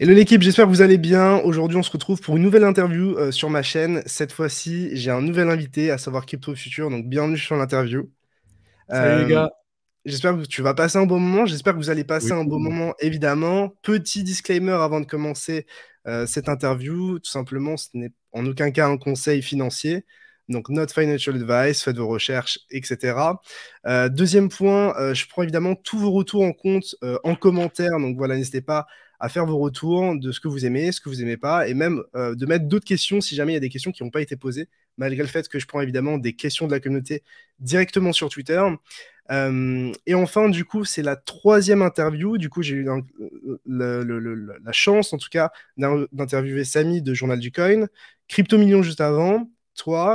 Hello l'équipe, j'espère que vous allez bien. Aujourd'hui, on se retrouve pour une nouvelle interview euh, sur ma chaîne. Cette fois-ci, j'ai un nouvel invité, à savoir Crypto Future. Donc, bienvenue sur l'interview. Salut les gars. Euh, j'espère que tu vas passer un bon moment. J'espère que vous allez passer un bon moment, évidemment. Petit disclaimer avant de commencer euh, cette interview. Tout simplement, ce n'est en aucun cas un conseil financier. Donc, not financial advice, faites vos recherches, etc. Euh, deuxième point, euh, je prends évidemment tous vos retours en compte euh, en commentaire. Donc, voilà, n'hésitez pas à faire vos retours de ce que vous aimez, ce que vous n'aimez pas, et même de mettre d'autres questions si jamais il y a des questions qui n'ont pas été posées, malgré le fait que je prends évidemment des questions de la communauté directement sur Twitter. et enfin, du coup, c'est la troisième interview. Du coup, j'ai eu la chance, en tout cas, d'interviewer Samy de Journal du Coin, Crypto Million juste avant,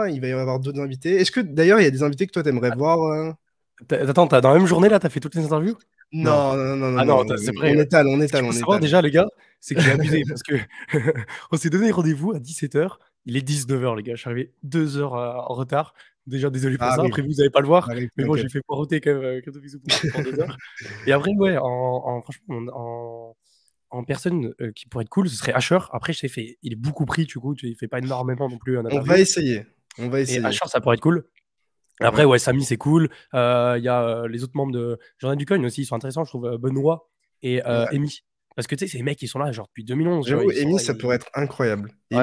il va y avoir d'autres invités. Est-ce que d'ailleurs, il y a des invités que toi, t'aimerais ah. voir euh Attends, as, dans la même journée, là, t'as fait toutes les interviews non, non, non, non. Ah non, c'est On étale, on étale, on étale. savoir déjà, les gars, c'est que j'ai abusé parce que on s'est donné rendez-vous à 17h. Il est 19h, les gars. Je suis arrivé deux heures euh, en retard. Déjà, désolé pour ah ça. Après, vous n'allez pas le voir. Ah mais bon, j'ai fait poireauter quand même euh, pour deux heures. Et après, ouais, en, en franchement, en, en personne euh, qui pourrait être cool, ce serait Asher. Après, je sais, fait, il est beaucoup pris, du coup, il fait pas énormément non plus. on va essayer. On va essayer. Asher, ça pourrait être cool. Après, ouais, Samy, c'est cool. Euh, il y a euh, les autres membres de Journal du Coin aussi, ils sont intéressants, je trouve. Benoît et ouais. Amy. Parce que tu sais, ces mecs, ils sont là, genre depuis 2011. J'avoue, Amy, ça pourrait être incroyable. Ouais.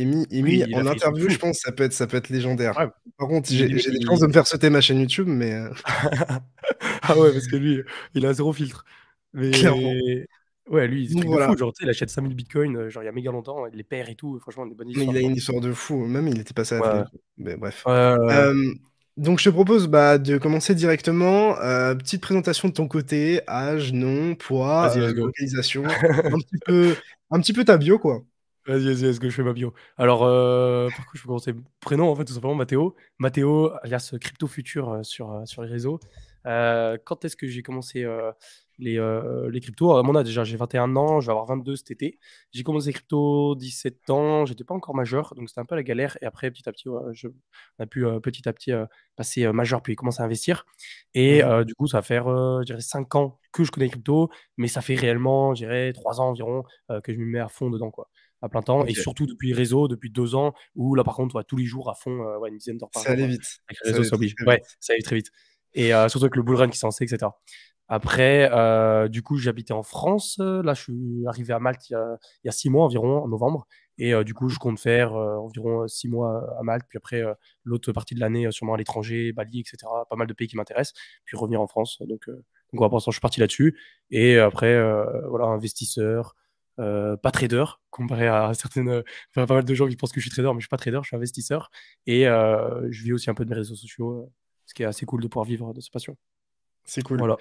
Amy, en interview, je pense, ça peut être, ça peut être légendaire. Par contre, j'ai des chances de me faire sauter ma chaîne YouTube, mais. ah ouais, parce que lui, il a zéro filtre. Mais... Clairement. Ouais, lui, il, est fou, genre, il achète 5000 bitcoins, euh, genre il y a méga longtemps, il les perd et tout. Franchement, il a une histoire de fou, même il était passé à Mais bref. donc, je te propose bah, de commencer directement. Euh, petite présentation de ton côté, âge, nom, poids, euh, organisation un, petit peu, un petit peu ta bio, quoi. Vas-y, vas-y, est-ce que je fais ma bio Alors, par contre, je vais commencer. Prénom, en fait, tout simplement, Mathéo. Mathéo, alias Crypto Future sur, sur les réseaux. quand est-ce que j'ai commencé les, euh, les cryptos. À mon âge, déjà, j'ai 21 ans, je vais avoir 22 cet été. J'ai commencé les cryptos 17 ans, j'étais pas encore majeur, donc c'était un peu la galère. Et après, petit à petit, je, on a pu euh, petit à petit euh, passer euh, majeur, puis commencer à investir. Et du coup, ça va faire, dirais, 5 ans que je connais les cryptos, mais ça fait réellement, je dirais, 3 ans environ que je me mets à fond dedans, quoi à plein temps. Et surtout depuis Réseau depuis 2 ans, où là, par contre, ouais, tous les jours à fond, ouais, une dizaine d'heures par ça Allait vite. Avec ça, allait ça allait très vite. Et surtout avec le bullrun qui s'en sait, etc. Après, euh, du coup, j'habitais en France. Euh, là, je suis arrivé à Malte il y a, il six mois environ, en novembre. Et euh, du coup, je compte faire euh, environ six mois à Malte, puis après l'autre partie de l'année, sûrement à l'étranger, Bali, etc. Pas mal de pays qui m'intéressent, puis revenir en France. Donc, donc pour l'instant, je suis parti là-dessus. Et après, voilà, investisseur, pas trader, comparé à certaines, enfin, pas mal de gens qui pensent que je suis trader, mais je suis pas trader, je suis investisseur. Et je vis aussi un peu de mes réseaux sociaux, ce qui est assez cool de pouvoir vivre de cette passion. C'est cool. Voilà.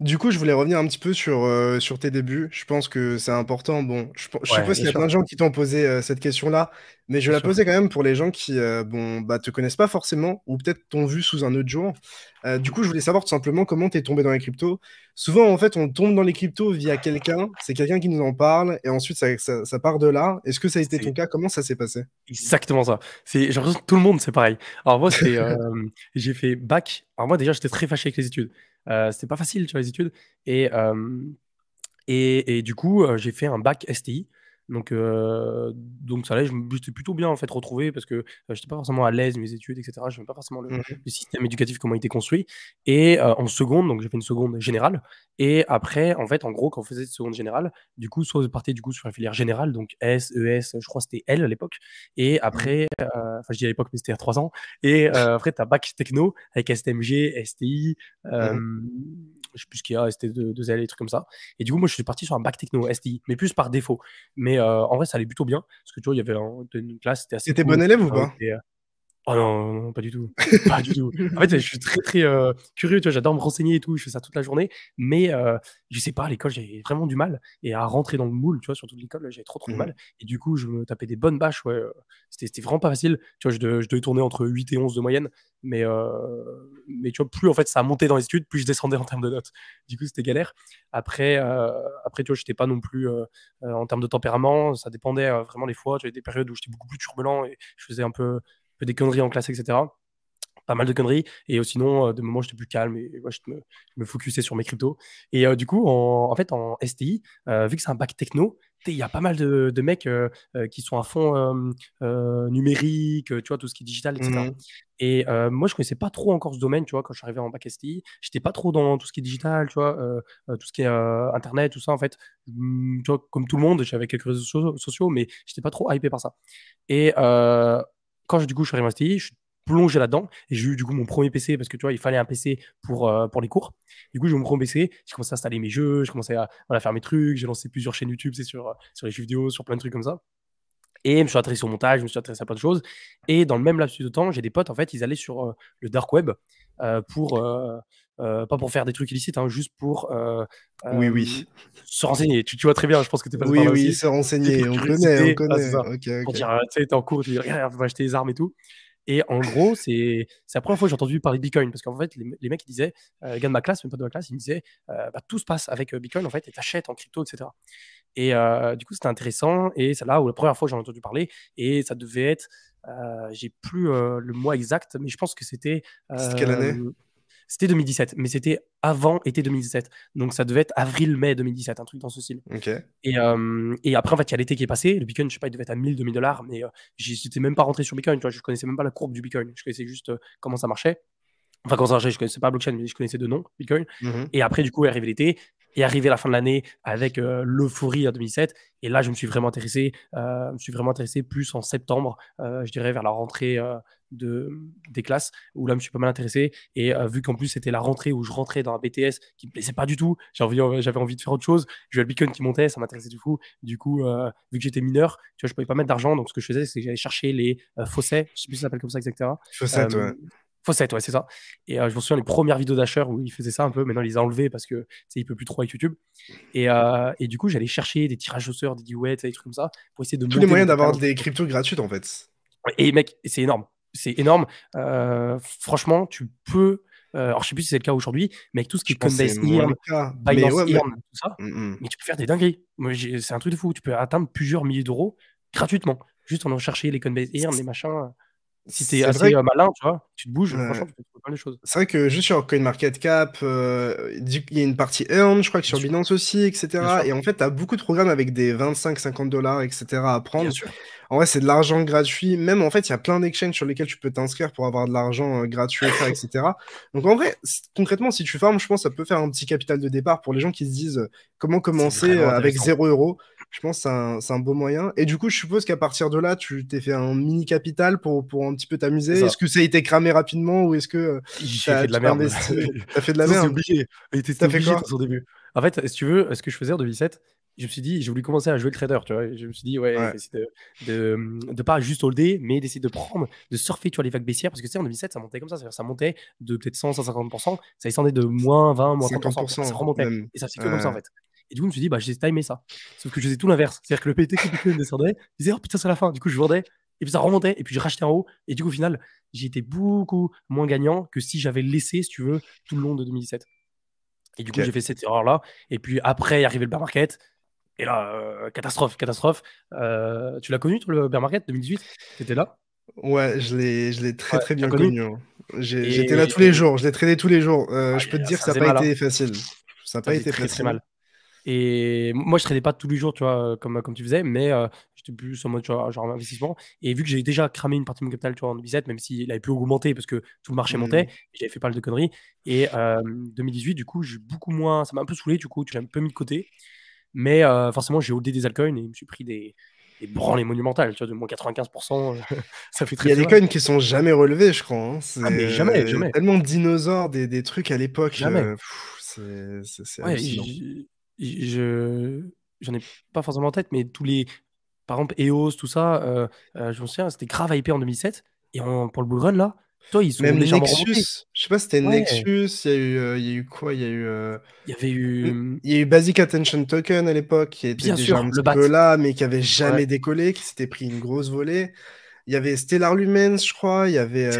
Du coup, je voulais revenir un petit peu sur, euh, sur tes débuts. Je pense que c'est important. Bon, je, sais pas suppose y a plein de gens qui t'ont posé euh, cette question-là, mais je la posais quand même pour les gens qui ne euh, bon, bah, te connaissent pas forcément ou peut-être t'ont vu sous un autre jour. du coup, je voulais savoir tout simplement comment es tombé dans les cryptos souvent, en fait, on tombe dans les cryptos via quelqu'un, c'est quelqu'un qui nous en parle, et ensuite, ça, part de là. Est-ce que ça a été ton cas Comment ça s'est passé Exactement ça. J'ai l'impression que tout le monde, c'est pareil. Alors, moi, c'est, euh, j'ai fait bac. Alors, moi, déjà, j'étais très fâché avec les études. Euh, c'était pas facile, tu vois, les études. Et, euh, et, du coup, euh, j'ai fait un bac STI. Donc, euh, donc ça là, je me suis plutôt bien en fait retrouvé parce que euh, j'étais je n'étais pas forcément à l'aise mes études, etc. Je n'avais pas forcément mmh le, système éducatif comment il était construit. Et euh, en seconde, donc j'ai fait une seconde générale. Et après, en fait, en gros, quand on faisait une seconde générale, du coup, soit vous partez du coup sur la filière générale, donc S, ES, je crois que c'était L à l'époque. Et mmh après, enfin je dis à l'époque, mais c'était à 3 ans. Et après, tu as bac techno avec STMG, STI. Mmh je sais plus ce qu'il y a, ST2, l des trucs comme ça. Et du coup, moi, je suis parti sur un bac techno, STI, mais plus par défaut. Mais euh, en vrai, ça allait plutôt bien, parce que tu vois, il y avait une classe, c'était assez. T'étais bon élève ou pas Oh non, pas du tout. Pas du tout. En fait, je suis très, très euh, curieux. j'adore me renseigner et tout. Je fais ça toute la journée. Mais euh, je sais pas, à l'école, j'ai vraiment du mal. Et à rentrer dans le moule, tu vois, surtout l'école, j'avais trop, trop de mmh mal. Et du coup, je me tapais des bonnes bâches. Ouais. Euh, c'était vraiment pas facile. Tu vois, je, devais tourner entre 8 et 11 de moyenne. Mais, euh, mais tu vois, plus en fait, ça montait dans les études, plus je descendais en termes de notes. Du coup, c'était galère. Après, après, tu vois, j'étais pas non plus en termes de tempérament. Ça dépendait vraiment des fois. Tu avait des périodes où j'étais beaucoup plus turbulent et je faisais un peu peu des conneries en classe, etc. Pas mal de conneries. Et euh, sinon, euh, de moments, j'étais plus calme et moi, je, me, focusais sur mes cryptos. Et euh, du coup, en, fait, en STI, vu que c'est un bac techno, il y a pas mal de, mecs qui sont à fond numérique, tu vois, tout ce qui est digital, etc. Et mmh. moi, je connaissais pas trop encore ce domaine, tu vois, quand je suis arrivé en bac STI. J'étais pas trop dans tout ce qui est digital, tu vois, tout ce qui est Internet, tout ça, en fait. Mmh, tu vois, comme tout le monde, j'avais quelques réseaux sociaux, mais j'étais pas trop hypé par ça. Et quand du coup, je suis arrivé je suis là-dedans. Et j'ai eu du coup mon premier PC parce que tu vois, il fallait un PC pour, euh, pour les cours. Du coup, j'ai eu mon premier PC, j'ai commencé à installer mes jeux, je commençais à faire mes trucs, j'ai lancé plusieurs chaînes YouTube, c'est sur, euh, sur les jeux vidéo, sur plein de trucs comme ça. Et je me suis intéressé au montage, je me suis intéressé à plein de choses. Et dans le même laps de temps, j'ai des potes, en fait, ils allaient sur euh, le dark web euh, pour, euh, pas pour faire des trucs illicites, hein, juste pour oui, oui. se renseigner. Tu, vois très bien, je pense que tu es pas Oui, oui, se renseigner, on connaît, on ah, connaît. Ah, okay, tu t'es en cours, tu dis, regarde, on acheter des armes et tout. Et en gros, c'est la première fois que j'ai entendu parler de Bitcoin parce qu'en fait, les, mecs ils disaient, euh, gars de ma classe, même pas de ma classe, ils me disaient, euh, bah, tout se passe avec euh, Bitcoin en fait, et t'achètes en crypto, etc. Et du coup, c'était intéressant. Et c'est là où la première fois j'en ai entendu parler. Et ça devait être, j'ai plus le mois exact, mais je pense que c'était. c'était quelle année c'était 2017, mais c'était avant été 2017. Donc ça devait être avril-mai 2017, un truc dans ce style. Euh, et, après, en fait, il y a l'été qui est passé. Le Bitcoin, je sais pas, il devait être à 1000, 2000 dollars, mais euh, je j'étais même pas rentré sur Bitcoin. Tu vois, je connaissais même pas la courbe du Bitcoin. Je connaissais juste euh, comment ça marchait. Enfin, quand ça marchait, je connaissais pas blockchain, mais je connaissais de nom, Bitcoin. Mm-hmm. Et après, du coup, est arrivé l'été. Et arrivé la fin de l'année avec l'euphorie en 2007. Et là, je me suis vraiment intéressé. je me suis vraiment intéressé plus en septembre, je dirais, vers la rentrée de, des classes où là, je me suis pas mal intéressé. Et euh, vu qu'en plus, c'était la rentrée où je rentrais dans un BTS qui me plaisait pas du tout, j'avais envie, euh, j'avais envie de faire autre chose. J'ai le beacon qui montait, ça m'intéressait du coup Du coup, euh, vu que j'étais mineur, tu vois, je pouvais pas mettre d'argent. Donc, ce que je faisais, c'est que j'allais chercher les fossés, je sais plus ça s'appelle comme ça, etc. fossés ouais. fossettes ouais, c'est ça. Et je me souviens les premières vidéos d'Asher où il faisait ça un peu. Maintenant, ils les ont enlevés parce que il peut plus trop avec YouTube. Et, et du coup, j'allais chercher des tirages au sort, des duets des trucs comme ça pour essayer de. Tous les moyens d'avoir des cryptos gratuites en fait. Et mec, c'est énorme c'est énorme. Euh, franchement, tu peux. Euh, alors, je sais plus si c'est le cas aujourd'hui, mais avec tout ce qui est Coinbase Earn, Binance Earn, tout ça, mm, mm. mais tu peux faire des dingueries. C'est un truc de fou. Tu peux atteindre plusieurs milliers d'euros gratuitement, juste en en chercher les Coinbase Earn, les machins. Si t'es assez euh, malin, tu vois, tu te bouges, franchement, tu peux les choses. C'est vrai que juste sur CoinMarketCap, euh, il y a une partie earn, je crois que sur Binance aussi, etc. Et en fait, tu as beaucoup de programmes avec des 25, 50 dollars, etc. à prendre. En vrai, c'est de l'argent gratuit. Même en fait, il y a plein d'exchanges sur lesquels tu peux t'inscrire pour avoir de l'argent euh, gratuit, etc. Donc en vrai, concrètement, si tu farmes, je pense que ça peut faire un petit capital de départ pour les gens qui se disent comment commencer avec 0 euros je pense que c'est un, beau moyen. Et du coup, je suppose qu'à partir de là, tu t'es fait un mini capital pour, pour un petit peu t'amuser. Est-ce que ça a été cramé rapidement ou est-ce que euh, j'ai fait de la merde T'as fait de la merde. obligé. quoi au début En fait, si tu veux, ce que je faisais en 2007, je me suis dit, j'ai voulu commencer à jouer le trader, tu vois. Je me suis dit, ouais, de, de, pas juste holder, mais d'essayer de prendre, de surfer, tu les vagues baissières, parce que tu sais, en 2007, ça montait comme ça, ça montait de peut-être 100, 150%, ça descendait de moins 20, moins 30%, ça remontait. Et ça fait que comme ça, en fait. Et du coup, je me suis dit, bah, j'ai timé ça. Sauf que je faisais tout l'inverse. C'est-à-dire que le PT qui me descendait, il disais, oh putain, c'est la fin. Du coup, je vendais, et puis ça remontait, et puis je rachetais en haut. Et du coup, au final, j'étais beaucoup moins gagnant que si j'avais laissé, si tu veux, tout le long de 2017. Et du coup, j'ai fait cette erreur-là. Et puis après, est arrivé le bear market. Et là, euh, catastrophe, catastrophe. Euh, tu l'as connu, toi, le bear market 2018 Tu étais là Ouais, je l'ai très très bien connu. Hein. J'étais là tous les jours, je l'ai traîné tous les jours. Euh, ah, je peux te dire que ça n'a pas hein. été facile. Ça n'a pas été facile. Très mal. Et moi, je ne serais pas tous les jours, tu vois, comme, comme tu faisais, mais euh, j'étais plus en mode genre investissement. Et vu que j'avais déjà cramé une partie de mon capital tu vois, en 2017, même s'il avait pu augmenter parce que tout le marché mmh. montait, j'avais fait pas mal de conneries. Et euh, 2018, du coup, j'ai beaucoup moins. Ça m'a un peu saoulé, du coup, tu un peu mis de côté. Mais euh, forcément, j'ai holdé des altcoins et je me suis pris des, des monumentales, tu vois, de moins 95%. ça fait très Il y a des coins qui sont jamais relevés, je crois. Hein. Ah, jamais, Tellement de dinosaures, des, des trucs à l'époque. Jamais. Euh, c'est, c'est, je j'en ai pas forcément en tête, mais tous les, par exemple, EOS, tout ça, euh, euh, je me souviens, c'était grave hypé en 2007. Et pour le bull run, là, toi, ils Même Nexus, je sais pas, c'était Nexus, il y, a eu, euh, y a eu quoi Il y a eu. Il y avait eu. Il y a eu Basic Attention Token à l'époque, qui était déjà un petit peu là, mais qui avait jamais décollé, qui s'était pris une grosse volée. Il y avait Stellar Lumens, je crois. Il y avait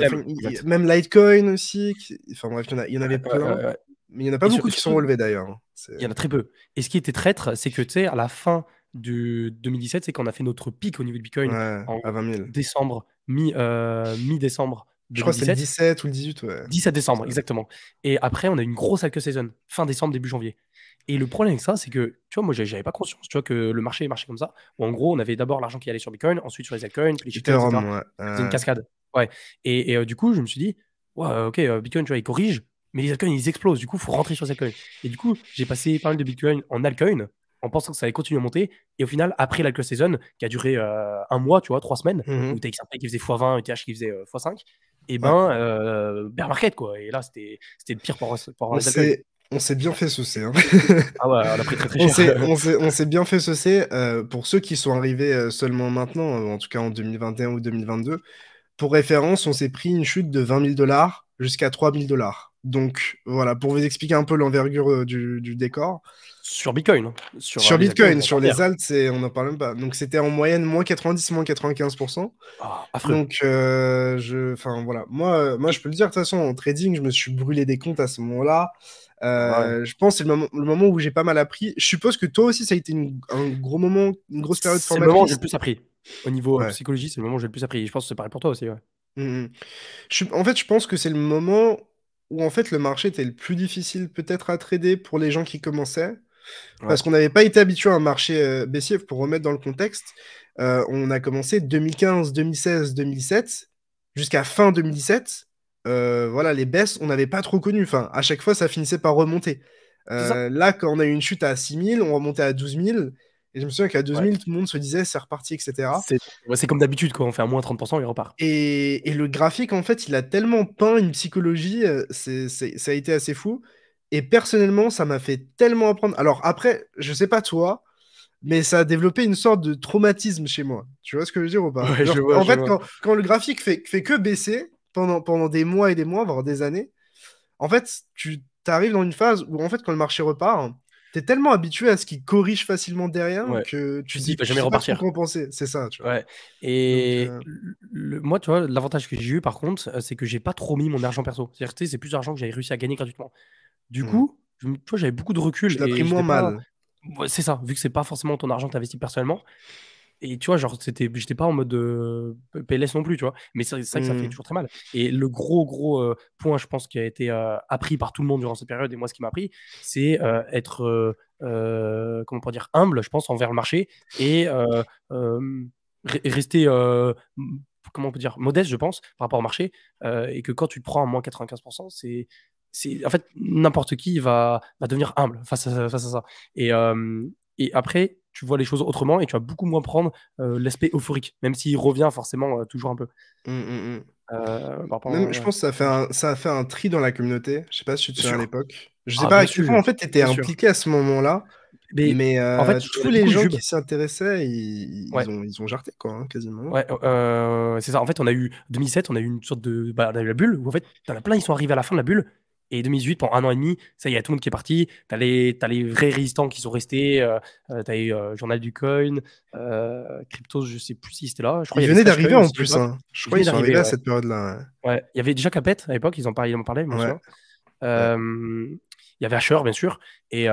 même Litecoin aussi. Enfin bref, il y en, avait plein. mais il n'y en a pas beaucoup qui sont relevés d'ailleurs. Il y en a très peu. Et ce qui était traître, c'est que tu sais, à la fin du 2017, c'est qu'on a fait notre pic au niveau de Bitcoin en à 20 000. décembre, mi, euh, mi décembre Je crois que c'est le 17 ou le 18, ouais. 17 décembre, exactement. Et après, on a une grosse hack season, fin décembre, début janvier. Et le problème avec ça, c'est que, tu vois, moi, j'avais pas conscience, tu vois, que le marché marchait comme ça. Où en gros, on avait d'abord l'argent qui allait sur Bitcoin, ensuite sur les altcoins, les une cascade. Ouais. Et, euh, du coup, je me suis dit, ouais, ok, euh, Bitcoin, tu vois, il corrige, mais les altcoins ils explosent. Du coup, il faut rentrer sur les altcoins. Et du coup, j'ai passé pas mal de bitcoin en altcoin en pensant que ça allait continuer à monter. Et au final, après l'alcool season, qui a duré euh, un mois, tu vois, trois semaines, mhm. où t'as XRP qui faisait x20, ETH qui faisait x5, euh, et eh ben, euh, bear market, quoi. Et là, c'était le pire pour, on s'est bien fait saucer. Hein. ah ouais, on a pris très On s'est bien fait saucer. pour ceux qui sont arrivés seulement maintenant, en tout cas en 2021 ou 2022, pour référence, on s'est pris une chute de 20 000 dollars jusqu'à 3 000 dollars. Donc voilà, pour vous expliquer un peu l'envergure euh, du, décor. Sur Bitcoin. Hein. Sur, sur euh, Bitcoin, sur les alts, on n'en parle même pas. Donc c'était en moyenne moins 90, moins 95%. Ah, Donc euh, je, enfin voilà, moi, moi je peux le dire de toute façon, en trading, je me suis brûlé des comptes à ce moment-là. Ah je pense que c'est le, moment où j'ai pas mal appris. Je suppose que toi aussi, ça a été un gros moment, une grosse période formatrice. C'est le moment où j'ai le plus appris. Au niveau psychologie, c'est le moment où j'ai le plus appris. Je pense que c'est pareil pour toi aussi. Ouais. Hum, hum. Je, en fait, je pense que c'est le moment où en fait le marché était le plus difficile peut-être à trader pour les gens qui commençaient. Parce qu'on n'avait pas été habitué à un marché euh, baissier, pour remettre dans le contexte, euh, on a commencé 2015, 2016, 2007, jusqu'à fin 2017, euh, voilà, les baisses, on n'avait pas trop connu. Enfin, à chaque fois, ça finissait par remonter. là, quand on a eu une chute à 6000, on remontait à 12 et je me souviens qu'à 2000, tout le monde se disait c'est reparti, etc. C'est comme d'habitude, quoi. On fait à moins 30%, il repart. Et... le graphique, en fait, il a tellement peint une psychologie, euh, ça a été assez fou. Et personnellement, ça m'a fait tellement apprendre. Alors après, je sais pas toi, mais ça a développé une sorte de traumatisme chez moi. Tu vois ce que je veux dire ou pas En fait, quand, le graphique fait, fait que baisser pendant, pendant des mois et des mois, voire des années, en fait, tu arrives dans une phase où, en fait, quand le marché repart, t'es tellement habitué à ce qu'il corrige facilement derrière que tu dis, peux bah, jamais repartir. Compenser, c'est ça. Tu vois. Ouais. Et euh, le, moi, tu vois, l'avantage que j'ai eu par contre, euh, c'est que j'ai pas trop mis mon argent perso. C'est-à-dire, c'est plus d'argent que j'avais réussi à gagner gratuitement. Du hmm. coup, vois, j'avais beaucoup de recul. Tu l'as pris moins mal. c'est ça, vu que c'est pas forcément ton argent que tu investis personnellement et tu vois, genre, c'était, j'étais pas en mode euh, PLS non plus, tu vois. Mais c'est ça que ça fait mmh. toujours très mal. Et le gros, gros euh, point, je pense, qui a été euh, appris par tout le monde durant cette période, et moi, ce qui m'a appris, c'est être, comment on dire, humble, je pense, envers le marché et rester, comment on peut dire, modeste, je pense, par rapport au marché. et que quand tu te prends à moins 95%, c'est en fait n'importe qui va, va, devenir humble face à, ça. Et, et après, tu vois les choses autrement et tu vas beaucoup moins prendre euh, l'aspect euphorique, même s'il revient forcément euh, toujours un peu. Mmh, mmh, mmh. Euh, je pense que ça a, fait un, ça a fait un tri dans la communauté. Je sais pas si tu te à l'époque. Je sais ah, pas en fait tu étais impliqué à ce moment-là. Mais, en fait, tous les gens qui s'intéressaient, ils, ils, ont, jarté quoi, hein, quasiment. Ouais, c'est ça. En fait, on a eu 2007, on a eu une sorte de, bah, on a eu la bulle où en fait, en as plein, ils sont arrivés à la fin de la bulle et 2018, pendant un an et demi, ça y est, tout le monde qui est parti. T'as as, les vrais résistants qui sont restés. Euh, euh, t'as tu euh, Journal du Coin, Cryptos, je ne sais plus si c'était là. Je crois ils venaient d'arriver en plus. Hein. Je crois à cette période-là. Ouais. Il y avait déjà Capet à l'époque, ils en parlaient, ils parlaient. Il y avait Asher, bien sûr. Et,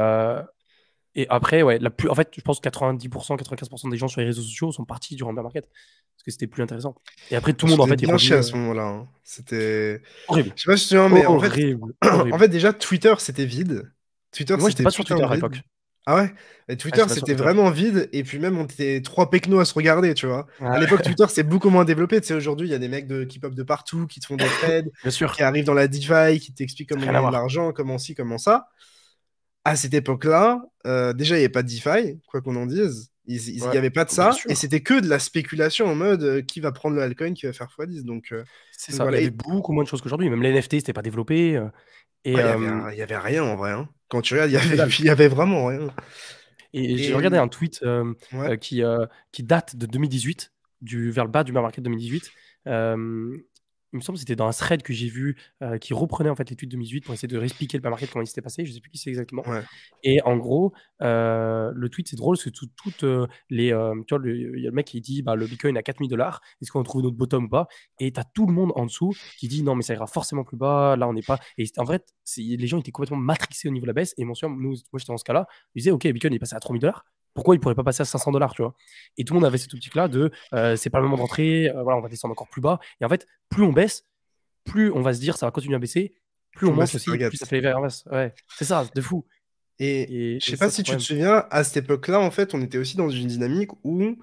et après, ouais, la plus, en fait, je pense que 90%, 95% des gens sur les réseaux sociaux sont partis durant le market parce que c'était plus intéressant. Et après, tout le monde en fait C'était bien chier à euh, ce moment-là. Hein. C'était horrible. Je sais pas si tu te mais en fait, en fait, déjà, Twitter, c'était vide. Twitter, Moi, j'étais pas sur Twitter à l'époque. Ah ouais Et ah, Twitter, c'était vraiment vide. Et puis même, on était trois pecnos à se regarder, tu vois. À l'époque, Twitter, c'est beaucoup moins développé. Tu sais, aujourd'hui, il y a des mecs de, qui pop de partout, qui te font des trades, qui arrivent dans la DeFi, qui t'expliquent comment gagner de l'argent, comment ci, comment ça à cette époque-là, euh, déjà, il n'y avait pas de DeFi, quoi qu'on en dise. Il n'y avait pas de ça. Et c'était que de la spéculation en mode euh, qui va prendre le altcoin, qui va faire x10. Donc, euh, c'est Il y avait beaucoup moins de choses qu'aujourd'hui. Même les NFT, c'était pas développé. et, il n'y avait, rien en vrai. Hein. Quand tu regardes, il n'y avait vraiment rien. Et, j'ai regardé un tweet qui, qui date de 2018, du, vers le bas du bear market 2018 il me semble que c'était dans un thread que j'ai vu euh, qui reprenait en fait l'étude 2008 pour essayer de réexpliquer le bear market comment il s'était passé. Je ne sais plus qui c'est exactement. Et en gros, euh, le tweet c'est drôle parce que toutes euh, les, tu vois, il y a le mec qui dit bah, le Bitcoin à 4000 dollars, est-ce qu'on trouve notre bottom ou pas Et tu as tout le monde en dessous qui dit non mais ça ira forcément plus bas, là on n'est pas. Et en fait, les gens étaient complètement matrixés au niveau de la baisse. Et mon nous, moi j'étais dans ce cas-là, ils disaient ok Bitcoin est passé à 3000 dollars, pourquoi ils pourrait pas passer à 500 dollars, tu vois Et tout le monde avait cette optique-là de euh, c'est pas le moment d'entrer, euh, voilà, on va descendre encore plus bas. Et en fait, plus on baisse, plus on va se dire ça va continuer à baisser, plus on, baisse, monte aussi, plus ça fait c'est ça, de fou. Et, et je sais pas si tu te souviens, à cette époque-là, en fait, on était aussi dans une dynamique où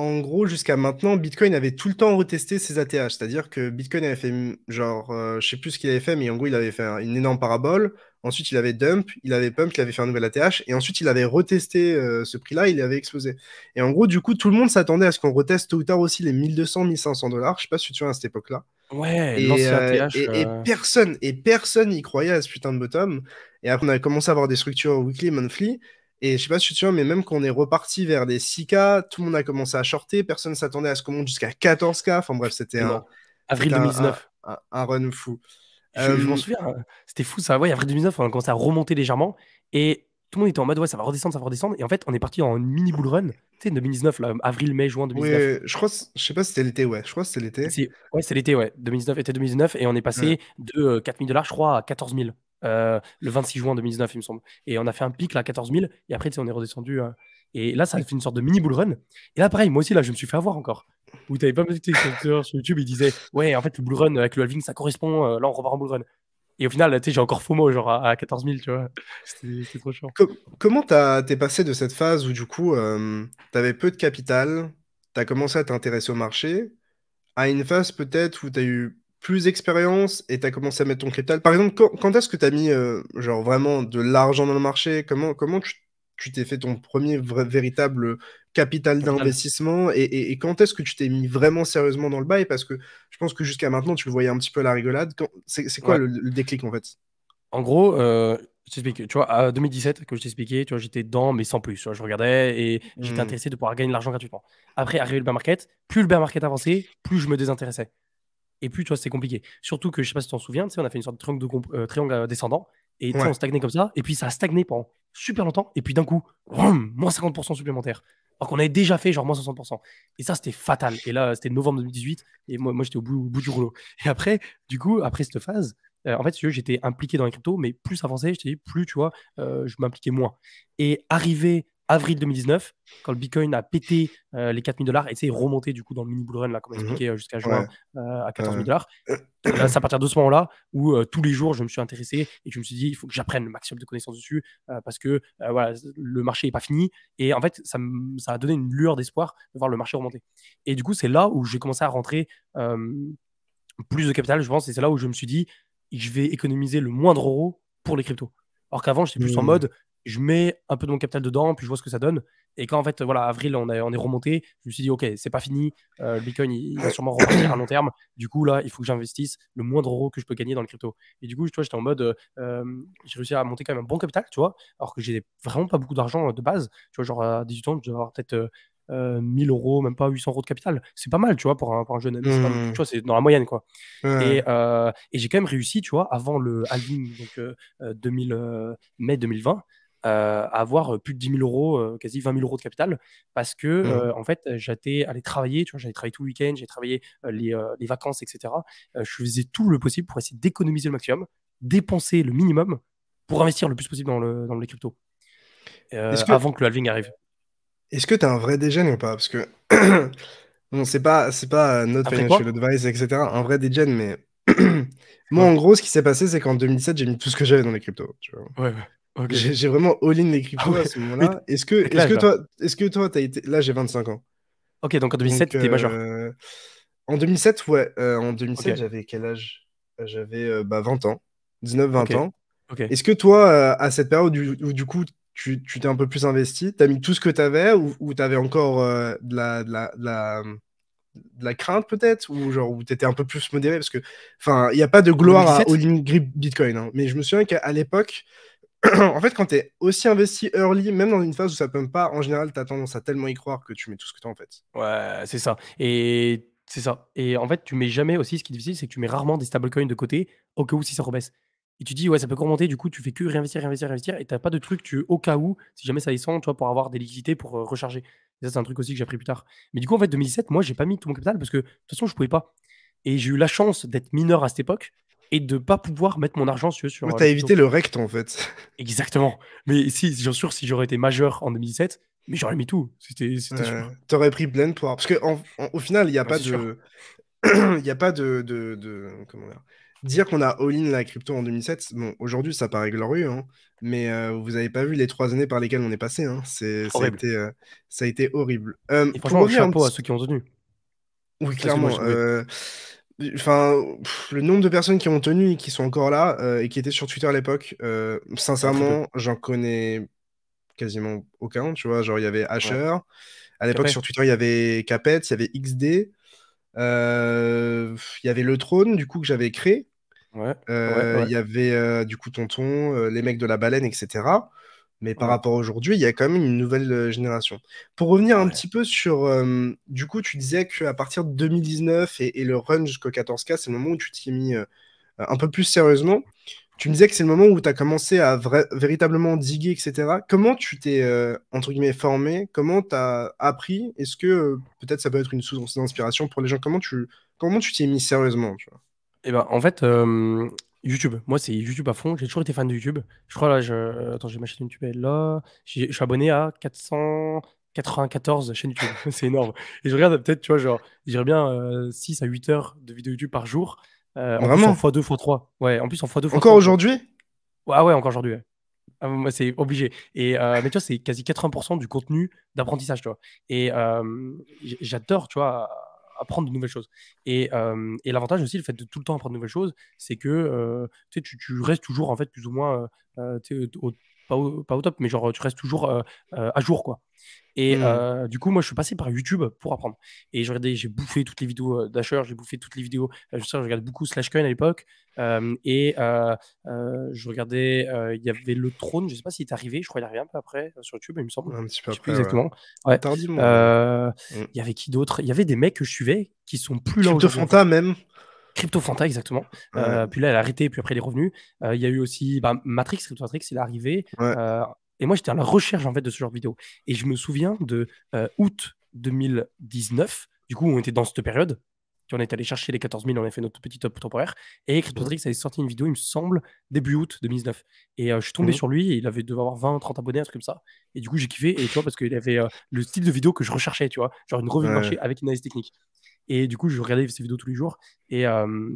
en gros, jusqu'à maintenant, Bitcoin avait tout le temps retesté ses ATH. C'est-à-dire que Bitcoin avait fait, genre, je euh, je sais plus ce qu'il avait fait, mais en gros, il avait fait une énorme parabole. Ensuite, il avait dump, il avait pump, il avait fait un nouvel ATH. Et ensuite, il avait retesté euh, ce prix-là, il avait explosé. Et en gros, du coup, tout le monde s'attendait à ce qu'on reteste tôt ou tard aussi les 1200, 1500 dollars. Je sais pas si tu vois, à cette époque-là. Ouais, et, euh, personne, et personne n'y croyait à ce putain de bottom. Et après, on a commencé à avoir des structures weekly, monthly. Et je sais pas si tu te souviens, mais même qu'on est reparti vers des 6K, tout le monde a commencé à shorter, personne s'attendait à ce qu'on monte jusqu'à 14K. Enfin bref, c'était un. Avril 2019. Un, run fou. Je, m'en euh, souviens, hein. c'était fou ça. Ouais, avril 2019, on a commencé à remonter légèrement et tout le monde était en mode ouais, ça va redescendre, ça va redescendre. Et en fait, on est parti en mini bull run, tu sais, 2019, là, avril, mai, juin 2019. je crois, je sais pas si c'était l'été, ouais. Je crois que c'était l'été. Ouais, c'était l'été, ouais. 2019, était 2019. Et on est passé de 4000 euh, dollars, je crois, à 14 000. Euh, le 26 juin 2019, il me semble. Et on a fait un pic là, 14 000. Et après, on est redescendu. Euh, et là, ça a fait une sorte de mini bull run. Et là, pareil, moi aussi, là, je me suis fait avoir encore. tu t'avais pas noté sur YouTube, il disait Ouais, en fait, le bull run avec le halving, ça correspond. Euh, là, on revoit en bull run. Et au final, j'ai encore FOMO, genre à, 14 000, tu vois. C'était trop chiant. comment t'es passé de cette phase où, du coup, t'avais peu de capital, t'as commencé à t'intéresser au marché, à une phase peut-être où t'as eu plus d'expérience et tu as commencé à mettre ton capital. Par exemple, quand, est-ce que tu as mis euh, genre vraiment de l'argent dans le marché Comment, comment tu t'es fait ton premier véritable capital d'investissement et, quand est-ce que tu t'es mis vraiment sérieusement dans le bail Parce que je pense que jusqu'à maintenant, tu le voyais un petit peu à la rigolade. C'est quoi le, déclic en fait En gros, euh, je t'explique. Tu vois, à 2017, que je t'expliquais, tu vois, j'étais dedans, mais sans plus. je regardais et j'étais hmm. intéressé de pouvoir gagner de l'argent gratuitement. Après, arrivé le bear market, plus le bear market avançait, plus je me désintéressais. Et puis, tu vois, c'est compliqué. Surtout que, je sais pas si tu t'en souviens, tu sais on a fait une sorte de triangle, de euh, triangle euh, descendant. Et on stagnait comme ça. Et puis, ça a stagné pendant super longtemps. Et puis, d'un coup, moins 50% supplémentaire. Alors qu'on avait déjà fait genre moins 60%. Et ça, c'était fatal. Et là, c'était novembre 2018. Et moi, moi j'étais au bout, du rouleau. Et après, du coup, après cette phase, euh, en fait, j'étais impliqué dans les cryptos, mais plus avancé, je t'ai dit, plus, tu vois, je m'impliquais moins. Et arrivé avril 2019, quand le Bitcoin a pété euh, les 4000 dollars et s'est remonté du coup dans le mini bull run, là, comme mhm. expliqué, euh, jusqu'à juin euh, à 14 000 dollars. C'est à partir de ce moment-là où tous les jours je me suis intéressé et je me suis dit, il faut que j'apprenne le maximum de connaissances dessus parce que voilà, le marché n'est pas fini. Et en fait, ça, ça a donné une lueur d'espoir de voir le marché remonter. Et du coup, c'est là où j'ai commencé à rentrer plus de capital, je pense, et c'est là où je me suis dit, je vais économiser le moindre euro pour les cryptos. Alors qu'avant, j'étais plus en mmh. mode, je mets un peu de mon capital dedans, puis je vois ce que ça donne. Et quand en fait, voilà, avril, on, on est remonté, je me suis dit, ok, c'est pas fini, euh, le Bitcoin, il, va sûrement revenir à long terme. Du coup, là, il faut que j'investisse le moindre euro que je peux gagner dans le crypto. Et du coup, tu vois, j'étais en mode, euh, j'ai réussi à monter quand même un bon capital, tu vois, alors que j'ai vraiment pas beaucoup d'argent euh, de base. Tu vois, genre à 18 ans, je avoir peut-être 1000 euros, même pas 800 euros de capital. C'est pas mal, tu vois, pour un, jeune ami. Mmh. tu vois, c'est dans la moyenne, quoi. Et, et j'ai quand même réussi, tu vois, avant le halving, donc 2000, mai 2020, euh, à avoir euh, plus de 10 000 euros, euh, quasi 20 000 euros de capital, parce que mmh. en fait, j'étais allé travailler, tu vois, j'allais travailler tout le week-end, j'ai travaillé les, vacances, etc. je faisais tout le possible pour essayer d'économiser le maximum, dépenser le minimum pour investir le plus possible dans, les cryptos avant que le halving arrive. Est-ce que tu as un vrai déjà ou pas Parce que bon, c'est pas, c'est pas notre Après financial advice, etc. Un vrai déjeuner mais moi, en gros, ce qui s'est passé, c'est qu'en 2017, j'ai mis tout ce que j'avais dans les cryptos. Ouais, ouais. J'ai vraiment all-in les ah crypto à ce moment-là. Est-ce que, est que, toi, est-ce été. Là, j'ai 25 ans. Ok, donc en 2007, tu étais majeur. Euh, en 2007, ouais. Euh, en 2007, j'avais quel âge euh, J'avais bah, 20 ans. 19-20 ans. Est-ce que toi, à cette période où, du coup, tu t'es un peu plus investi, tu as mis tout ce que tu avais ou, ou avais encore de la, la, la la crainte peut-être ou genre où t'étais un peu plus modéré parce que enfin il n'y a pas de gloire à all Grip Bitcoin hein. mais je me souviens qu'à l'époque en fait, quand tu es aussi investi early, même dans une phase où ça peut pas, en général, tu as tendance à tellement y croire que tu mets tout ce que tu as en fait. Ouais, c'est ça. Et c'est ça. Et en fait, tu mets jamais aussi, ce qui est difficile, c'est que tu mets rarement des stablecoins de côté au cas où si ça rebaisse. Et tu dis, ouais, ça peut remonter, du coup, tu fais que réinvestir, réinvestir, réinvestir, et t'as pas de truc, tu, au cas où, si jamais ça descend, tu pour avoir des liquidités pour euh, recharger. Et ça, c'est un truc aussi que j'ai appris plus tard. Mais du coup, en fait, 2017, moi, j'ai pas mis tout mon capital parce que, de toute façon, je pouvais pas. Et j'ai eu la chance d'être mineur à cette époque et de pas pouvoir mettre mon argent sur. Euh, tu as évité le rect en fait. Exactement. Mais si, bien sûr, si j'aurais été majeur en 2017, mais j'aurais mis tout. C'était euh, tu T'aurais pris de pouvoir. Parce qu'au final, il n'y a, pas de... a, pas de. dire Dire qu'on a all-in la crypto en 2007, bon, aujourd'hui ça paraît glorieux, hein, mais euh, vous n'avez pas vu les trois années par lesquelles on est passé. Hein. c'est, ça, a été, euh, ça a été horrible. Et franchement, chapeau à ceux qui ont tenu. Oui, clairement. Enfin, le nombre de personnes qui ont tenu et qui sont encore là euh, et qui étaient sur Twitter à l'époque, euh, sincèrement, j'en connais quasiment aucun. Tu vois, genre il y avait Asher. À l'époque sur Twitter, il y avait Capet, il y avait XD, euh, il y avait Le Trône, du coup que j'avais créé. il y avait du coup Tonton, les mecs de la baleine, etc. Mais par rapport à aujourd'hui, il y a quand même une nouvelle euh, génération. Pour revenir un petit peu sur. Euh, du coup, tu disais qu'à partir de 2019 et, le run jusqu'au 14K, c'est le moment où tu t'y es mis euh, un peu plus sérieusement. Tu me disais que c'est le moment où tu as commencé à véritablement diguer, etc. Comment tu t'es, entre guillemets, formé Comment tu as appris Est-ce que peut-être ça peut être une source d'inspiration pour les gens Comment tu comment tu t'y es mis sérieusement eh ben, en fait, YouTube. Moi, c'est YouTube à fond. J'ai toujours été fan de YouTube. Je crois là, je... attends, j'ai ma chaîne YouTube là. Je suis abonné à 494 chaînes YouTube. c'est énorme. Et je regarde peut-être, tu vois, genre, j'irais bien 6 euh, à 8 heures de vidéos YouTube par jour. Euh, Vraiment en fois 2 fois 3 Ouais, en plus, en fois 2 fois Encore aujourd'hui Ouais, ah ouais, encore aujourd'hui. Ouais. Ah, c'est obligé. Et, euh, mais tu vois, c'est quasi 80% du contenu d'apprentissage, tu vois. Et j'adore, tu vois apprendre de nouvelles choses. Euh, et, l'avantage aussi, le fait de tout le temps apprendre de nouvelles choses, c'est que euh, tu, restes toujours en fait plus ou moins euh, au, pas au, top, mais genre tu restes toujours euh, euh, à jour quoi. Et mmh. euh, du coup, moi, je suis passé par YouTube pour apprendre. Et j'ai regardé, j'ai bouffé toutes les vidéos d'Asher, j'ai bouffé toutes les vidéos. je sais, je regardais beaucoup Slashcoin à l'époque. et je regardais, il y avait le trône, je sais pas s'il est arrivé, je crois il est arrivé un peu après sur YouTube, il me semble. Un petit peu exactement. Il y avait qui d'autre Il y avait des mecs que je suivais qui sont plus là. même. CryptoFanta, exactement. Euh, puis là, elle a arrêté, puis après, les revenus, revenue. Euh, il y a eu aussi bah, Matrix, il est arrivé. Euh, et moi, j'étais à la recherche, en fait, de ce genre de vidéo. Et je me souviens de août 2019, du coup, on était dans cette période. Puis on est allé chercher les 14 000, on a fait notre petit top temporaire. Et Matrix avait sorti une vidéo, il me semble, début août 2019. Et je suis tombé mhm. sur lui, il avait devait avoir 20, 30 abonnés, un truc comme ça. Et du coup, j'ai kiffé, et tu vois, parce qu'il avait le style de vidéo que je recherchais, tu vois, genre une revue de marché avec une analyse technique. Et du coup, je regardais ces vidéos tous les jours. Et, euh,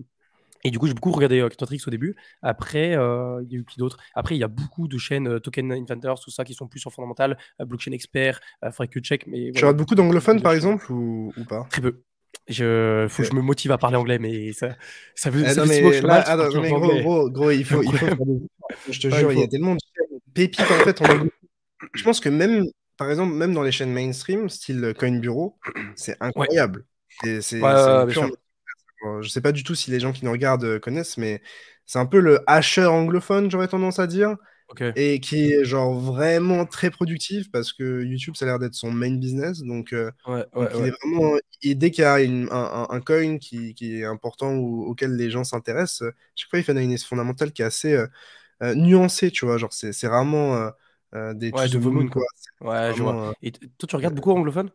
et du coup, j'ai beaucoup regardé euh, au début. Après, euh, il y a eu qui d'autres. Après, il y a beaucoup de chaînes euh, Token Inventors, tout ça, qui sont plus sur fondamental, Blockchain Expert, faudrait que check. Mais, Tu regardes beaucoup d'anglophones, par exemple, ou, pas Très peu. Je, faut que je me motive à parler anglais, mais ça, ça veut dire eh gros, gros, gros, il faut, Je te jure, il y a tellement de pépites en fait. en Je pense que même, par exemple, même dans les chaînes mainstream, style Coin Bureau, c'est incroyable. C'est Je sais pas du tout si les gens qui nous regardent euh, connaissent, mais c'est un peu le hasher anglophone, j'aurais tendance à dire. Et qui est genre vraiment très productif parce que YouTube, ça a l'air d'être son main business. Donc, euh, il est vraiment. dès qu'il y a un, coin qui, est important ou auquel les gens s'intéressent, chaque fois, il fait une analyse fondamentale qui est assez euh, nuancée, tu vois. Genre, c'est rarement. des ouais, de Moon, quoi. Et toi, tu regardes beaucoup anglophone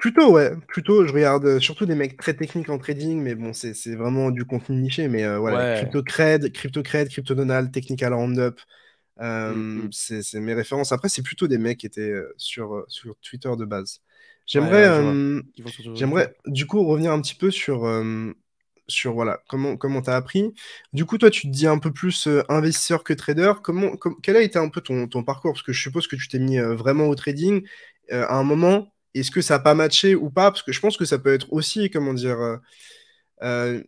Plutôt, ouais. Plutôt, je regarde euh, surtout des mecs très techniques en trading, mais bon, c'est vraiment du contenu niché. Mais euh, voilà, CryptoCred, cryptocred, Cred, Crypto Technical Roundup, euh, mm, mm. c'est mes références. Après, c'est plutôt des mecs qui étaient sur, sur Twitter de base. J'aimerais, du coup revenir un petit peu sur, sur voilà, comment t'as as appris. Du coup, toi, tu te dis un peu plus investisseur que trader. Comment, quel a été un peu ton, ton parcours Parce que je suppose que tu t'es mis vraiment au trading à un moment est-ce que ça n'a pas matché ou pas Parce que je pense que ça peut être aussi, comment dire, euh, euh,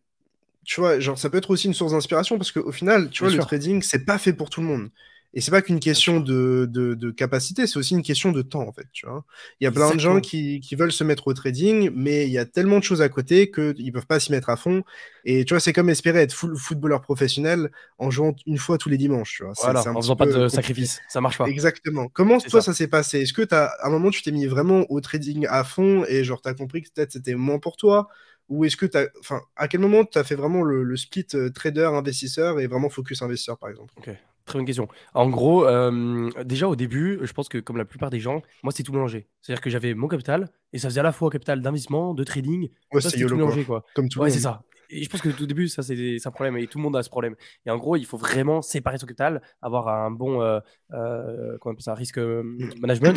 tu vois, genre ça peut être aussi une source d'inspiration parce qu'au final, tu vois, le trading, c'est pas fait pour tout le monde. Et c'est pas qu'une question de, de, capacité, c'est aussi une question de temps, en fait. Tu vois. Il y a plein de gens qui, qui, veulent se mettre au trading, mais il y a tellement de choses à côté qu'ils ne peuvent pas s'y mettre à fond. Et tu vois, c'est comme espérer être footballeur professionnel en jouant une fois tous les dimanches. Tu vois. Voilà, en faisant pas de sacrifice, ça marche pas. Exactement. Comment toi ça, s'est passé Est-ce que as, à un moment, tu t'es mis vraiment au trading à fond et genre, tu as compris que peut-être c'était moins pour toi ou est-ce que tu enfin, à quel moment tu as fait vraiment le, split euh, trader investisseur et vraiment focus investisseur par exemple Ok, Très bonne question. En gros, euh, déjà au début, je pense que comme la plupart des gens, moi c'est tout mélangé. C'est-à-dire que j'avais mon capital et ça faisait à la fois capital d'investissement, de trading. Ouais, c'est tout mélangé quoi. Comme tout ouais, c'est ça et je pense que tout début, ça, c'est un problème et tout le monde a ce problème. Et en gros, il faut vraiment séparer son capital, avoir un bon euh, euh, comment on ça, risque euh, management,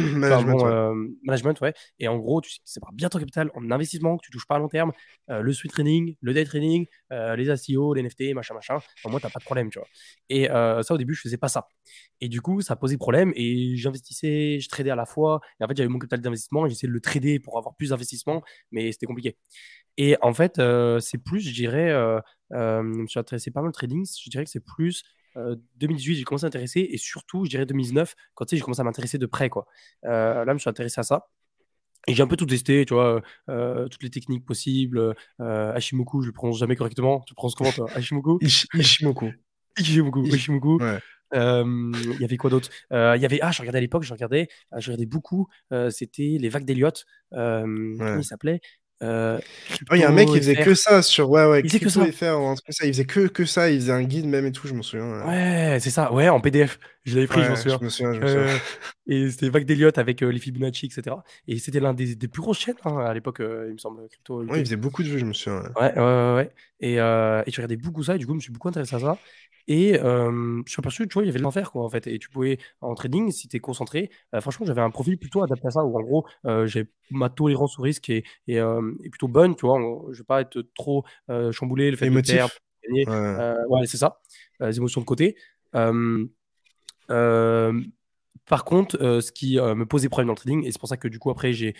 management, Et en gros, tu sépares bien ton capital en investissement que tu touches pas à long terme, le sweet trading, le day trading, les ICO, les NFT, machin, machin. Moi, moi, tu n'as pas de problème, tu vois. Et ça, au début, je faisais pas ça. Et du coup, ça posait problème et j'investissais, je tradais à la fois. Et en fait, j'avais mon capital d'investissement et j'essayais de le trader pour avoir plus d'investissement, mais c'était compliqué. Et en fait, euh, c'est plus, je dirais, euh, euh, je me suis intéressé pas mal au trading, je dirais que c'est plus 2018, j'ai commencé à m'intéresser, et surtout, je dirais 2019, quand tu sais, j'ai commencé à m'intéresser de près. Quoi. là, je me suis intéressé à ça. Et j'ai un peu tout testé, tu vois, toutes les techniques possibles. Euh, Hashimoku, je le prononce jamais correctement. Tu le prononces comment, toi Hashimoku Hishimoku. Ishimoku. Il y avait quoi d'autre Il y avait, ah, je regardais à l'époque, je regardais, je regardais beaucoup, c'était les vagues d'Eliott, comment il s'appelait euh, il y a un mec qui faisait que ça sur ouais ouais il faisait que ça. ou il faisait que, que ça il faisait un guide même et tout je m'en souviens ouais, ouais c'est ça ouais en PDF je pris, je me souviens, euh, et c'était Vague d'Eliott avec euh, les Fibonacci, etc. Et c'était l'un des, plus grosses chaînes hein, à l'époque, euh, il me semble, Oui, il faisait beaucoup de jeux, je me souviens. Ouais, ouais, ouais. Et, et, je regardais beaucoup ça, et du coup, je me suis beaucoup intéressé à ça. Et je suis aperçu, tu vois, il y avait de l'enfer, quoi, en fait. Et tu pouvais, en trading, si tu es concentré, franchement, j'avais un profil plutôt adapté à ça, où en gros, j'ai ma tolérance au risque est, est, plutôt bonne, tu vois. je vais pas être trop chamboulé, le fait de gagner. Ouais, ouais c'est ça, les émotions de côté. Euh, par contre, euh, ce qui euh, me posait problème dans le trading, et c'est pour ça que du coup après j'ai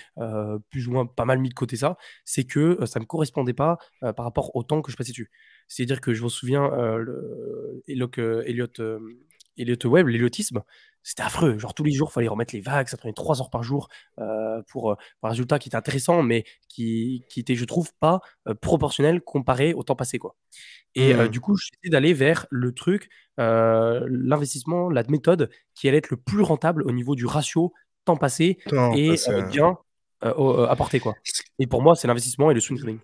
plus ou moins pas mal mis de côté ça, c'est que ça ne me correspondait pas par rapport au temps que je passais dessus. C'est-à-dire que je me souviens, le, Elliot, web Webb, c'était affreux. Genre tous les jours, il fallait remettre les vagues, ça prenait trois heures par jour euh, euh, pour, un résultat qui était intéressant, mais qui, qui était, je trouve, pas euh, proportionnel comparé au temps passé. Quoi. Et mmh. du coup, j'essayais d'aller vers le truc, l'investissement, la méthode qui allait être le plus rentable au niveau du ratio temps passé et bien apporté. Quoi. Et pour moi, c'est l'investissement et le swing trading.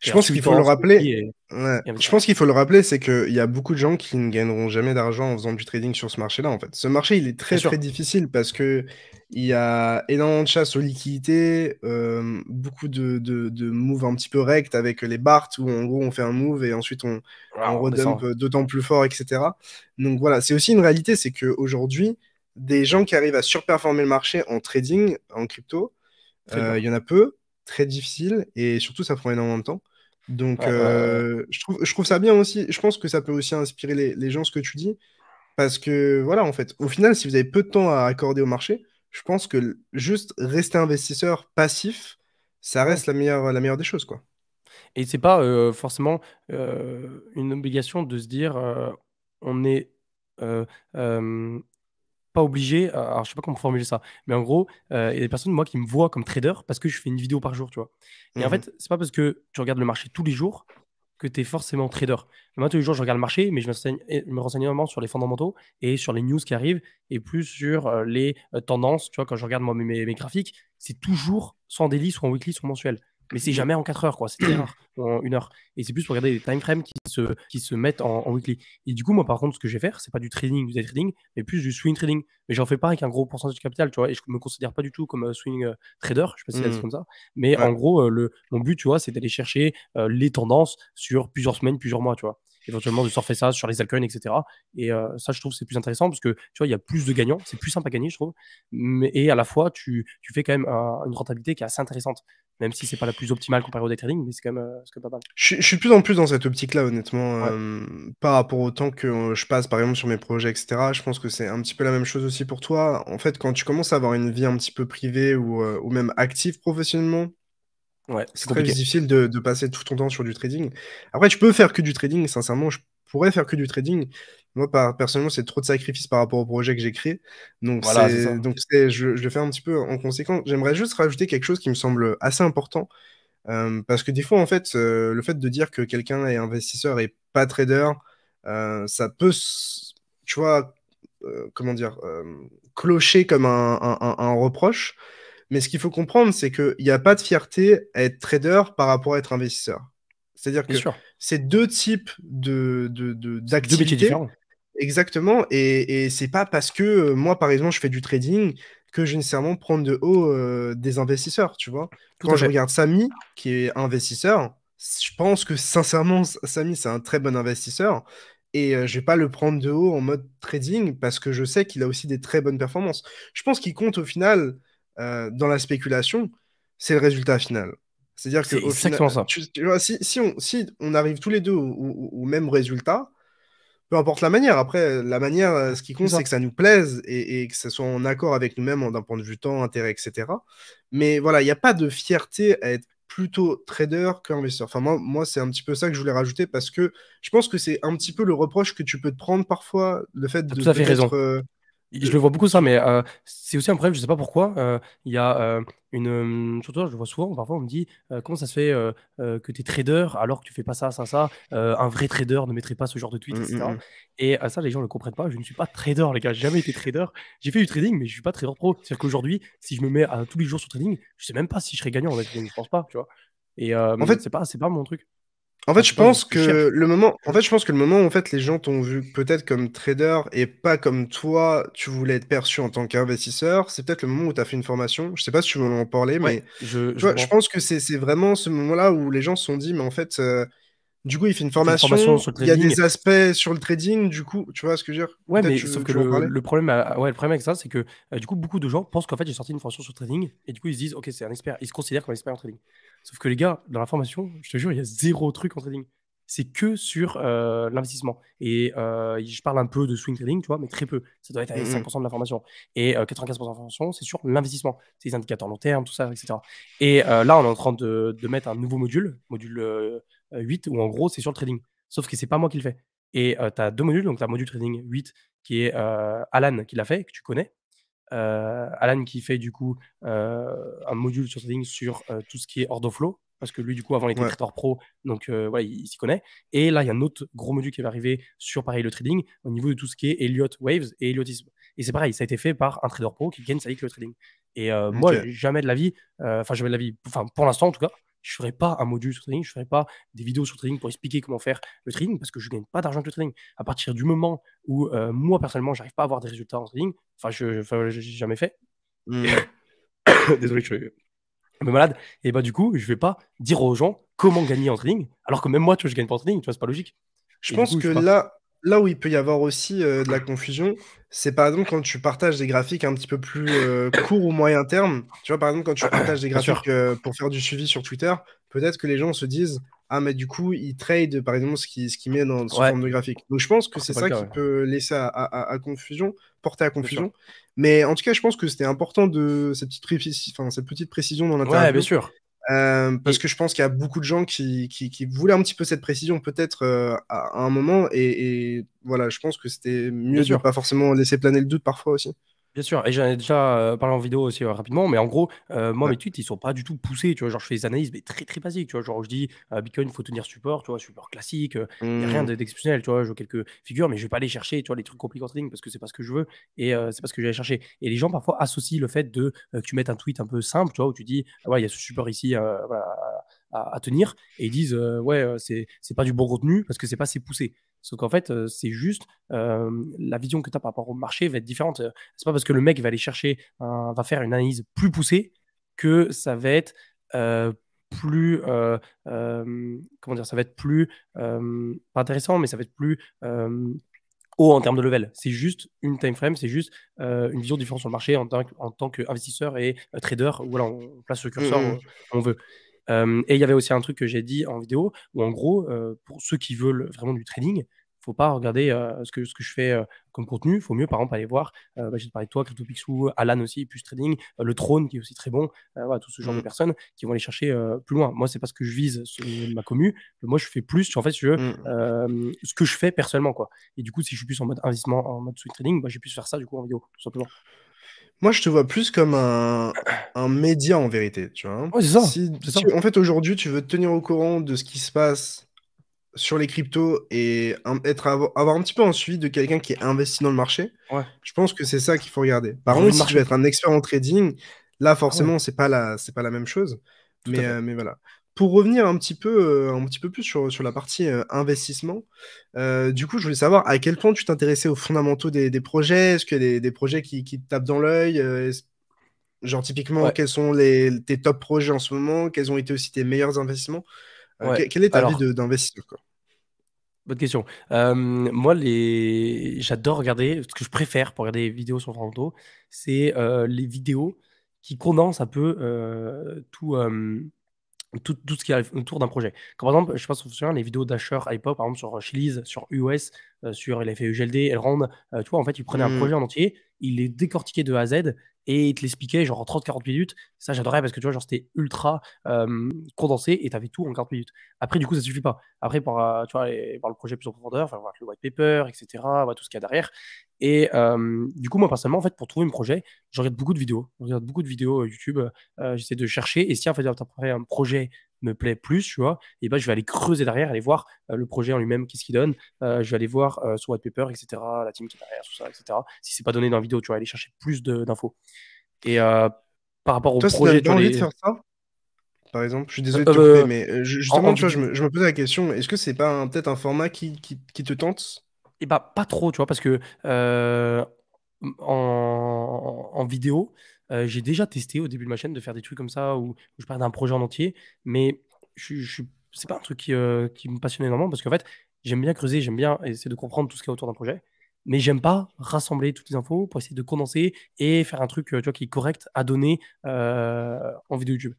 Je pense qu'il faut le rappeler. Je pense qu'il faut le rappeler, c'est qu'il y a beaucoup de gens qui ne gagneront jamais d'argent en faisant du trading sur ce marché-là. En fait, ce marché, il est très très difficile parce que il y a énormément de chasse aux liquidités, euh, beaucoup de, de, moves un petit peu rect avec les BART où en gros on fait un move et ensuite on, ah, redump euh, d'autant plus fort, etc. Donc voilà, c'est aussi une réalité, c'est qu'aujourd'hui, des gens qui arrivent à surperformer le marché en trading, en crypto, euh, il y en a peu très difficile et surtout ça prend énormément de temps. Donc euh, Je, trouve, je trouve ça bien aussi. Je pense que ça peut aussi inspirer les, gens ce que tu dis. Parce que voilà, en fait, au final, si vous avez peu de temps à accorder au marché, je pense que juste rester investisseur passif, ça reste la meilleure, la meilleure des choses. quoi. Et c'est pas euh, forcément euh, une obligation de se dire on est obligé. Euh, alors, je sais pas comment formuler ça, mais en gros, euh, il y a des personnes, moi, qui me voient comme trader parce que je fais une vidéo par jour, tu vois. Et en mhm. fait, c'est pas parce que tu regardes le marché tous les jours que tu es forcément trader. Moi, tous les jours, je regarde le marché, mais je me renseigne, me renseigne vraiment sur les fondamentaux et sur les news qui arrivent et plus sur euh, les tendances. Tu vois, quand je regarde moi mes, mes graphiques, c'est toujours soit en daily, soit en weekly, soit mensuel mais c'est jamais en 4 heures, quoi. C'est en 1 heure. Et c'est plus pour regarder les time qui se, qui se mettent en, weekly. Et du coup, moi, par contre, ce que je vais faire, c'est pas du trading, du day trading, mais plus du swing trading. Mais j'en fais pas avec un gros pourcentage de capital, tu vois. Et je me considère pas du tout comme euh, swing euh, trader, je sais pas si c'est mmh. comme ça. Mais en gros, euh, le, mon but, tu vois, c'est d'aller chercher les tendances sur plusieurs semaines, plusieurs mois, tu vois éventuellement de surfer ça sur les alcunes etc. Et ça, je trouve, c'est plus intéressant parce que tu vois, il y a plus de gagnants, c'est plus simple à gagner, je trouve. Mais, et à la fois, tu, tu fais quand même une rentabilité qui est assez intéressante même si c'est pas la plus optimale comparée au day trading, mais c'est quand, même euh, quand, même pas mal. Je, suis de plus en plus dans cette optique-là, honnêtement, euh, par rapport au temps que euh, je passe, par exemple, sur mes projets, etc. Je pense que c'est un petit peu la même chose aussi pour toi. En fait, quand tu commences à avoir une vie un petit peu privée ou, ou même active professionnellement, c'est très difficile de, passer tout ton temps sur du trading. Après, tu peux faire que du trading, sincèrement, je pourrais faire que du trading. Moi, personnellement, c'est trop de sacrifices par rapport au projet que j'ai créé. Donc, je, le fais un petit peu en conséquence. J'aimerais juste rajouter quelque chose qui me semble assez important. Euh, parce que des fois, en fait, euh, le fait de dire que quelqu'un est investisseur et pas trader, euh, ça peut, tu vois, comment dire, clocher comme un reproche. Mais ce qu'il faut comprendre, c'est qu'il n'y a pas de fierté à être trader par rapport à être investisseur. C'est-à-dire que c'est deux types de, de, de différents. Exactement. Et, et c'est pas parce que euh, moi, par exemple, je fais du trading que je vais nécessairement prendre de haut euh, des investisseurs, tu vois. Quand je regarde Samy, qui est investisseur, je pense que sincèrement, Samy, c'est un très bon investisseur. Et je euh, je vais pas le prendre de haut en mode trading parce que je sais qu'il a aussi des très bonnes performances. Je pense qu'il compte au final euh, dans la spéculation, c'est le résultat final. C'est-à-dire que exactement ça. si, si, on, arrive tous les deux au, même résultat, peu importe la manière. Après, la manière, euh, ce qui compte, c'est que ça nous plaise et, que ça soit en accord avec nous-mêmes d'un point de vue temps, intérêt, etc. Mais voilà, il n'y a pas de fierté à être plutôt trader qu'investisseur. Enfin, moi, moi c'est un petit peu ça que je voulais rajouter parce que je pense que c'est un petit peu le reproche que tu peux te prendre parfois, le fait de. Tout raison. Euh, je le vois beaucoup ça, mais euh, c'est aussi un problème, je ne sais pas pourquoi. Euh, il y a euh, une. Hum, surtout, je le vois souvent, parfois on me dit comment ça se fait que tu es trader alors que tu fais pas ça, ça, ça. un vrai trader ne mettrait pas ce genre de tweet, etc. Mmh, et mmh, mmh. ça, les gens ne le comprennent pas. Je ne suis pas trader, les gars. n'ai jamais été trader. J'ai fait du trading, mais je ne suis pas trader pro. C'est-à-dire qu'aujourd'hui, si je me mets à tous les jours sur trading, je ne sais même pas si je serais gagnant en fait, Je ne pense pas, tu vois. Et en fait, c'est pas, pas mon truc. En fait, je pense que le moment, en fait, je pense que le moment où en fait les gens t'ont vu peut-être comme trader et pas comme toi, tu voulais être perçu en tant qu'investisseur, c'est peut-être le moment où tu as fait une formation. Je sais pas si tu veux en parler, mais je, pense que c'est vraiment ce moment-là où les gens se sont dit, mais en fait, euh, du coup, il fait une formation. il y a des aspects sur le trading, du coup, tu vois ce que je veux dire Ouais, mais sauf que le, problème, euh, ouais, avec ça, c'est que euh, du coup, beaucoup de gens pensent qu'en fait, j'ai sorti une formation sur le trading et du coup, ils se disent, ok, c'est un expert. Ils se considèrent comme un expert en trading. Sauf que les gars, dans la formation, je te jure, il y a zéro truc en trading. C'est que sur euh, l'investissement. Et je parle un peu de swing trading, tu vois, mais très peu. Ça doit être à 5% mm, mm. de la formation. Et 95% de la formation, c'est sur l'investissement. C'est les indicateurs long terme, tout ça, etc. Et là, on est en train de, de mettre un nouveau module, module 8, euh, où en gros, c'est sur le trading. Sauf que c'est pas moi qui le fais. Et euh, tu as deux modules, donc tu as module trading 8, qui est euh, Alan qui l'a fait, que tu connais. Alan qui fait du coup un module sur trading sur tout ce qui est hors flow, parce que lui, du coup, avant, il était trader pro, donc il, s'y connaît. Et là, il y a un autre gros module qui va arriver sur, pareil, le trading, au niveau de tout ce qui est Elliott Waves et Elliottisme Et c'est pareil, ça a été fait par un trader pro qui gagne sa vie avec le trading. Et moi, jamais de la vie, enfin, jamais de la vie, enfin, pour l'instant en tout cas, je ne ferai pas un module sur trading, je ne ferai pas des vidéos sur trading pour expliquer comment faire le trading parce que je ne gagne pas d'argent avec le trading. À partir du moment où euh, moi, personnellement, j'arrive pas à avoir des résultats en trading, enfin, je n'ai jamais fait. Mmh. Désolé, je suis un peu malade. Et bah, du coup, je ne vais pas dire aux gens comment gagner en trading alors que même moi, tu vois, je gagne pas en trading, tu vois, c'est pas logique. Je pense que là, là où il peut y avoir aussi euh, de la confusion, c'est par exemple quand tu partages des graphiques un petit peu plus euh, court ou moyen terme. Tu vois, par exemple, quand tu partages des graphiques euh, pour faire du suivi sur Twitter, peut-être que les gens se disent Ah, mais du coup, ils trade par exemple ce qu'ils qui dans ce genre forme de graphique. Donc je pense que ah, c'est ça qui peut laisser à, confusion, porter à confusion. Mais en tout cas, je pense que c'était important de cette petite, cette petite précision dans l'interview. bien sûr. Euh, parce que je pense qu'il y a beaucoup de gens qui, voulaient un petit peu cette précision peut-être euh, à un moment et, et, voilà, je pense que c'était mieux de pas forcément laisser planer le doute parfois aussi. Bien sûr, et j'en ai déjà euh, parlé en vidéo aussi euh, rapidement, mais en gros, euh, moi, mes tweets, ils sont pas du tout poussés, tu vois, genre je fais des analyses, mais très très basiques, tu vois, genre je dis, Bitcoin, il faut tenir support, tu vois, support classique, rien mmh. d'exceptionnel, tu vois, je veux quelques figures, mais je vais pas aller chercher, tu vois, les trucs compliqués en trading, parce que c'est pas ce que je veux, et c'est pas ce que j'allais chercher. Et les gens, parfois, associent le fait de que tu mettes un tweet un peu simple, tu vois, où tu dis, ah ouais il y a ce support ici, voilà, à, tenir et ils disent euh, ouais euh, c'est c'est pas du bon contenu parce que c'est pas assez poussé sauf qu'en fait euh, c'est juste la vision que tu as par rapport au marché va être différente c'est pas parce que le mec va aller chercher va faire une analyse plus poussée que ça va être plus comment dire ça va être plus pas intéressant mais ça va être plus haut en termes de level c'est juste une time frame c'est juste une vision différente sur le marché en tant, en tant qu'investisseur et trader où voilà, on place le curseur mmh, mmh. où on veut et il y avait aussi un truc que j'ai dit en vidéo, où en gros, pour ceux qui veulent vraiment du trading, faut pas regarder ce, que, je fais comme contenu. faut mieux, par exemple, aller voir, bah, j'ai parlé de toi, CryptoPixou, Alan aussi, plus trading, le trône qui est aussi très bon, tout ce genre de mmh. personnes qui vont aller chercher plus loin. Moi, ce n'est pas ce que je vise sur ma commu. Moi, je fais plus, en fait, mmh. ce que je fais personnellement. quoi. Et du coup, si je suis plus en mode investissement, en mode sweet trading, bah, j'ai pu faire ça du coup en vidéo, tout simplement. Moi, je te vois plus comme un, média en vérité, tu vois. en fait, aujourd'hui, tu veux tenir au courant de ce qui se passe sur les cryptos et être, avoir un petit peu un suivi de quelqu'un qui est investi dans le marché. Ouais. Je pense que c'est ça qu'il faut regarder. Par contre, si tu veux être un expert en trading, là, ah forcément, c'est pas la, c'est pas la même chose. mais, euh, mais voilà pour revenir un petit peu, euh, un petit peu plus sur, sur la partie euh, investissement, euh, du coup, je voulais savoir à quel point tu t'intéressais aux fondamentaux des, projets. Est-ce qu'il que des, des projets qui, qui, te tapent dans l'œil Genre, typiquement, quels sont les, tes top projets en ce moment Quels ont été aussi tes meilleurs investissements Quel est ta vie d'investisseur Bonne question. moi, les... j'adore regarder, ce que je préfère pour regarder les vidéos sur fondamentaux, c'est les vidéos qui condensent un peu tout tout, tout, ce qui arrive autour d'un projet. Comme par exemple, je ne sais pas si vous vous souvenez, les vidéos d'Asher à l'époque, par exemple sur euh, Chili's, sur US, euh, sur l'effet UGLD, Elrond, euh, tu vois, en fait, il prenait un mmh. projet en entier, il les décortiquait de A à Z et il te l'expliquait genre en 30-40 minutes. Ça, j'adorais parce que tu vois, genre c'était ultra condensé et tu tout en 40 minutes. Après, du coup, ça suffit pas. Après, pour euh, tu vois, le projet plus en profondeur, enfin, le white paper, etc., tout ce qu'il y a derrière. Et du coup, moi personnellement, en fait, pour trouver un projet, je regarde beaucoup de vidéos. Je regarde beaucoup de vidéos euh, YouTube. Euh, j'essaie de chercher. Et si en fait, après un projet me plaît plus, tu vois, et ben je vais aller creuser derrière, aller voir euh, le projet en lui-même, qu'est-ce qu'il donne. Euh, je vais aller voir euh, white paper, etc., la team qui derrière, tout ça, etc. Si c'est pas donné dans la vidéo, tu vas aller chercher plus d'infos. Et euh, par rapport au projet, tu as envie de faire ça par exemple, je suis désolé de te mais justement, tu vois, je me, je posais la question, est-ce que c'est pas peut-être un format qui, te tente Et eh bah ben, pas trop, tu vois, parce que en, vidéo, euh, j'ai déjà testé au début de ma chaîne de faire des trucs comme ça où, je parle d'un projet en entier, mais c'est pas un truc euh, qui, me passionne énormément parce qu'en fait, j'aime bien creuser, j'aime bien essayer de comprendre tout ce qu'il y a autour d'un projet, mais j'aime pas rassembler toutes les infos pour essayer de condenser et faire un truc euh, qui est correct à donner en vidéo YouTube.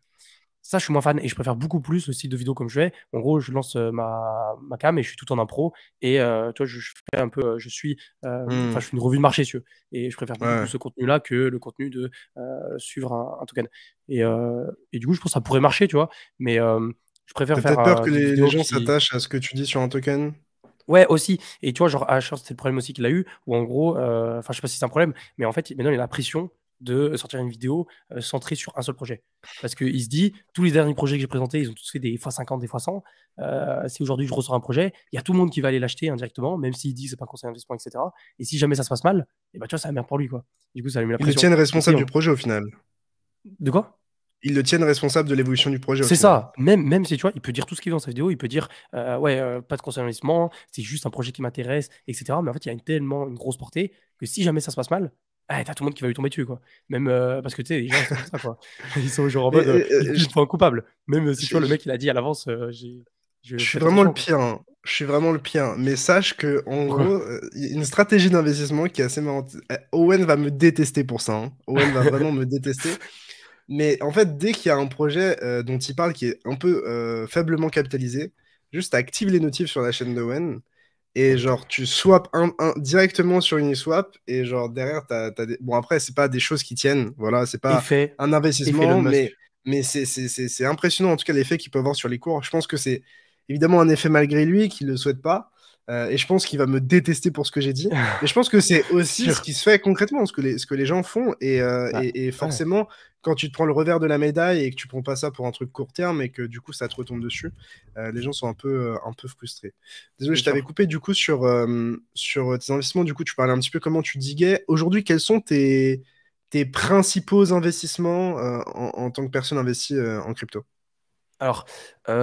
Ça, je suis moins fan et je préfère beaucoup plus le style de vidéo comme je fais. En gros, je lance euh, ma, ma cam et je suis tout en impro. Et euh, toi, je, fais un peu, euh, je suis, euh, je mmh. une revue de marché, sur Et je préfère ce contenu-là que le contenu de suivre un, token. Et, et, du coup, je pense que ça pourrait marcher, tu vois. Mais je préfère faire. peut-être peur que les, gens s'attachent à ce que tu dis sur un token Ouais, aussi. Et tu vois, genre, Asher, c'était le problème aussi qu'il a eu, ou en gros, enfin, je sais pas si c'est un problème, mais en fait, maintenant, il y a la pression de euh, sortir une vidéo euh, centrée sur un seul projet. Parce qu'il se dit, tous les derniers projets que j'ai présentés, ils ont tous fait des fois 50 des fois 100 euh, si aujourd'hui je ressors un projet, il y a tout le monde qui va aller l'acheter indirectement, même s'il dit que c'est pas un conseil d'investissement, etc. Et si jamais ça se passe mal, et eh bah, ben, tu vois, ça la merde pour lui. Quoi. Du coup, ça lui Ils le tiennent responsable du projet au final. De quoi ils le tiennent responsable de l'évolution du projet. C'est ça. Même, même si tu vois, il peut dire tout ce qu'il veut dans sa vidéo, il peut dire ouais, pas de conseil d'investissement, c'est juste un projet qui m'intéresse, etc. Mais en fait, il y a tellement une grosse portée que si jamais ça se passe mal, ah, t'as tout le monde qui va lui tomber dessus, quoi. Même euh, parce que tu sais, les gens, ça, quoi. Ils sont toujours en mode, euh, euh, je coupable. Même si tu le mec, il a dit à l'avance, j'ai. Je, suis vraiment le pire. Hein. Je suis vraiment le pire. Mais sache que, en y gros, une stratégie d'investissement qui est assez marrante. Owen va me détester pour ça. Hein. Owen va vraiment me détester. Mais en fait, dès qu'il y a un projet dont il parle qui est un peu faiblement capitalisé, juste active les notifs sur la chaîne de Owen et genre tu swaps directement sur Uniswap et genre derrière t'as des... bon après c'est pas des choses qui tiennent voilà c'est pas un investissement mais mais c'est impressionnant en tout cas l'effet qu'il peut avoir sur les cours je pense que c'est évidemment un effet malgré lui qu'il le souhaite pas euh, et je pense qu'il va me détester pour ce que j'ai dit mais je pense que c'est aussi ce qui se fait concrètement ce que les, ce que les gens font et, euh, bah, et, forcément quand tu te prends le revers de la médaille et que tu prends pas ça pour un truc court terme et que du coup ça te retombe dessus, euh, les gens sont un peu, euh, un peu frustrés. Désolé, je t'avais coupé du coup sur, euh, tes investissements. Du coup, tu parlais un petit peu comment tu diguais. Aujourd'hui, quels sont tes, principaux investissements en, tant que personne investie en crypto Alors, au,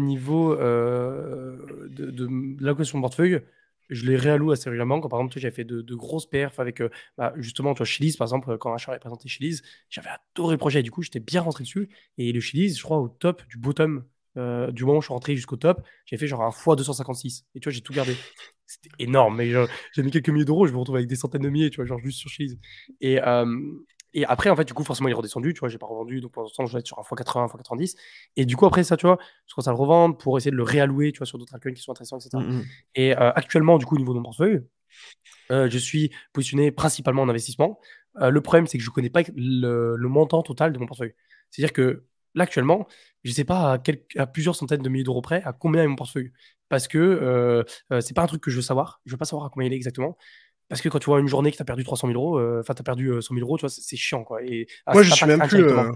niveau de, de question de portefeuille, je les réalloue assez régulièrement. Quand par exemple, j'avais fait de, grosses perfs avec euh, bah, justement, toi, Chili's, par exemple, quand chat avait présenté Chili's, j'avais adoré le projet. Du coup, j'étais bien rentré dessus. Et le Chili's, je crois, au top du bottom, euh, du moment où je suis rentré jusqu'au top, j'ai fait genre un fois 256. Et tu vois, j'ai tout gardé. C'était énorme. Mais j'ai mis quelques milliers d'euros, je me retrouve avec des centaines de milliers, tu vois, genre juste sur Chili's. Et, euh, et après, en fait, du coup, forcément, il est redescendu. Tu vois, j'ai pas revendu. Donc, pour l'instant, je vais être sur un x80, x90. Et du coup, après ça, tu vois, je commence à le revendre pour essayer de le réallouer, tu vois, sur d'autres altcoins qui sont intéressants, etc. Et mm, mm. Euh, actuellement, du coup, au niveau de mon portefeuille, euh, je suis positionné principalement en investissement. Euh, le problème, c'est que je connais pas le, montant total de mon portefeuille. C'est-à-dire que là, actuellement, je ne sais pas à, à, plusieurs centaines de milliers d'euros près à combien est mon portefeuille. Parce que euh, c'est pas un truc que je veux savoir. Je ne veux pas savoir à combien il est exactement. Parce que quand tu vois une journée que t'as as perdu 300 000 euros, euh, enfin, tu perdu 100 euh, 000 euros, tu vois, c'est chiant, quoi. Moi, je suis même plus. Euh,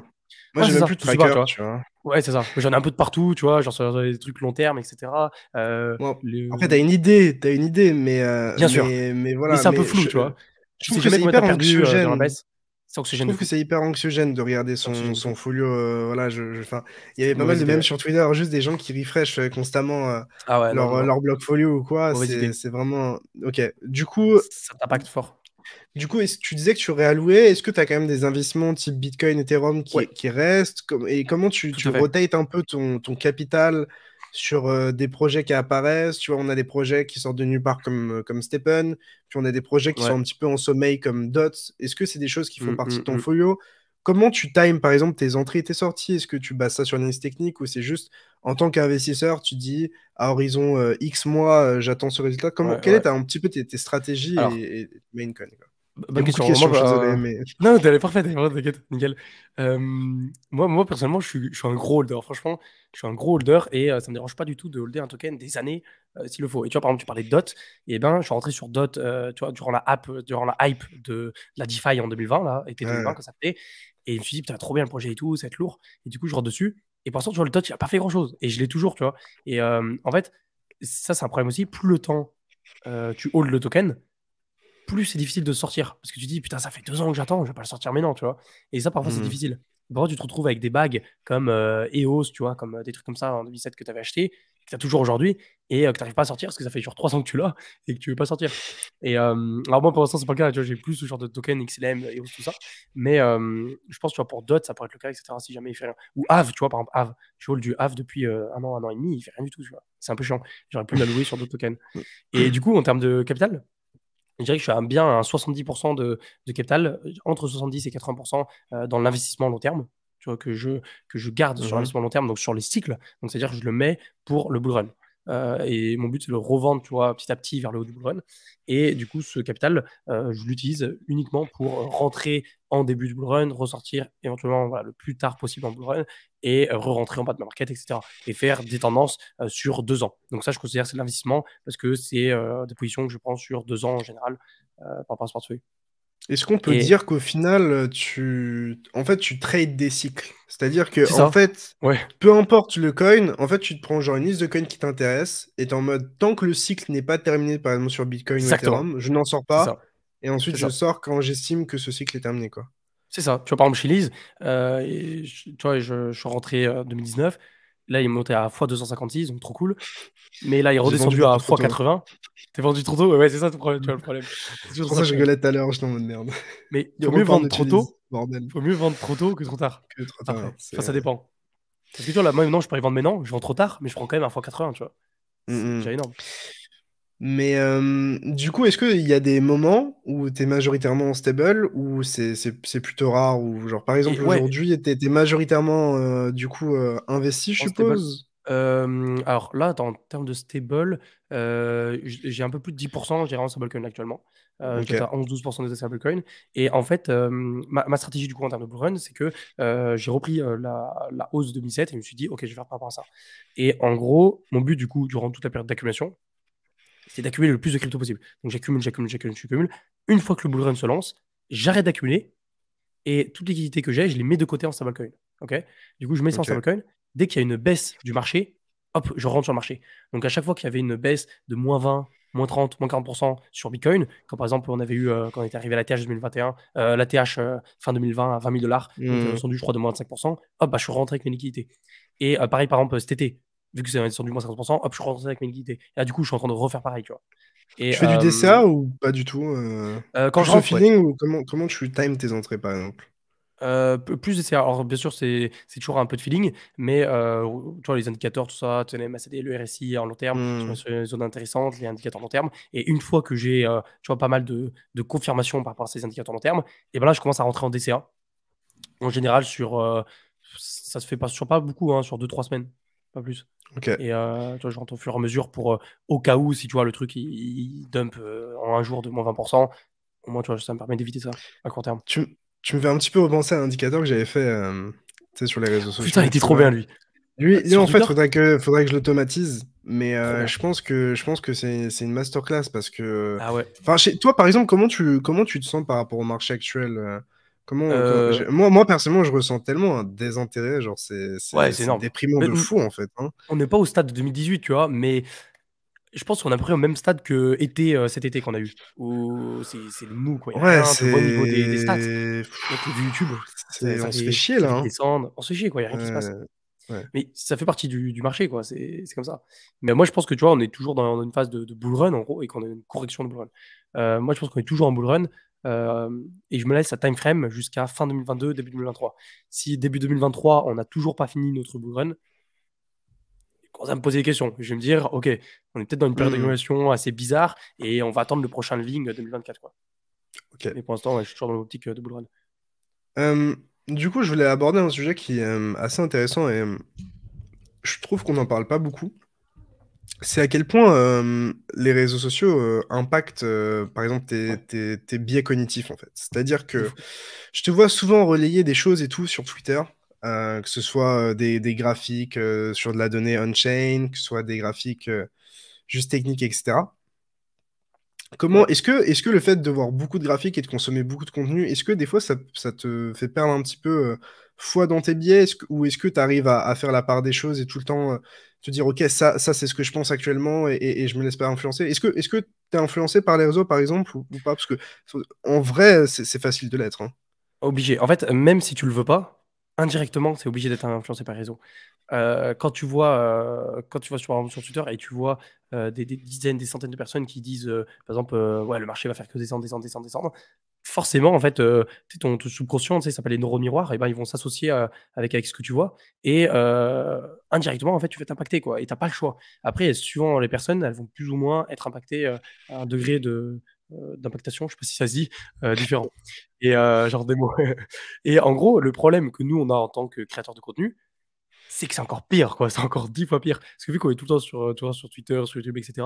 moi, je j'ai même plus de tracker, tu vois. Ouais, c'est ça. J'en ai un peu de partout, tu vois, genre sur des trucs long terme, etc. Euh, fait, t'as une idée, t'as une idée, mais. Bien sûr. Mais, voilà. c'est un peu flou, tu vois. Je, je trouve que, perdu, c'est hyper perdu, la baisse je trouve que c'est hyper anxiogène de regarder son, son folio. Euh, voilà, je, il y avait pas mal de même sur Twitter, juste des gens qui refreshent euh, constamment euh, ah leur, leur blog folio ou quoi. C'est vraiment. Ok. Du coup. Ça t'impacte fort. Du coup, tu disais que tu aurais alloué. Est-ce que tu as quand même des investissements type Bitcoin, Ethereum qui, qui restent Et comment tu, tu rotates un peu ton, ton capital sur euh, des projets qui apparaissent. Tu vois, on a des projets qui sortent de nulle part comme, euh, comme Stephen, puis on a des projets qui sont un petit peu en sommeil comme Dots. Est-ce que c'est des choses qui mmh, font partie de mmh, ton mmh. folio Comment tu times, par exemple, tes entrées et tes sorties Est-ce que tu bases ça sur une liste technique ou c'est juste en tant qu'investisseur, tu dis à horizon euh, X mois, j'attends ce résultat Comment, Quelle est un petit peu tes, stratégies et, main moi, bah, Non, t'es parfait, t'inquiète, nickel. Euh, moi, moi, personnellement, je suis, je suis, un gros holder. Franchement, je suis un gros holder et ça euh, ça me dérange pas du tout de holder un token des années euh, s'il le faut. Et tu vois, par exemple, tu parlais de DOT. Et eh ben, je suis rentré sur DOT tu vois, durant, la app, durant la hype de la DeFi en 2020, là, été 2020, ça fait. Et je me suis dit, putain, trop bien le projet et tout, ça va être lourd. Et du coup, je rentre dessus. Et pour l'instant, tu vois, le DOT, il n'a pas fait grand chose. Et je l'ai toujours, tu vois. Et en fait, ça, c'est un problème aussi. Plus le temps, tu holds le token, plus c'est difficile de sortir. Parce que tu dis, putain, ça fait deux ans que j'attends, je vais pas le sortir maintenant, tu vois. Et ça, parfois, c'est mmh. difficile. Parfois, tu te retrouves avec des bagues comme euh, EOS, tu vois, comme euh, des trucs comme ça en 2007 que tu avais acheté, que tu as toujours aujourd'hui, et euh, que tu n'arrives pas à sortir parce que ça fait genre trois ans que tu l'as et que tu veux pas sortir. Et alors, moi, pour l'instant, c'est pas le cas, tu vois, j'ai plus ce genre de token, XLM, EOS, tout ça. Mais je pense, tu vois, pour d'autres, ça pourrait être le cas, etc. Si jamais il fait rien. Ou av tu vois, par exemple, av Je hold du av depuis un an, un an et demi, il fait rien du tout, tu vois. C'est un peu chiant. J'aurais pu louer sur d'autres tokens. Mmh. Et du coup, en termes de capital, je dirais que je suis à bien à 70% de, capital, entre 70 et 80% euh, dans l'investissement long terme, tu vois, que je, que je garde sur mmh l'investissement long terme, donc sur les cycles. Donc, c'est-à-dire que je le mets pour le bull run. Euh, et mon but, c'est de le revendre, tu petit à petit vers le haut du bull run. Et du coup, ce capital, euh, je l'utilise uniquement pour rentrer en début du bull run, ressortir éventuellement le plus tard possible en bull run et re-rentrer en bas de ma market, etc. Et faire des tendances euh, sur deux ans. Donc ça, je considère que c'est l'investissement parce que c'est des positions que je prends sur deux ans en général par rapport à ce portefeuille. Est-ce qu'on peut dire qu'au final, tu, en fait, tu trades des cycles C'est-à-dire que, en fait, peu importe le coin, en fait, tu te prends genre une liste de coins qui t'intéresse et t'es en mode tant que le cycle n'est pas terminé, par exemple sur Bitcoin ou Ethereum, je n'en sors pas. Et ensuite, je sors quand j'estime que ce cycle est terminé, quoi. C'est ça. Tu vois, par exemple, chez Lise, euh, je, je, suis rentré en euh, 2019, Là, il est monté à x256, donc trop cool. Mais là, il est redescendu à x80. T'es vendu trop tôt Ouais, c'est ça ton problème. Tu vois, le problème. C'est pour ça que je rigolais tout à l'heure, je suis en mode merde. Mais il vaut mieux vendre trop tôt. Faut mieux vendre trop tôt que trop tard. Que trop tard. enfin, ça dépend. Parce que tu vois, là, maintenant, je peux y vendre maintenant, je vends trop tard, mais je prends quand même un x80, tu vois. C'est déjà énorme. Mais euh, du coup, est-ce qu'il y a des moments où tu es majoritairement stable ou c'est plutôt rare ou genre par exemple aujourd'hui tu es, majoritairement euh, du coup euh, investi, je suppose alors là, en termes de stable, j'ai un peu plus de 10% j'ai en stablecoin actuellement. Euh, 11-12% des stablecoins. Et en fait, ma, stratégie du coup en termes de bull run, c'est que j'ai repris la, la, hausse de 2007 et je me suis dit, OK, je vais faire par rapport à ça. Et en gros, mon but du coup, durant toute la période d'accumulation, c'est d'accumuler le plus de crypto possible. Donc j'accumule, j'accumule, j'accumule, j'accumule. Une fois que le bull run se lance, j'arrête d'accumuler et toutes les liquidités que j'ai, je les mets de côté en stablecoin. ok du coup, je mets ça en stablecoin. Dès qu'il y a une baisse du marché, hop, je rentre sur le marché. Donc à chaque fois qu'il y avait une baisse de moins 20, moins 30, moins 40% sur Bitcoin, quand par exemple on avait eu, euh, quand on était arrivé à la TH 2021, euh, la TH euh, fin 2020 à 20 000 dollars, on mmh. descendu, je crois, de moins 5%. hop, bah, je suis rentré avec mes liquidités. Et pareil, par exemple, cet été, vu que c'est descendu moins 50%, hop, je suis rentré avec mes liquidités. Et là, ah, du coup, je suis en train de refaire pareil, tu vois. Et, tu fais du euh, DCA ou pas du tout euh, euh, Quand je feeling comment, tu times tes entrées, par exemple euh, plus DCA Alors, bien sûr, c'est toujours un peu de feeling, mais tu vois, les indicateurs, tout ça, le MACD, le RSI en long terme, hmm. les sur une zone intéressante, les indicateurs en long terme. Et une fois que j'ai tu vois, pas mal de, de confirmations par rapport à ces indicateurs en long terme, et ben là, je commence à rentrer en DCA. En général, sur, ça se fait pas, sur pas beaucoup, hein, sur 2-3 semaines pas plus. Et euh, tu vois, je rentre au fur et à mesure pour, euh, au cas où, si tu vois le truc, il, dump euh, en un jour de moins 20%, au moins, tu vois, ça me permet d'éviter ça à court terme. Tu, tu, me fais un petit peu repenser à l'indicateur que j'avais fait sur les réseaux sociaux. Putain, il était trop bien, lui. Lui, ah, en fait, faudrait que, faudrait que je l'automatise, mais je pense que je pense que c'est une masterclass parce que. Ah ouais. Enfin, toi, par exemple, comment tu comment tu te sens par rapport au marché actuel Comment, euh, moi, moi, personnellement, je ressens tellement un désintérêt. Genre, c'est déprimant de fou, en fait. Hein. On n'est pas au stade de 2018, tu vois, mais je pense qu'on a pris au même stade que euh, cet été qu'on a eu. ou c'est mou, quoi. Il y ouais, c'est. niveau des, stats. YouTube. on se fait chier, là. Hein. On se fait chier, quoi. Il n'y a rien qui se passe. Mais ça fait partie du, marché, quoi. C'est comme ça. Mais moi, je pense que tu vois, on est toujours dans, une phase de, de, bull run, en gros, et qu'on a une correction de bull run. Euh, moi, je pense qu'on est toujours en bull run et je me laisse à time frame jusqu'à fin 2022, début 2023. Si début 2023, on n'a toujours pas fini notre bullrun run, on va me poser des questions. Je vais me dire, OK, on est peut-être dans une période mmh. d'évaluation assez bizarre et on va attendre le prochain living 2024. Quoi. Mais pour l'instant, je suis toujours dans l'optique euh, de bullrun du coup, je voulais aborder un sujet qui est assez intéressant et je trouve qu'on n'en parle pas beaucoup c'est à quel point euh, les réseaux sociaux euh, impactent, euh, par exemple, tes, biais cognitifs, en fait. C'est-à-dire que je te vois souvent relayer des choses et tout sur Twitter, que ce soit des, graphiques sur de la donnée on-chain, que ce soit des graphiques juste techniques, etc. Comment est-ce que, est que le fait de voir beaucoup de graphiques et de consommer beaucoup de contenu, est-ce que des fois ça, te fait perdre un petit peu foi dans tes biais ou est-ce que tu arrives à, faire la part des choses et tout le temps te dire, OK, ça, c'est ce que je pense actuellement et, je me laisse pas influencer. Est-ce que tu es influencé par les réseaux, par exemple, ou, pas Parce que en vrai, c'est facile de l'être. Hein. Obligé. En fait, même si tu le veux pas, indirectement, c'est obligé d'être influencé par les réseaux. Euh, quand tu vois, euh, quand tu vois sur, Twitter et tu vois euh, des, dizaines, des centaines de personnes qui disent, par exemple, ouais, le marché va faire que descendre, descendre, descendre, descendre, forcément, en fait, euh, ton, ton, subconscient, ça s'appelle les neuromiroirs, et ben, ils vont s'associer avec, avec ce que tu vois. Et indirectement, en fait, tu vas t'impacter, quoi. Et tu pas le choix. Après, suivant les personnes, elles vont plus ou moins être impactées à un degré de d'impactation, je sais pas si ça se dit, différent. Et genre des mots. et en gros, le problème que nous, on a en tant que créateur de contenu, c'est que c'est encore pire, quoi. C'est encore dix fois pire. Parce que vu qu'on est tout le temps sur, euh, sur Twitter, sur YouTube, etc.,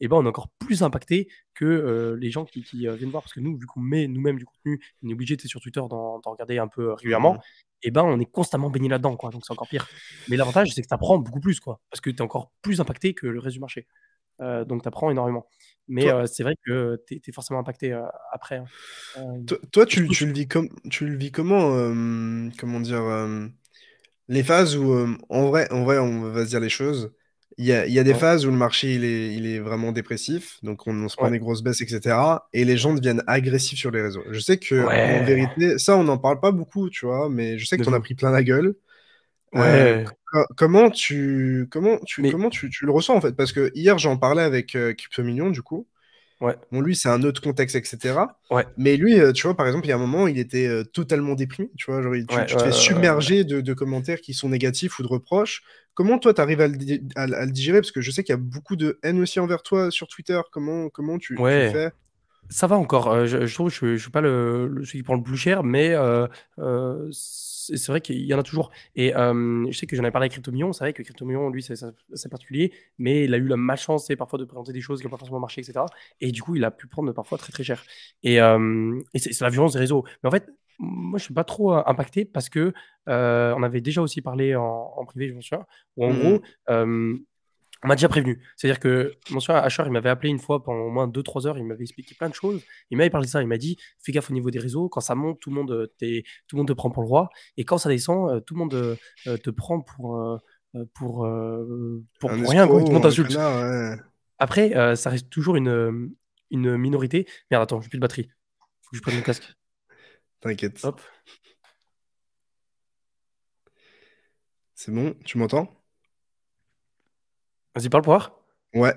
et eh ben on est encore plus impacté que euh, les gens qui, euh, viennent voir. Parce que nous, vu qu'on met nous-mêmes du contenu, on est obligé de sur Twitter d'en regarder un peu régulièrement. Et eh ben on est constamment baigné là-dedans, quoi. Donc c'est encore pire. Mais l'avantage, c'est que tu apprends beaucoup plus, quoi. Parce que tu es encore plus impacté que le reste du marché. donc tu apprends énormément. Mais c'est vrai que tu es, forcément impacté après. Hein. toi, tu, tu, le vis tu le vis comment Comment dire les phases où, euh, en, vrai, on va se dire les choses, il y a, des phases où le marché il est, vraiment dépressif, donc on, se prend des grosses baisses, etc. Et les gens deviennent agressifs sur les réseaux. Je sais que, en vérité, ça, on n'en parle pas beaucoup, tu vois, mais je sais que tu as pris plein la gueule. Euh, ouais. comment tu, comment tu, comment tu, le ressens en fait Parce que hier, j'en parlais avec euh, du coup. Bon, lui, c'est un autre contexte, etc. Ouais. Mais lui, euh, tu vois, par exemple, il y a un moment, il était euh, totalement déprimé. Tu vois, genre, te fais submerger de, commentaires qui sont négatifs ou de reproches. Comment toi, tu arrives à le, digérer Parce que je sais qu'il y a beaucoup de haine aussi envers toi sur Twitter. Comment, comment tu, tu fais ça va encore. Euh, je, trouve que je ne suis pas le, celui qui prend le plus cher, mais euh, euh, c'est vrai qu'il y en a toujours. Et je sais que j'en ai parlé avec CryptoMillon. C'est vrai que CryptoMillon, lui, c'est particulier, mais il a eu la malchance parfois de présenter des choses qui n'ont pas forcément marché, etc. Et du coup, il a pu prendre parfois très très cher. Et, c'est la violence des réseaux. Mais en fait, moi, je ne suis pas trop impacté parce que on avait déjà aussi parlé en, privé, je m'en souviens, en mmh gros on m'a déjà prévenu. C'est-à-dire que mon soeur Asher, il m'avait appelé une fois pendant au moins 2-3 heures, il m'avait expliqué plein de choses. Il m'avait parlé de ça, il m'a dit fais gaffe au niveau des réseaux, quand ça monte, tout le monde, euh, tout le monde te prend pour le roi, et quand ça descend, euh, tout le monde euh, te prend pour, pour, pour, rien, tout le monde Après, ça reste toujours une, une minorité. Merde, attends, j'ai plus de batterie. Faut que je prenne mon casque. T'inquiète. Hop. C'est bon, tu m'entends Vas-y, parle pour voir. Ouais.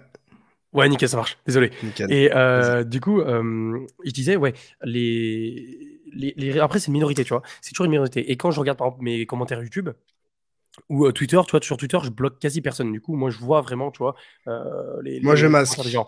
Ouais, nickel, ça marche. Désolé. Et euh, du coup, euh, il je disais, ouais, les, après, c'est une minorité, tu vois. C'est toujours une minorité. Et quand je regarde, par exemple, mes commentaires YouTube ou euh, Twitter, tu vois, sur Twitter, je bloque quasi personne. Du coup, moi, je vois vraiment, tu vois, les, Moi, je masque. Gens.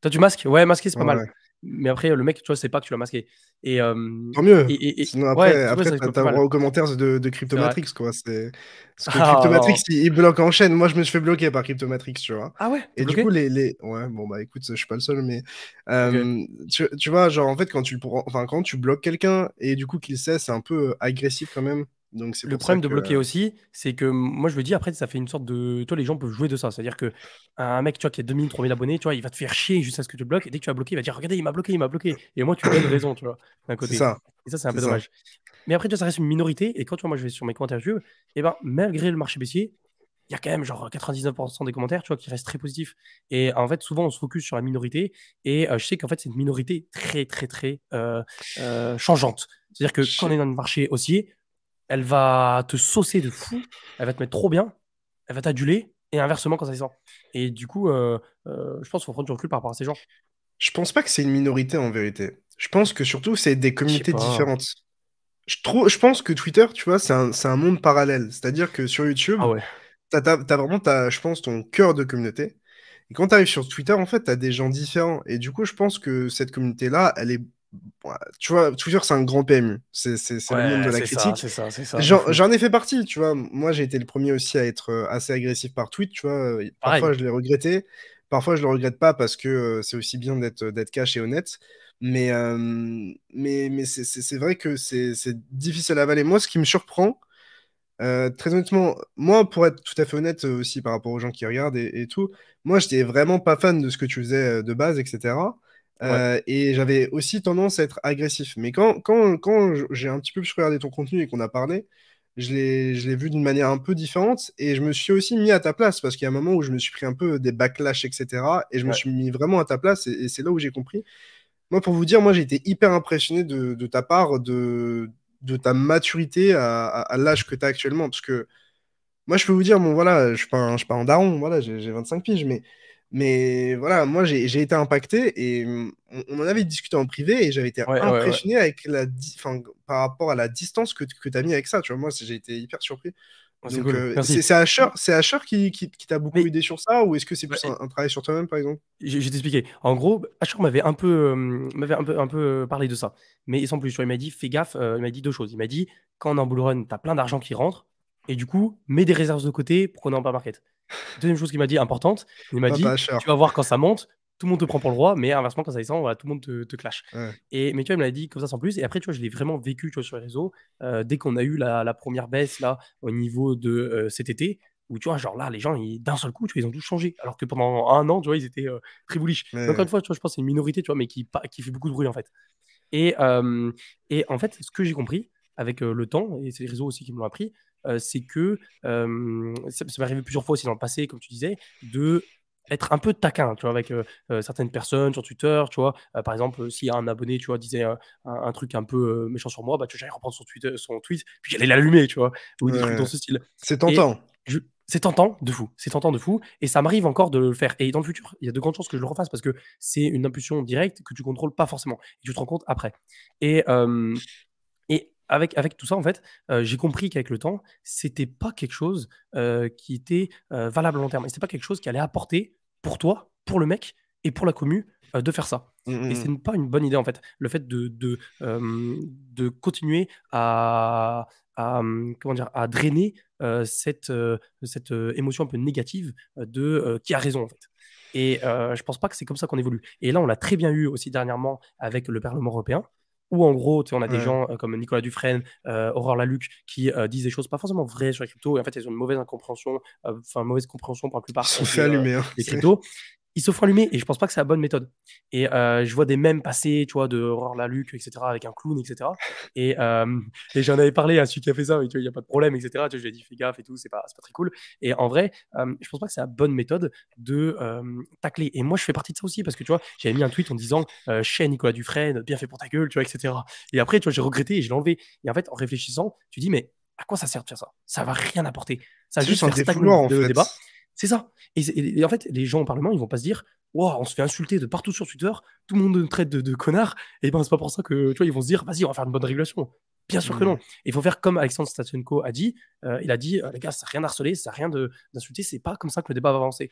Toi, tu masques Ouais, masquer, c'est pas mal. Ouais. Mais après, le mec, tu vois, c'est pas que tu l'as masqué. Et, euh, Tant mieux. Et, Sinon, après, après, t'as droit aux commentaires de, de Cryptomatrix, quoi. C'est... Cryptomatrix, il, bloque en chaîne. Moi, je me suis fait bloquer par Cryptomatrix, tu vois. Ah ouais Et du coup, les, les, Ouais, bon, bah écoute, je suis pas le seul, mais. Euh, tu, tu, vois, genre, en fait, quand tu, enfin, quand tu bloques quelqu'un et du coup qu'il sait, c'est un peu agressif quand même le problème de bloquer euh, aussi, c'est que moi je veux dire après, ça fait une sorte de. Toi, les gens peuvent jouer de ça. C'est-à-dire que un mec, tu qui a 2000, 3000 abonnés, tu vois, il va te faire chier jusqu'à ce que tu le bloques. Et dès que tu vas bloquer, il va dire Regardez, il m'a bloqué, il m'a bloqué. Et moi, tu donnes raison, tu vois, d'un côté. Et ça, c'est un peu dommage. Mais après, tu vois, ça reste une minorité. Et quand tu vois, moi, je vais sur mes commentaires YouTube, et eh ben, malgré le marché baissier, il y a quand même genre 99% des commentaires tu vois, qui restent très positifs. Et en fait, souvent, on se focus sur la minorité. Et euh, je sais qu'en fait, c'est une minorité très, très, très euh, changeante. C'est-à-dire que quand on est dans le marché haussier, elle va te saucer de fou, elle va te mettre trop bien, elle va t'aduler, et inversement quand ça descend. Et du coup, euh, euh, je pense qu'il faut prendre du recul par rapport à ces gens. Je pense pas que c'est une minorité en vérité. Je pense que surtout, c'est des communautés différentes. Je, je pense que Twitter, tu vois, c'est un, monde parallèle. C'est-à-dire que sur YouTube, ah tu as, vraiment, je pense, ton cœur de communauté. Et quand tu arrives sur Twitter, en fait, tu as des gens différents. Et du coup, je pense que cette communauté-là, elle est tu vois, toujours c'est un grand PMU. C'est le monde de la critique. J'en ai fait partie, tu vois. Moi, j'ai été le premier aussi à être euh, assez agressif par tweet, tu vois. Parfois, je l'ai regretté. Parfois, je le regrette pas parce que euh, c'est aussi bien euh, d'être cash et honnête. Mais, mais, mais c'est vrai que c'est difficile à avaler. Moi, ce qui me surprend, très honnêtement, moi, pour être tout à fait honnête aussi par rapport aux gens qui regardent et, et tout, moi, j'étais vraiment pas fan de ce que tu faisais de base, etc. Euh, et j'avais aussi tendance à être agressif. Mais quand, quand, quand j'ai un petit peu plus regardé ton contenu et qu'on a parlé, je l'ai vu d'une manière un peu différente et je me suis aussi mis à ta place parce qu'il y a un moment où je me suis pris un peu des backlash, etc. Et je me suis mis vraiment à ta place et, c'est là où j'ai compris. Moi, pour vous dire, moi, j'ai été hyper impressionné de, ta part, de, de ta maturité à, l'âge que tu as actuellement. Parce que moi, je peux vous dire, bon, voilà, je ne je suis pas un daron, voilà, j'ai 25 piges, mais mais voilà, moi j'ai été impacté et on, en avait discuté en privé et j'avais été impressionné avec la par rapport à la distance que, tu as mis avec ça. Tu vois, moi j'ai été hyper surpris. C'est cool. Euh, Asher, qui, t'a beaucoup aidé sur ça ou est-ce que c'est plus un, travail sur toi-même par exemple Je, vais t'expliquer. En gros, Asher m'avait un peu, euh, m'avait un peu, un peu parlé de ça. Mais sans plus, il m'a dit fais gaffe, euh, il m'a dit deux choses. Il m'a dit quand on est en bull tu as plein d'argent qui rentre et du coup, mets des réserves de côté pour qu'on n'en pas market. Deuxième chose qu'il m'a dit importante, il m'a dit Tu vas voir quand ça monte, tout le monde te prend pour le roi, mais inversement, quand ça descend, voilà, tout le monde te, clash. Et, mais tu vois, il me dit comme ça sans plus. Et après, tu vois, je l'ai vraiment vécu tu sur les réseaux. Euh, dès qu'on a eu la, première baisse là, au niveau de euh, cet été, où tu vois, genre là, les gens, d'un seul coup, tu vois, ils ont tout changé. Alors que pendant un an, tu vois, ils étaient euh, très bullish. Encore une fois, tu vois, je pense que c'est une minorité, tu vois, mais qui, fait beaucoup de bruit en fait. Et, et en fait, ce que j'ai compris avec le temps, et c'est les réseaux aussi qui me l'ont appris, euh, c'est que euh, ça, m'est arrivé plusieurs fois aussi dans le passé, comme tu disais, de être un peu taquin, tu vois, avec euh, certaines personnes sur Twitter, tu vois. par exemple, si un abonné, tu vois, disait un, truc un peu méchant sur moi, bah, tu j'allais reprendre son tweet, son tweet, puis j'allais l'allumer, tu vois, ou dans ce style. C'est tentant. C'est tentant de fou, c'est tentant de fou, et ça m'arrive encore de le faire. Et dans le futur, il y a de grandes chances que je le refasse parce que c'est une impulsion directe que tu contrôles pas forcément, et tu te rends compte après. Et avec, tout ça, en fait, euh, j'ai compris qu'avec le temps, c'était pas quelque chose euh, qui était euh, valable à long terme. Ce c'était pas quelque chose qui allait apporter pour toi, pour le mec et pour la commune de faire ça. Mmh, mmh, et mmh. ce n'est pas une bonne idée, en fait. Le fait de, de, continuer à, à, comment dire, à drainer cette, cette émotion un peu négative de qui a raison, en fait. Et je pense pas que c'est comme ça qu'on évolue. Et là, on l'a très bien eu aussi dernièrement avec le Parlement européen où en gros, on a des mmh. gens euh, comme Nicolas Dufresne, euh, Aurore Laluc, qui euh, disent des choses pas forcément vraies sur les cryptos, et en fait, ils ont une mauvaise incompréhension, enfin, mauvaise compréhension pour la plupart. Ils sont hein, cryptos il se faut allumer et je pense pas que c'est la bonne méthode. Et euh, je vois des mêmes passer, tu vois, de la Laluc, etc., avec un clown, etc. Euh, et, j'en avais parlé à celui qui a fait ça, mais tu vois, il n'y a pas de problème, etc. Tu vois, je lui ai dit, fais gaffe et tout, c'est pas, pas très cool. Et en vrai, euh, je pense pas que c'est la bonne méthode de tacler. Et moi, je fais partie de ça aussi, parce que tu vois, j'avais mis un tweet en disant, chez Nicolas Dufresne, bien fait pour ta gueule, tu vois, etc. Et après, tu vois, j'ai regretté et je l'ai enlevé. Et en fait, en réfléchissant, tu dis, mais à quoi ça sert de faire ça Ça va rien apporter. Ça juste faire tacler le débat. C'est ça. Et, en fait, les gens au Parlement, ils vont pas se dire Wow, on se fait insulter de partout sur Twitter, tout le monde nous traite de, connards. » connard, et ben c'est pas pour ça que tu vois, ils vont se dire Vas-y, on va faire une bonne régulation. Bien sûr que mmh. non. Il faut faire comme Alexandre Statsenko a dit. Euh, il a dit euh, Les gars, ça n'a rien harceler, ça n'a rien d'insulter, c'est pas comme ça que le débat va avancer.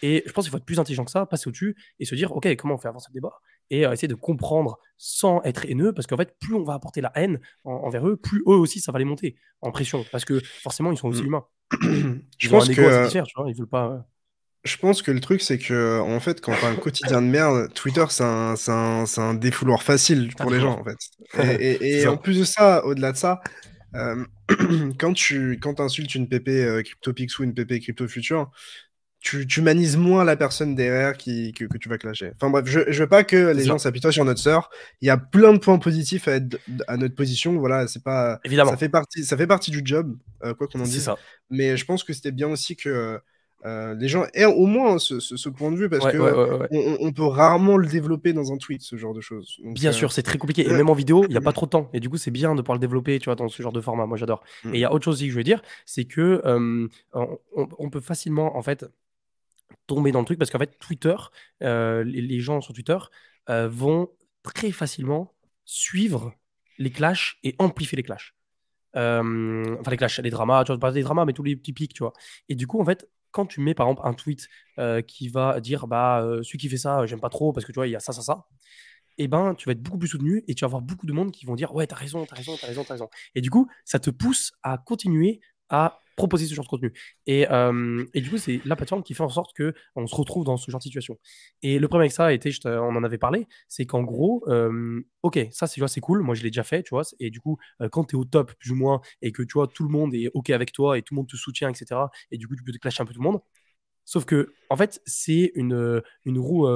Et je pense qu'il faut être plus intelligent que ça, passer au-dessus et se dire Ok, comment on fait avancer le débat et euh, essayer de comprendre sans être haineux, parce qu'en fait, plus on va apporter la haine envers eux, plus eux aussi, ça va les monter en pression, parce que forcément, ils sont aussi mm. humains. je pense que tu vois, ils veulent pas. Je pense que le truc, c'est que, en fait, quand t'as un quotidien de merde, Twitter, c'est un, un, défouloir facile pour les gens, en fait. Et, en plus de ça, au-delà de ça, euh, quand tu quand insultes une PP Crypto euh, CryptoPix ou une PP Crypto Future, tu, humanises moins la personne derrière qui, que, tu vas clasher. Enfin bref, je, je veux pas que les gens s'apitoient sur notre sœur. Il y a plein de points positifs à, à notre position. Voilà, c'est pas. Évidemment. Ça fait partie, ça fait partie du job, euh, quoi qu'on en dise. Ça. Mais je pense que c'était bien aussi que. Euh, euh, les gens aient au moins ce, ce, point de vue parce qu'on que on, peut rarement le développer dans un tweet ce genre de choses. bien sûr, c'est très compliqué et même en vidéo, il n'y a pas mm-hmm. trop de temps et du coup c'est bien de pouvoir le développer, tu vois, dans ce genre de format. Moi j'adore. Et il y a mm. autre chose aussi que je veux dire, c'est que on, on, peut facilement en fait tomber dans le truc parce qu'en fait, Twitter, euh, les, gens sur Twitter euh, vont très facilement suivre les clashs et amplifier les clashs. Euh, enfin, les clashs, les dramas, tu vois, pas des dramas, mais tous les petits pics, tu vois. Et du coup, en fait, quand tu mets par exemple un tweet qui va dire bah, celui qui fait ça, j'aime pas trop parce que tu vois, il y a ça, ça, ça. Et eh ben, tu vas être beaucoup plus soutenu et tu vas avoir beaucoup de monde qui vont dire ouais, t'as raison, t'as raison, t'as raison, t'as raison. Et du coup, ça te pousse à continuer à proposer ce genre de contenu. Euh, et, du coup, c'est la plateforme qui fait en sorte que on se retrouve dans ce genre de situation. Et le problème avec ça était, on en avait parlé, c'est qu'en gros, euh, ok, ça c'est, cool, moi je l'ai déjà fait, tu vois, et du coup, euh, quand tu es au top, plus ou moins, et que tu vois, tout le monde est ok avec toi, et tout le monde te soutient, etc., et du coup, tu peux te clasher un peu tout le monde, Sauf que, en fait, c'est une, une roue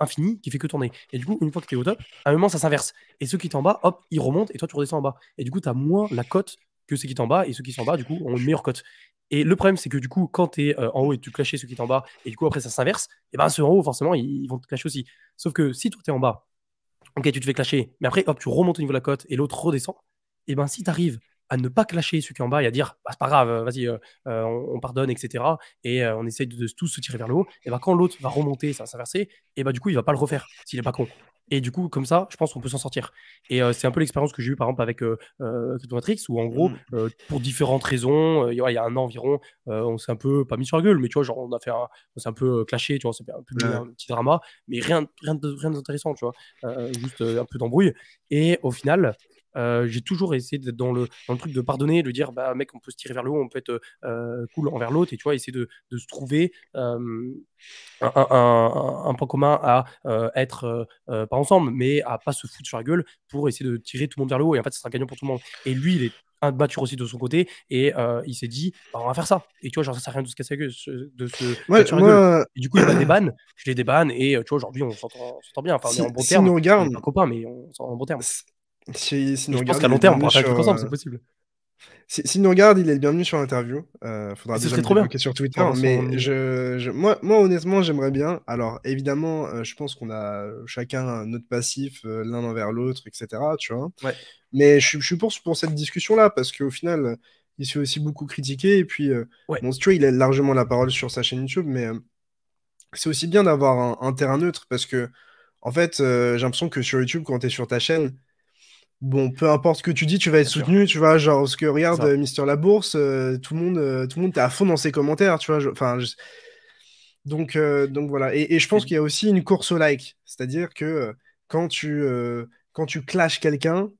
infinie qui fait que tourner. Et du coup, une fois que tu es au top, à un moment, ça s'inverse. Et ceux qui sont en bas, hop, ils remontent et toi, tu redescends en bas. Et du coup, tu as moins la cote que ceux qui sont en bas, et ceux qui sont en bas, du coup, ont une meilleure cote. Et le problème, c'est que du coup, quand tu es euh, en haut et tu clashes ceux qui sont en bas, et du coup, après, ça s'inverse, et ben ceux en haut, forcément, ils, vont te clasher aussi. Sauf que si toi, tu es en bas, ok, tu te fais clasher, mais après, hop, tu remontes au niveau de la cote et l'autre redescend, et ben si tu arrives à ne pas clasher ceux qui sont en bas et à dire bah, c'est pas grave, vas-y, euh, euh, on, pardonne, etc. Et on essaye de, tous se tirer vers le haut. Et bah, quand l'autre va remonter, ça va s'inverser, et bah, du coup, il va pas le refaire s'il est pas con. Et du coup, comme ça, je pense qu'on peut s'en sortir. Et euh, c'est un peu l'expérience que j'ai eue, par exemple, avec euh, euh Matrix, où en gros, mmh. euh, pour différentes raisons, il y a un an environ, on s'est un peu, pas mis sur la gueule, mais tu vois, genre, on a fait un, s'est un peu clashé, tu vois, c'est un, un petit drama, mais rien, rien, rien d'intéressant, tu vois, juste un peu d'embrouille. Et au final, euh, j'ai toujours essayé d'être dans le, dans le, truc de pardonner, de dire, bah, mec, on peut se tirer vers le haut, on peut être euh, cool envers l'autre, et tu vois, essayer de, de se trouver un, point commun à euh, être pas ensemble, mais à pas se foutre sur la gueule pour essayer de tirer tout le monde vers le haut, et en fait, ça sera gagnant pour tout le monde. Et lui, il est mature aussi de son côté et il s'est dit bah, on va faire ça et tu vois genre ça sert à rien de se casser la gueule de se et du coup il a des je les débanne et tu vois aujourd'hui on s'entend bien enfin on est en bon terme on regarde est un copain mais on s'entend en bon terme je pense qu'à long terme, on faire ensemble, c'est euh, possible. S'il si nous regarde, il est le bienvenu sur l'interview. Euh, faudra ah, trop bien. sur Twitter. mais je, moi, honnêtement, j'aimerais bien. Alors, évidemment, euh, je pense qu'on a chacun notre passif euh, l'un envers l'autre, etc. Tu vois. Ouais. Mais je, suis pour, cette discussion-là parce qu'au final, il se fait aussi beaucoup critiquer. Et puis, tu vois, il a largement la parole sur sa chaîne YouTube, mais c'est aussi bien d'avoir un, un, terrain neutre parce que, en fait, j'ai l'impression que sur YouTube, quand tu es sur ta chaîne, bon, peu importe ce que tu dis, tu vas être soutenu, tu vois, genre, ce que regarde, euh, Mister La Bourse, euh, tout le monde, euh, tout le monde est à fond dans ses commentaires, tu vois, enfin, donc, donc voilà. Et, je pense mm. qu'il y a aussi une course au like, c'est-à-dire que quand tu, quand tu clashes quelqu'un,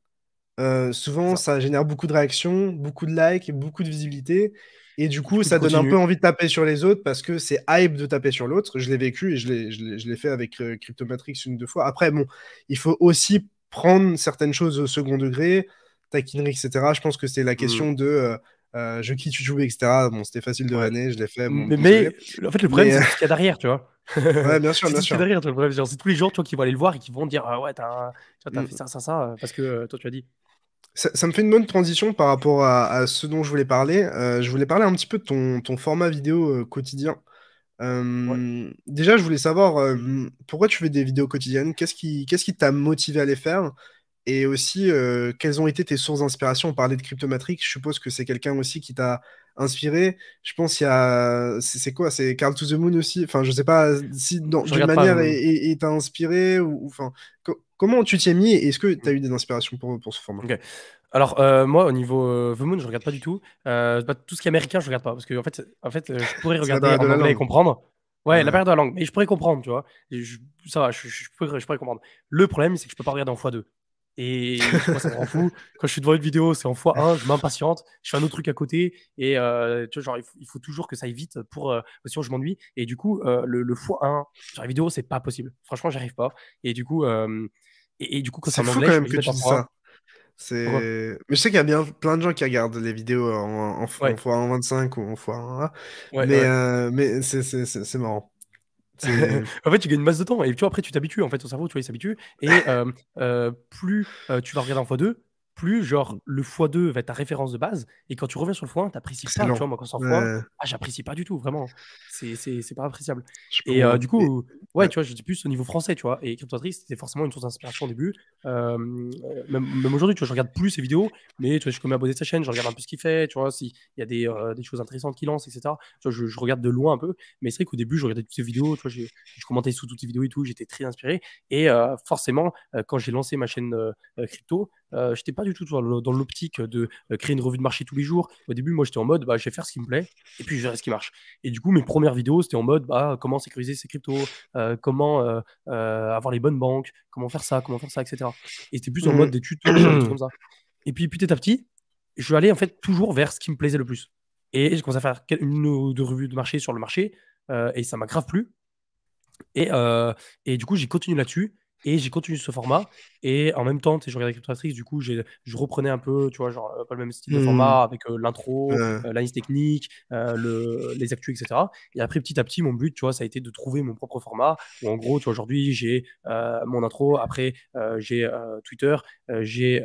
souvent ça. génère beaucoup de réactions, beaucoup de likes, beaucoup de visibilité. Et du coup, ça donne un peu envie de taper sur les autres parce que c'est hype de taper sur l'autre. Je l'ai vécu et je l'ai fait avec Cryptomatrix une, deux fois. Après, bon, il faut aussi prendre certaines choses au second degré, taquinerie, etc. Je pense que c'est la mm. question de euh, euh, je quitte YouTube, etc. Bon, c'était facile de l'année, je l'ai fait. mais, en fait, le problème, c'est euh, ce qu'il y a derrière, tu vois. ouais, bien sûr, bien sûr. Derrière, c'est tous les gens, toi, qui vont aller le voir et qui vont dire ah, ouais, t'as, mm. fait ça, ça, ça, euh, parce que toi, tu as dit. Ça, me fait une bonne transition par rapport à, ce dont je voulais parler. je voulais parler un petit peu de ton, ton format vidéo quotidien. Euh, déjà, je voulais savoir euh, pourquoi tu fais des vidéos quotidiennes. Qu'est-ce qui qui t'a motivé à les faire Et aussi, euh, quelles ont été tes sources d'inspiration On parlait de Cryptomatrix. Je suppose que c'est quelqu'un aussi qui t'a inspiré. Je pense qu'il y a. C'est quoi C'est Carl to the Moon aussi Enfin, je sais pas si d'une manière il t'a inspiré ou. Enfin, comment tu t'y es mis Est-ce que mm. tu as eu des inspirations pour, pour ce format alors, euh, moi, au niveau euh, The Moon, je regarde pas du tout. Euh, tout ce qui est américain, je regarde pas. Parce que, en fait, en fait euh, je pourrais regarder en anglais et comprendre. Ouais, la période de la langue. Mais je pourrais comprendre, tu vois. ça va, je, pourrais, je, pourrais, comprendre. Le problème, c'est que je peux pas regarder en x2. Et moi, ça me rend fou. Quand je suis devant une vidéo, c'est en x1, je m'impatiente, je fais un autre truc à côté. Et euh, tu vois, genre, il faut, toujours que ça aille vite pour. sinon, je m'ennuie. Et du coup, le, le, x1 genre la vidéo, c'est pas possible. Franchement, j'arrive pas. Et du coup. Et, du coup, quand c'est en anglais, je que ça. C'est... Mais je sais qu'il y a bien plein de gens qui regardent les vidéos en, fois en 25 ou en fois hein. ouais, mais, euh, c'est, marrant. en fait, tu gagnes une masse de temps et tu vois, après tu t'habitues en fait au cerveau, tu il s'habitue et euh, euh, plus tu vas regarder en fois 2 plus, genre le x2 va être ta référence de base, et quand tu reviens sur le x1, t'apprécies ça Tu vois, moi, quand c'est en x ah, j'apprécie pas du tout, vraiment. C'est pas appréciable. Et euh, du coup, ouais, tu vois, je dis plus au niveau français, tu vois. Et Cryptoatrice, c'était forcément une source d'inspiration au début. Euh, même, aujourd'hui, tu vois, je regarde plus ses vidéos, mais tu vois, je suis quand même abonné à sa chaîne, je regarde un peu ce qu'il fait, tu vois, s'il y a des, euh, des choses intéressantes qu'il lance, etc. Tu vois, je, regarde de loin un peu, mais c'est vrai qu'au début, je regardais toutes ses vidéos, tu vois, je commentais sous toutes ses vidéos et tout, j'étais très inspiré. Et forcément, quand j'ai lancé ma chaîne crypto, euh, j'étais pas du tout dans l'optique de euh, créer une revue de marché tous les jours. Au début, moi, j'étais en mode, bah, je vais faire ce qui me plaît et puis je verrai ce qui marche. Et du coup, mes premières vidéos, c'était en mode, bah, comment sécuriser ses cryptos, euh, comment euh, avoir les bonnes banques, comment faire ça, comment faire ça, etc. Et c'était plus en mode mmh. des tutos, des choses comme ça. Et puis petit à petit, je suis allé en fait toujours vers ce qui me plaisait le plus. Et je commencé à faire une ou deux revues de marché sur le marché et ça m'a grave plu. Et, et du coup, j'ai continué là-dessus. Et j'ai continué ce format. Et en même temps, je regardais Cryptoastrix, du coup, je reprenais un peu, tu vois, genre, euh, pas le même style de hmm. format avec euh, l'intro, euh, l'analyse technique, le, les actus, etc. Et après, petit à petit, mon but, tu vois, ça a été de trouver mon propre format. Où, en gros, tu vois, aujourd'hui, j'ai mon intro, après, j'ai Twitter, j'ai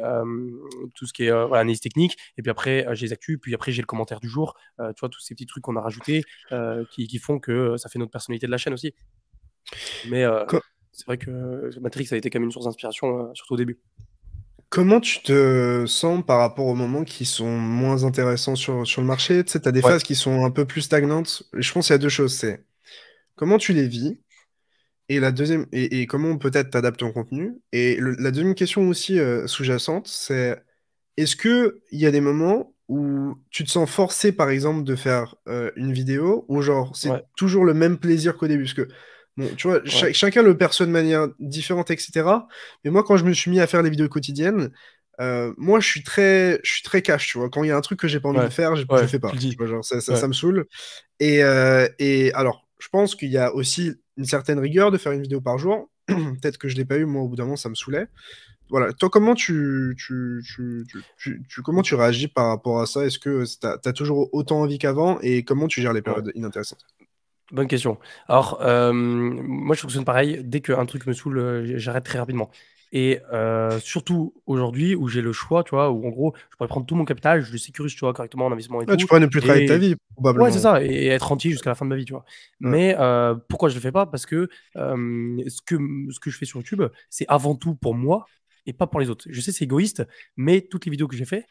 tout ce qui est voilà, analyse technique, et puis après, j'ai les actus, puis après, j'ai le commentaire du jour, tu vois, tous ces petits trucs qu'on a rajoutés qui, qui, font que ça fait notre personnalité de la chaîne aussi. Mais c'est vrai que euh, Matrix a été quand même une source d'inspiration, euh, surtout au début. Comment tu te sens par rapport aux moments qui sont moins intéressants sur, le marché Tu sais, tu as des phases qui sont un peu plus stagnantes. Je pense qu'il y a deux choses. C'est comment tu les vis et la deuxième et, comment peut-être t'adaptes ton contenu. Et la deuxième question aussi euh, sous-jacente, c'est est-ce que il y a des moments où tu te sens forcé, par exemple, de faire une vidéo ou genre c'est toujours le même plaisir qu'au début que tu vois, chacun le perçoit de manière différente, etc. Mais moi, quand je me suis mis à faire les vidéos quotidiennes, euh, moi, je suis très, je suis très cash, tu vois. Quand il y a un truc que j'ai pas envie de faire, je, fais pas. ça, ça, me saoule. Et, euh, et alors, je pense qu'il y a aussi une certaine rigueur de faire une vidéo par jour. Peut-être que je l'ai pas eu, moi, au bout d'un moment, ça me saoulait. Voilà. Toi, comment tu, tu, tu, tu, comment tu réagis par rapport à ça Est-ce que euh, tu as toujours autant envie qu'avant Et comment tu gères les périodes inintéressantes Bonne question. Alors, euh, moi, je fonctionne pareil. Dès qu'un truc me saoule, euh, j'arrête très rapidement. Et euh, surtout aujourd'hui où j'ai le choix, tu vois, où en gros, je pourrais prendre tout mon capital, je le sécurise, tu vois, correctement en investissement et Tu pourrais ne plus travailler ta vie, probablement. Ouais, c'est ça, et être entier jusqu'à la fin de ma vie, tu vois. Mais pourquoi je le fais pas Parce que, ce que ce que je fais sur YouTube, c'est avant tout pour moi, et pas pour les autres. Je sais, c'est égoïste, mais toutes les vidéos que j'ai fait,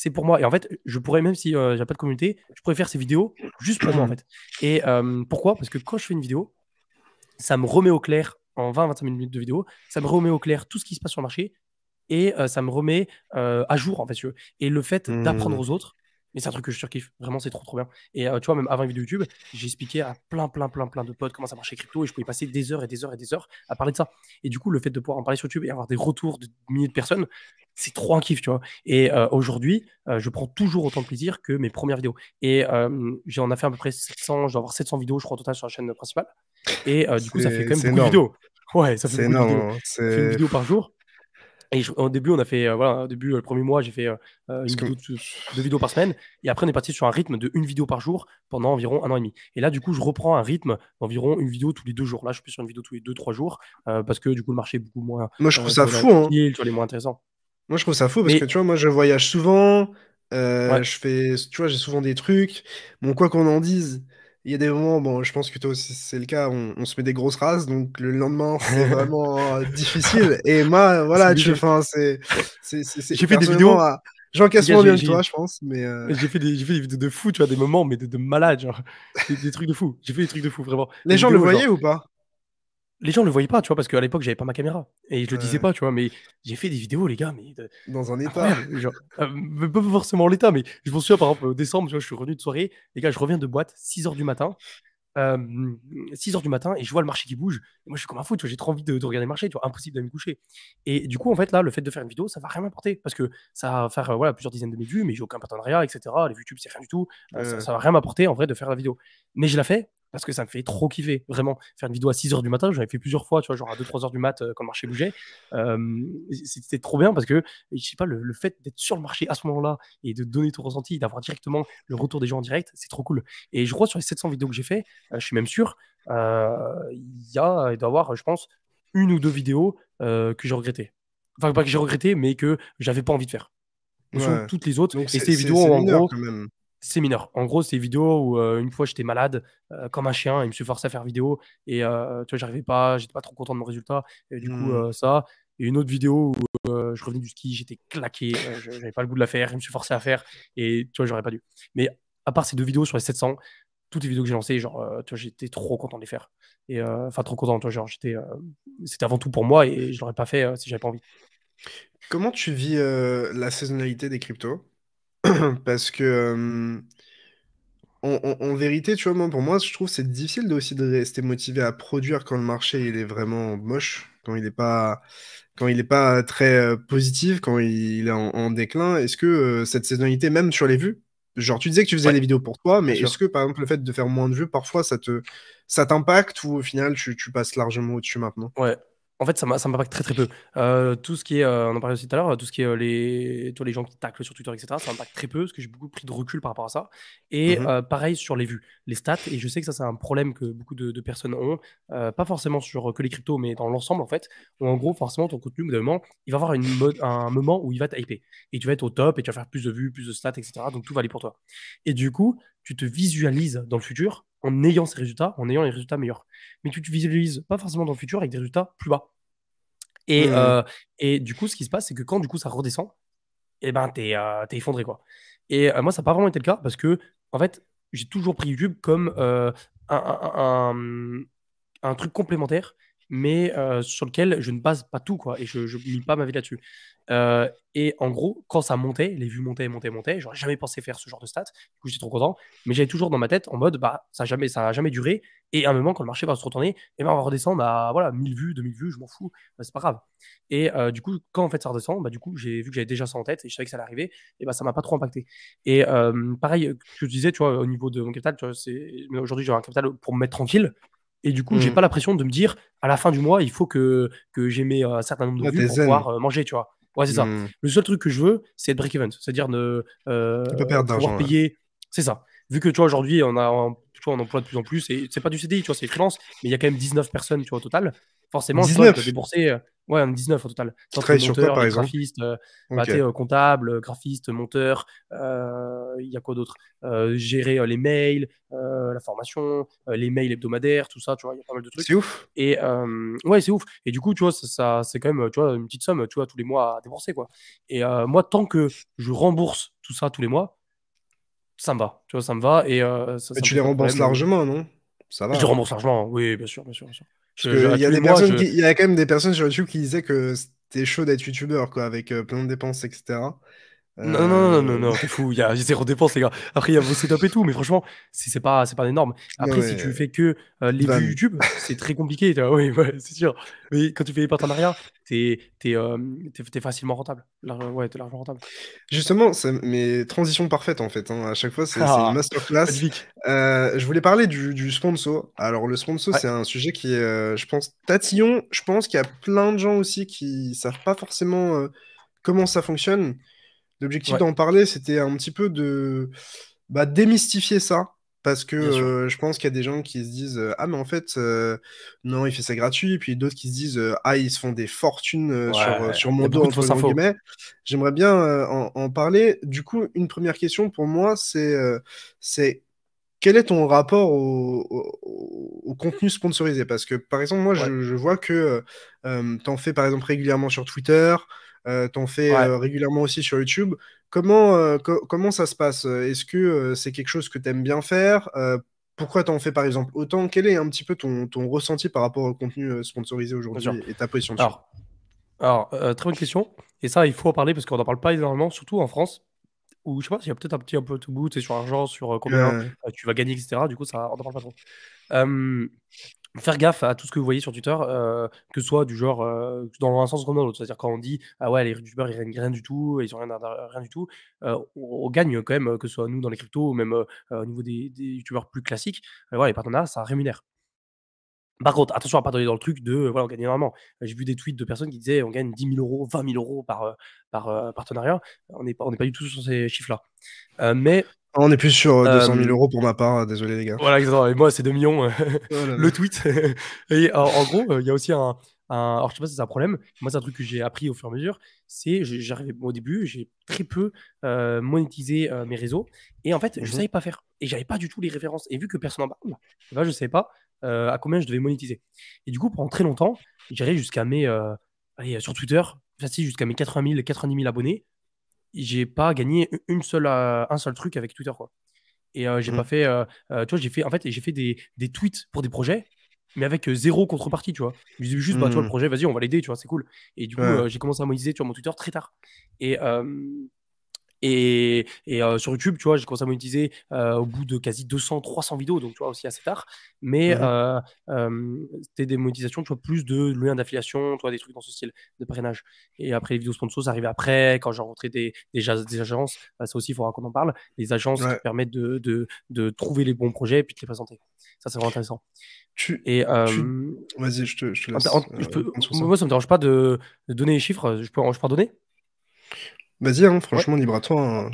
c'est pour moi. Et en fait, je pourrais, même si euh, j'ai pas de communauté, je pourrais faire ces vidéos juste pour moi, en fait. Et euh, pourquoi Parce que quand je fais une vidéo, ça me remet au clair en 20-25 minutes de vidéo, ça me remet au clair tout ce qui se passe sur le marché et euh, ça me remet à jour, en fait. Et le fait mmh. d'apprendre aux autres, mais c'est un truc que je surkiffe. Vraiment, c'est trop, trop bien. Et euh, tu vois, même avant une vidéo YouTube, j'expliquais à plein, plein, plein, plein de potes comment ça marchait crypto et je pouvais passer des heures et des heures et des heures à parler de ça. Et du coup, le fait de pouvoir en parler sur YouTube et avoir des retours de milliers de personnes, c'est trop un kiff, tu vois. Et euh, aujourd'hui, euh, je prends toujours autant de plaisir que mes premières vidéos. Et j'en ai fait à peu près 700, je dois avoir 700 vidéos, je crois, au total sur la chaîne principale. Et du coup, ça fait quand même beaucoup de vidéos. Ouais, ça fait beaucoup de vidéos. Hein. une vidéo par jour au début, on a fait, euh, début, le euh, premier mois, j'ai fait euh, deux vidéos par semaine. Et après, on est parti sur un rythme de une vidéo par jour pendant environ un an et demi. Et là, du coup, je reprends un rythme d'environ une vidéo tous les deux jours. Là, je suis sur une vidéo tous les deux, trois jours parce que du coup, le marché est beaucoup moins. Moi, je trouve ça fou. Hein. Sur les moins intéressant. Moi, je trouve ça fou parce que tu vois, moi, je voyage souvent. Je fais, tu vois, j'ai souvent des trucs. Bon, quoi qu'on en dise, il y a des moments, bon, je pense que toi aussi c'est le cas, on, se met des grosses races, donc le lendemain c'est vraiment euh, difficile. Et moi, voilà, tu enfin, c'est. J'ai fait des vidéos. À... casse moins bien que toi, je pense. Mais euh, j'ai fait, des, vidéos de fou, tu vois, des moments, mais de, malade, genre. Des, trucs de fou. J'ai fait des trucs de fou, vraiment. Les gens le voyaient ou pas les gens le voyaient pas, tu vois, parce qu'à l'époque, j'avais pas ma caméra. Et je le disais pas, tu vois, mais j'ai fait des vidéos, les gars, mais. Dans un ah état. Genre, euh, pas forcément l'état, mais je me souviens, par exemple, décembre, je suis revenu de soirée, les gars, je reviens de boîte, 6 h du matin. 6 euh, h du matin, et je vois le marché qui bouge. Et moi, je suis comme un fou, tu vois, j'ai trop envie de, regarder le marché, tu vois, impossible d'aller me coucher. Et du coup, en fait, là, le fait de faire une vidéo, ça va rien m'apporter, parce que ça va faire euh, voilà, plusieurs dizaines de vues, mais j'ai aucun partenariat, etc. Les YouTube, c'est rien du tout. Ça, va rien m'apporter, en vrai, de faire la vidéo. Mais je la fais, parce que ça me fait trop kiffer. Vraiment, faire une vidéo à 6 h du matin, j'avais fait plusieurs fois, tu vois, genre à 2-3 h du mat euh, quand le marché bougeait. c'était trop bien parce que, je sais pas, le, fait d'être sur le marché à ce moment-là et de donner ton ressenti, d'avoir directement le retour des gens en direct, c'est trop cool. Et je crois sur les 700 vidéos que j'ai fait, euh, je suis même sûr, euh, il y a, il doit avoir, je pense, une ou deux vidéos que j'ai regrettées. Enfin, pas que j'ai regretté, mais que j'avais pas envie de faire. Toutes les autres, Donc et ces vidéos, en gros c'est mineur. En gros, c'est des vidéos où euh, une fois j'étais malade euh, comme un chien, et je me suis forcé à faire vidéo et euh, tu vois, j'arrivais pas, j'étais pas trop content de mon résultat. Et du coup, hmm. ça. Et une autre vidéo où je revenais du ski, j'étais claqué, je j'avais pas le goût de la faire, je me suis forcé à faire et tu vois, j'aurais pas dû. Mais à part ces deux vidéos sur les 700, toutes les vidéos que j'ai lancées, genre, tu vois, j'étais trop content de les faire. Et enfin, trop content, tu vois, genre, j'étais, c'était avant tout pour moi et je l'aurais pas fait si j'avais pas envie. Comment tu vis la saisonnalité des cryptos parce que en, vérité, tu vois, moi, pour moi, je trouve c'est difficile de aussi de rester motivé à produire quand le marché il est vraiment moche, quand il n'est pas quand il est pas très positif, quand il, est en, déclin. Est-ce que cette saisonnalité, même sur les vues, genre tu disais que tu faisais des vidéos pour toi, mais est-ce que par exemple le fait de faire moins de vues, parfois ça te ça t'impacte ou au final tu, tu passes largement au-dessus maintenant Ouais, en fait, ça m'impacte très très peu. Euh, tout ce qui est, euh, on en parlait aussi tout à l'heure, tout ce qui est euh, les, les gens qui taclent sur Twitter, etc., ça m'impacte très peu parce que j'ai beaucoup pris de recul par rapport à ça. Et mmh pareil sur les vues, les stats, et je sais que ça, c'est un problème que beaucoup de, personnes ont, pas forcément sur que les cryptos, mais dans l'ensemble en fait, où en gros, forcément, ton contenu, il va avoir une un moment où il va t'hyper. Et tu vas être au top et tu vas faire plus de vues, plus de stats, etc. Donc tout va aller pour toi. Et du coup, tu te visualises dans le futur en ayant ces résultats, en ayant les résultats meilleurs. Mais tu visualises pas forcément dans le futur avec des résultats plus bas. Mmh, mmh. Euh, et, du coup, ce qui se passe, c'est que quand du coup ça redescend, et eh ben euh, t'es effondré quoi. Et euh, moi, ça n'a pas vraiment été le cas parce que en fait, j'ai toujours pris YouTube comme un, un, truc complémentaire mais euh, sur lequel je ne base pas tout, quoi, et je ne pas ma vie là-dessus. Euh, et en gros, quand ça montait, les vues montaient, montaient, montaient, j'aurais jamais pensé faire ce genre de stats, du coup j'étais trop content, mais j'avais toujours dans ma tête en mode, bah, ça n'a jamais, ça jamais duré, et à un moment, quand le marché va se retourner, et eh ben, on va redescendre à voilà, 1000 vues, 2000 vues, je m'en fous, bah, c'est pas grave. Et euh, du coup, quand en fait ça redescend, bah, du coup, j'ai vu que j'avais déjà ça en tête, et je savais que ça allait arriver, et bah, ça m'a pas trop impacté. Et pareil, je que je disais, tu vois, au niveau de mon capital, aujourd'hui j'ai un capital pour me mettre tranquille, et du coup, j'ai mmh. pas la pression de me dire à la fin du mois, il faut que, que j'ai euh, un certain nombre de pour pouvoir euh, manger, tu vois. Ouais, c'est ça. Mmh. Le seul truc que je veux, c'est être break-even, c'est-à-dire ne euh, pouvoir payer. C'est ça. Vu que tu aujourd'hui, on a on emploie de plus en plus et c'est pas du CDI, tu vois, c'est freelance, mais il y a quand même 19 personnes, tu vois, au total forcément, 19. tu as Ouais, 19 au total. Très sur monteur, par exemple. Graphiste, euh, bah, euh, comptable, euh, graphiste, monteur, il y a quoi d'autre Gérer les mails, la formation, les mails hebdomadaires, tout ça, tu vois, il y a pas mal de trucs. C'est ouf. Et ouais, c'est ouf. Et du coup, tu vois, ça, c'est quand même tu vois, une petite somme, tu vois, tous les mois à débourser, quoi. Et moi, tant que je rembourse tout ça tous les mois, ça me va. Tu vois, ça me va. Et, ça, tu les rembourses largement, non Ça va. Je hein. rembourse largement, oui, bien sûr. Bien sûr il y, a y a quand même des personnes sur YouTube qui disaient que c'était chaud d'être youtubeur, quoi, avec euh, plein de dépenses, etc. Non, non, non, non, non, c'est euh, fou, il y a zéro dépense, les gars. Après, il y a vos setups et tout, mais franchement, c'est pas, pas des normes. Après, si tu fais que euh, les vues YouTube, c'est très compliqué, oui, c'est sûr. Mais quand tu fais les partenariats, t'es es, euh, facilement rentable. Ouais, t'es rentable. Justement, c'est mes transitions parfaites, en fait. Hein. À chaque fois, c'est une ah, masterclass. je voulais parler du, sponsor. Alors, le sponsor, c'est un sujet qui est, je pense, tatillon. Je pense qu'il y a plein de gens aussi qui savent pas forcément comment ça fonctionne. L'objectif d'en parler, c'était un petit peu de bah, démystifier ça. Parce que euh, je pense qu'il y a des gens qui se disent euh, Ah, mais en fait, euh, non, il fait ça gratuit. Et puis d'autres qui se disent Ah, ils se font des fortunes sur, mon dos, entre guillemets. J'aimerais bien en, parler. Du coup, une première question pour moi, c'est quel est ton rapport au, contenu sponsorisé Parce que, par exemple, moi, je, vois que tu en fais, par exemple, régulièrement sur Twitter, euh, t'en fais euh, régulièrement aussi sur YouTube. Comment, euh, comment ça se passe Est-ce que euh, c'est quelque chose que tu aimes bien faire Pourquoi t'en fais par exemple autant Quel est un petit peu ton, ton ressenti par rapport au contenu sponsorisé aujourd'hui et ta position Alors, très bonne question. Et ça, il faut en parler parce qu'on n'en parle pas énormément, surtout en France où je sais pas, s'il y a peut-être un petit un peu tout bout, sur l'argent, sur combien tu vas gagner, etc. Du coup, ça n'en parle pas trop faire gaffe à tout ce que vous voyez sur Twitter, euh, que ce soit du genre euh, dans un sens ou dans l'autre. C'est-à-dire quand on dit ah ouais les youtubeurs ils gagnent rien du tout, ils ont rien, rien du tout, euh, on, gagne quand même, que ce soit nous dans les cryptos ou même au niveau des, des youtubeurs plus classiques, voilà, les partenariats ça rémunère. Par contre, attention à pas tomber dans le truc de voilà, on gagne énormément. J'ai vu des tweets de personnes qui disaient on gagne 10 000 euros, 20 000 euros par, par partenariat. On n'est pas, on pas du tout sur ces chiffres-là. mais ah, on est plus sur 200 euh, 000 euh, euros pour ma part, euh, désolé les gars. Voilà, exactement. Et moi, c'est 2 millions. Oh le tweet. et en, gros, il y a aussi un, Alors, je sais pas si c'est un problème. Moi, c'est un truc que j'ai appris au fur et à mesure. C'est, j'arrivais au début, j'ai très peu monétisé mes réseaux. Et en fait, je ne mhm. je savais pas faire. Et j'avais pas du tout les références. Et vu que personne n'en parle, je eh ben, je savais pas à combien je devais monétiser. Et du coup, pendant très longtemps, j'allais jusqu'à mes. Allez, sur Twitter, ainsi jusqu'à mes 80 000, 90 000 abonnés j'ai pas gagné une seule, euh, un seul truc avec Twitter, quoi. Et euh, j'ai mmh. pas fait, euh, tu vois, j'ai fait, en fait, j'ai fait des, tweets pour des projets mais avec zéro contrepartie, tu vois. Je juste, bah, tu vois, le mmh. projet, vas-y, on va l'aider, tu vois, c'est cool. Et du coup, j'ai commencé à moniser tu mon Twitter très tard. Et, euh, et, et sur YouTube, tu vois, j'ai commencé à monétiser au bout de quasi 200, 300 vidéos, donc tu vois, aussi assez tard. Mais mmh c'était des monétisations, tu vois, plus de liens d'affiliation, tu vois, des trucs dans ce style de parrainage. Et après, les vidéos sponsors, ça arrivait après, quand j'ai rencontré des, des, agences, bah, ça aussi, il faudra qu'on en parle, les agences qui permettent de, de, de, trouver les bons projets et puis de les présenter. Ça, c'est vraiment intéressant. Tu, et vas-y, je te, je laisse. moi, ça me dérange pas de, donner les chiffres. Je peux, je peux donner Vas-y, hein, franchement, libre à toi. Hein.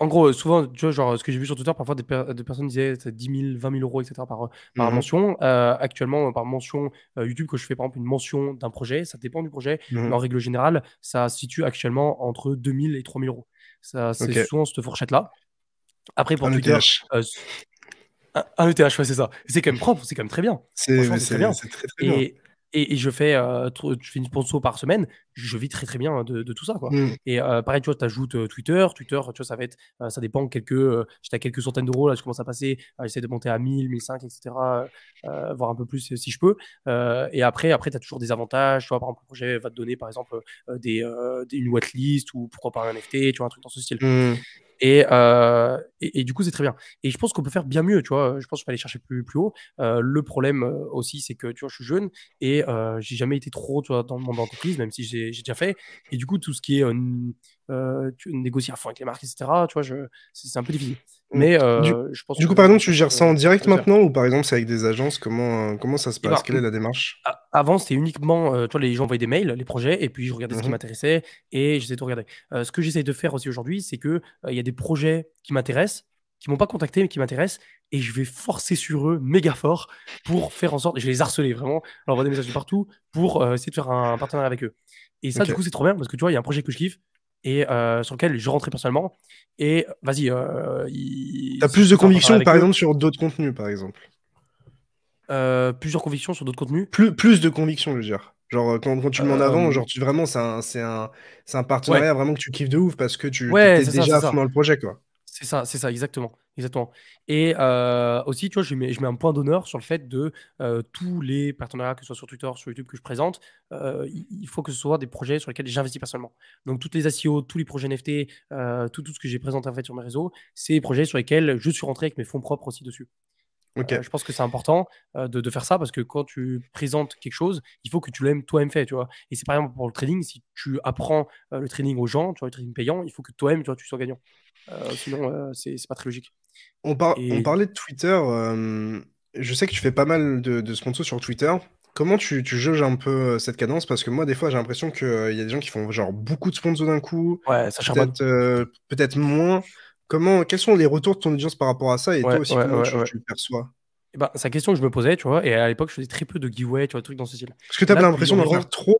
En gros, euh, souvent, tu vois, genre, ce que j'ai vu sur Twitter, parfois, des, personnes disaient 10 000, 20 000 euros, etc. par, euh, mhm. euh, par mention. actuellement, par mention YouTube, quand je fais par exemple une mention d'un projet, ça dépend du projet, mhm. mais en règle générale, ça se situe actuellement entre 2 000 et 3 000 euros. C'est souvent cette fourchette-là. Après, pour un ETH. E un, ETH, ouais, c'est ça. C'est quand même propre, c'est quand même très bien. C'est très bien. très et, bien. Et, je fais, je fais une sponsor par semaine, je vis très très bien hein, de, tout ça. Quoi. Mm. Et euh, pareil, tu vois, tu ajoutes euh, Twitter. Twitter, tu vois, ça va être, euh, ça dépend quelques, j'étais à quelques centaines d'euros, là, je commence à passer, essayer de monter à 1000, 1500 etc., voir un peu plus si je peux. et après, après, tu as toujours des avantages. Tu vois, par exemple, le projet va te donner, par exemple, des, une whitelist ou pourquoi pas un NFT, tu vois, un truc dans ce style. Mm. Et, et, du coup, c'est très bien. Et je pense qu'on peut faire bien mieux, tu vois. Je pense qu'on peut aller chercher plus, plus haut. le problème aussi, c'est que, tu vois, je suis jeune et euh, j'ai jamais été trop tu dans le monde d'entreprise, même si j'ai j'ai déjà fait. Et du coup, tout ce qui est euh, euh, négocier à fond avec les marques, etc., tu vois, c'est un peu difficile. Mm. Mais euh, du, je pense du coup, par exemple, tu gères ça en direct maintenant ou par exemple, c'est avec des agences Comment, comment ça se passe bah, Quelle est la démarche Avant, c'était uniquement, toi, les gens envoyaient des mails, les projets, et puis je regardais ce qui mm-hmm. m'intéressait et j'essayais de regarder. ce que j'essaie de faire aussi aujourd'hui, c'est qu'il il y a des projets qui m'intéressent, qui m'ont pas contacté mais qui m'intéressent et je vais forcer sur eux méga fort pour faire en sorte, et je vais les harceler vraiment, leur envoyer des messages partout pour essayer de faire un partenariat avec eux. Et ça, du coup, c'est trop bien parce que tu vois, il y a un projet que je kiffe et euh, sur lequel je rentrais personnellement. Et vas-y. Euh, il... T'as plus de convictions, par exemple, sur d'autres contenus, par exemple euh, Plusieurs convictions sur d'autres contenus plus, plus de convictions, je veux dire. Genre, quand, tu le mets en avant, genre, tu, vraiment, c'est un, un, un, partenariat vraiment que tu kiffes de ouf parce que tu ouais, déjà fond dans le projet, quoi. C'est ça, c'est ça, exactement. exactement. Et euh, aussi, tu vois, je mets, un point d'honneur sur le fait de euh, tous les partenariats, que ce soit sur Twitter, sur YouTube, que je présente, euh, il faut que ce soit des projets sur lesquels j'investis personnellement. Donc, toutes les SEO, tous les projets NFT, tout, tout ce que j'ai présenté en fait sur mes réseaux, c'est des projets sur lesquels je suis rentré avec mes fonds propres aussi dessus. Euh, je pense que c'est important euh, de, faire ça parce que quand tu présentes quelque chose, il faut que tu l'aimes toi-même fait, tu vois. Et c'est par exemple pour le trading, si tu apprends euh, le trading aux gens, tu le trading payant, il faut que toi-même, tu tu sois gagnant. sinon, c'est pas très logique. On, on parlait de Twitter. je sais que tu fais pas mal de, sponsors sur Twitter. Comment tu, juges un peu cette cadence Parce que moi, des fois, j'ai l'impression qu'il y a des gens qui font genre beaucoup de sponsors d'un coup. Ouais, ça Peut-être moins. Comment, quels sont les retours de ton audience par rapport à ça et toi aussi, comment tu, le perçois eh ben, C'est la question que je me posais, tu vois, et à l'époque, je faisais très peu de giveaway, tu vois, trucs dans ce style. Est-ce que tu as l'impression d'en faire trop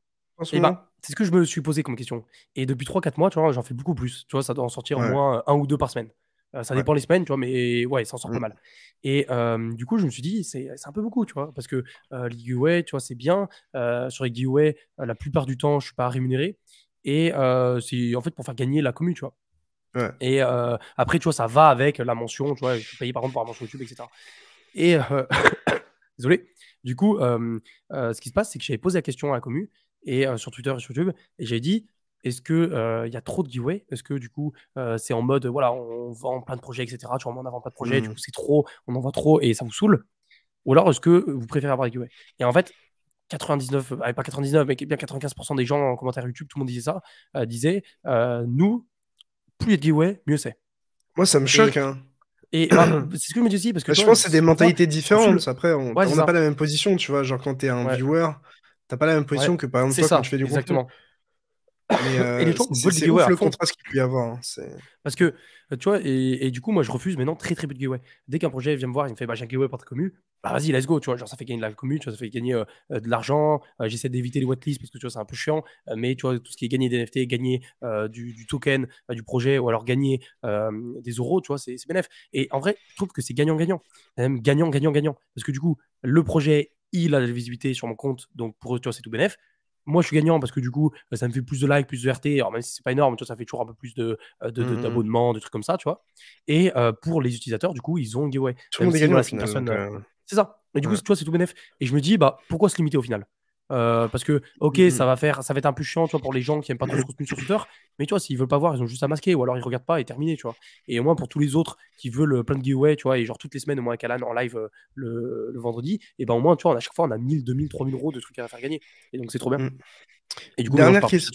eh ben, c'est ce, que je me suis posé comme question. Et depuis 3-4 mois, tu vois, j'en fais beaucoup plus. Tu vois, ça doit en sortir au moins un ou deux par semaine. Euh, ça dépend les semaines, tu vois, mais ouais, ça en sort pas mm. mal. Et euh, du coup, je me suis dit, c'est un peu beaucoup, tu vois, parce que euh, les giveaway tu vois, c'est bien. sur les giveaways, la plupart du temps, je suis pas rémunéré. Et c'est en fait pour faire gagner la commune, tu vois. Et euh, après, tu vois, ça va avec la mention, tu vois, je suis payé par exemple par la mention YouTube, etc. Et euh, désolé. Du coup, euh, ce qui se passe, c'est que j'avais posé la question à la commune et sur Twitter et sur YouTube, et j'ai dit. Est-ce qu'il y a trop de giveaways Est-ce que du coup, c'est en mode, voilà, on, vend plein de projets, etc. Tu vois, on en vend de projets, du mmh. coup, c'est trop, on en vend trop et ça vous saoule Ou alors, est-ce que vous préférez avoir des giveaways Et en fait, 99, ah, pas 99, mais bien 95% des gens en commentaire YouTube, tout le monde disait ça, disait nous, plus il y a de giveaway, mieux c'est. Moi, ça me choque. hein. et ah, c'est ce que je me dis Parce que bah, je pense que c'est des mentalités différentes. Après, on n'a pas la même position, tu vois. Genre, quand t'es un viewer, viewer, t'as pas la même position que par exemple toi, quand tu fais du contenu. Exactement. et euh, le contraste qu'il hein, Parce que, euh, tu vois, et, du coup, moi, je refuse maintenant très très peu de giveaway. Dès qu'un projet vient me voir, il me fait bah, j'ai un giveaway pour ta commune bah vas-y, let's go, tu vois. Genre, ça fait gagner de la commune ça fait gagner euh, de l'argent. J'essaie d'éviter les whitelist parce que, tu vois, c'est un peu chiant. mais, tu vois, tout ce qui est gagner des NFT, gagner du, token, du projet, ou alors gagner des euros, tu vois, c'est bénéf. Et en vrai, je trouve que c'est gagnant-gagnant. Même gagnant-gagnant-gagnant. Parce que, du coup, le projet, il a de la visibilité sur mon compte, donc pour eux, c'est tout bénéf moi, je suis gagnant parce que du coup, ça me fait plus de likes, plus de RT. Alors, même si c'est pas énorme, tu vois, ça fait toujours un peu plus de, euh, mmh, mmh, mmh. d'abonnements, de, trucs comme ça, tu vois. Et euh, pour les utilisateurs, du coup, ils ont giveaway. Tout C'est ça. Mais du coup, tu vois, c'est tout bénéf. Et je me dis, bah, pourquoi se limiter au final euh, parce que, ok, mm-hmm. ça va faire, ça va être un peu chiant, tu vois, pour les gens qui aiment pas trop le contenu sur Twitter. Mais tu vois, s'ils veulent pas voir, ils ont juste à masquer, ou alors ils regardent pas et terminé, tu vois. Et au moins pour tous les autres qui veulent euh, plein de giveaways, tu vois, et genre toutes les semaines au moins avec Alan en live euh, le, vendredi, et ben au moins, tu vois, à chaque fois on a 1000, 2000, 3000 euros de trucs à faire gagner. Et donc c'est trop bien. Mm. Et du coup, dernière, question,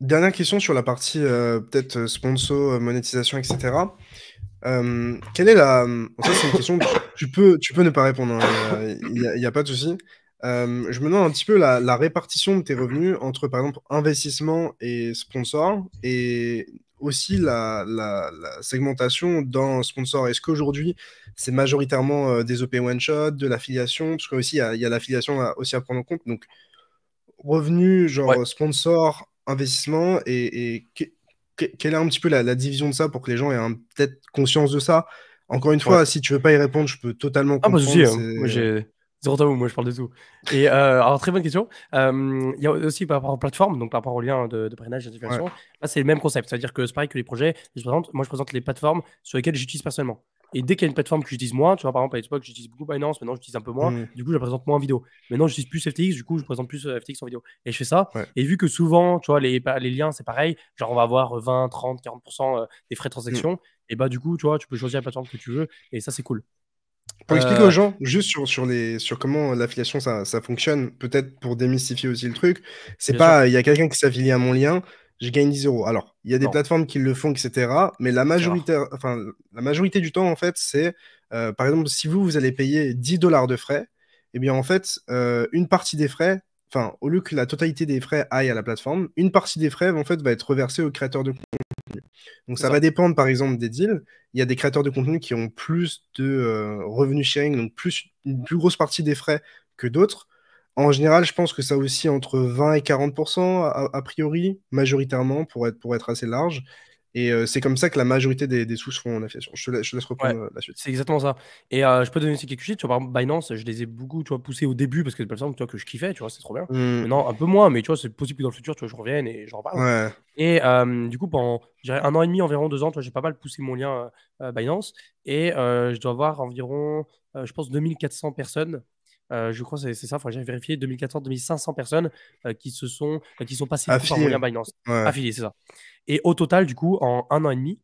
dernière question sur la partie peut-être sponsor, monétisation, etc. quelle est la. Ça, hum, c'est une question. tu, peux, tu peux ne pas répondre. Hein, il n'y a, a, pas de souci. Euh, je me demande un petit peu la, répartition de tes revenus entre, par exemple, investissement et sponsor, et aussi la, segmentation dans sponsor. Est-ce qu'aujourd'hui, c'est majoritairement euh, des OP one-shot, de l'affiliation Parce qu'il y a, y a l'affiliation aussi à prendre en compte. Donc, revenus, genre sponsor, investissement, et, quelle est un petit peu la, division de ça pour que les gens aient peut-être conscience de ça Encore une fois, si tu veux pas y répondre, je peux totalement comprendre. Ah, bah, si, hein. Moi, j'ai Zéro moi je parle de tout. Et euh, alors, très bonne question. Euh, il y a aussi par rapport aux plateformes, donc par rapport aux liens de, de et d'intégration. là c'est le même concept. C'est-à-dire que c'est pareil que les projets, je présente, moi je présente les plateformes sur lesquelles j'utilise personnellement. Et dès qu'il y a une plateforme que j'utilise moins, tu vois, par exemple, à l'époque, j'utilise beaucoup Binance, maintenant j'utilise un peu moins, mm. du coup, je la présente moins en vidéo. Maintenant, j'utilise plus FTX, du coup, je présente plus euh, FTX en vidéo. Et je fais ça. Et vu que souvent, tu vois, les, bah, les liens, c'est pareil, genre, on va avoir 20, 30, 40% des frais de transaction, mm. et bah, du coup, tu vois, tu peux choisir la plateforme que tu veux, et ça, c'est cool. Pour expliquer aux euh, gens, juste sur, les, sur comment l'affiliation ça, fonctionne, peut-être pour démystifier aussi le truc, c'est pas il y a quelqu'un qui s'affilie à mon lien, je gagne 10 euros. Alors, il y a des plateformes qui le font, etc. Mais la majorité, enfin, la majorité du temps, en fait, c'est euh, par exemple, si vous, vous allez payer 10 dollars de frais, eh bien, en fait, euh, une partie des frais, au lieu que la totalité des frais aille à la plateforme, une partie des frais en fait va être reversée aux créateurs de contenu. Donc ça, va dépendre par exemple des deals. Il y a des créateurs de contenu qui ont plus de euh, revenus sharing, donc plus une plus grosse partie des frais que d'autres. En général, je pense que ça aussi entre 20 et 40 a, a, priori, majoritairement pour être pour être assez large. Et euh, c'est comme ça que la majorité des, des sous seront en affiliation. Je te, laisse reprendre euh, la suite. C'est exactement ça. Et euh, je peux donner aussi quelques chiffres. Tu vois, par Binance, je les ai beaucoup tu vois, poussés au début parce que c'est pas le tu que je kiffais, tu vois, c'est trop bien. Hmm. Maintenant, un peu moins, mais tu vois, c'est possible que dans le futur, tu vois, je revienne et j'en parle. Et du coup, pendant un an et demi, environ deux ans, j'ai pas mal poussé mon lien Binance. Et je dois avoir environ, je pense, 2400 personnes euh, je crois que c'est ça, il faudrait vérifier. 2400-2500 personnes euh, qui se sont, euh, qui sont passées par lien Binance. Affiliés, c'est ça. Et au total, du coup, en un an et demi,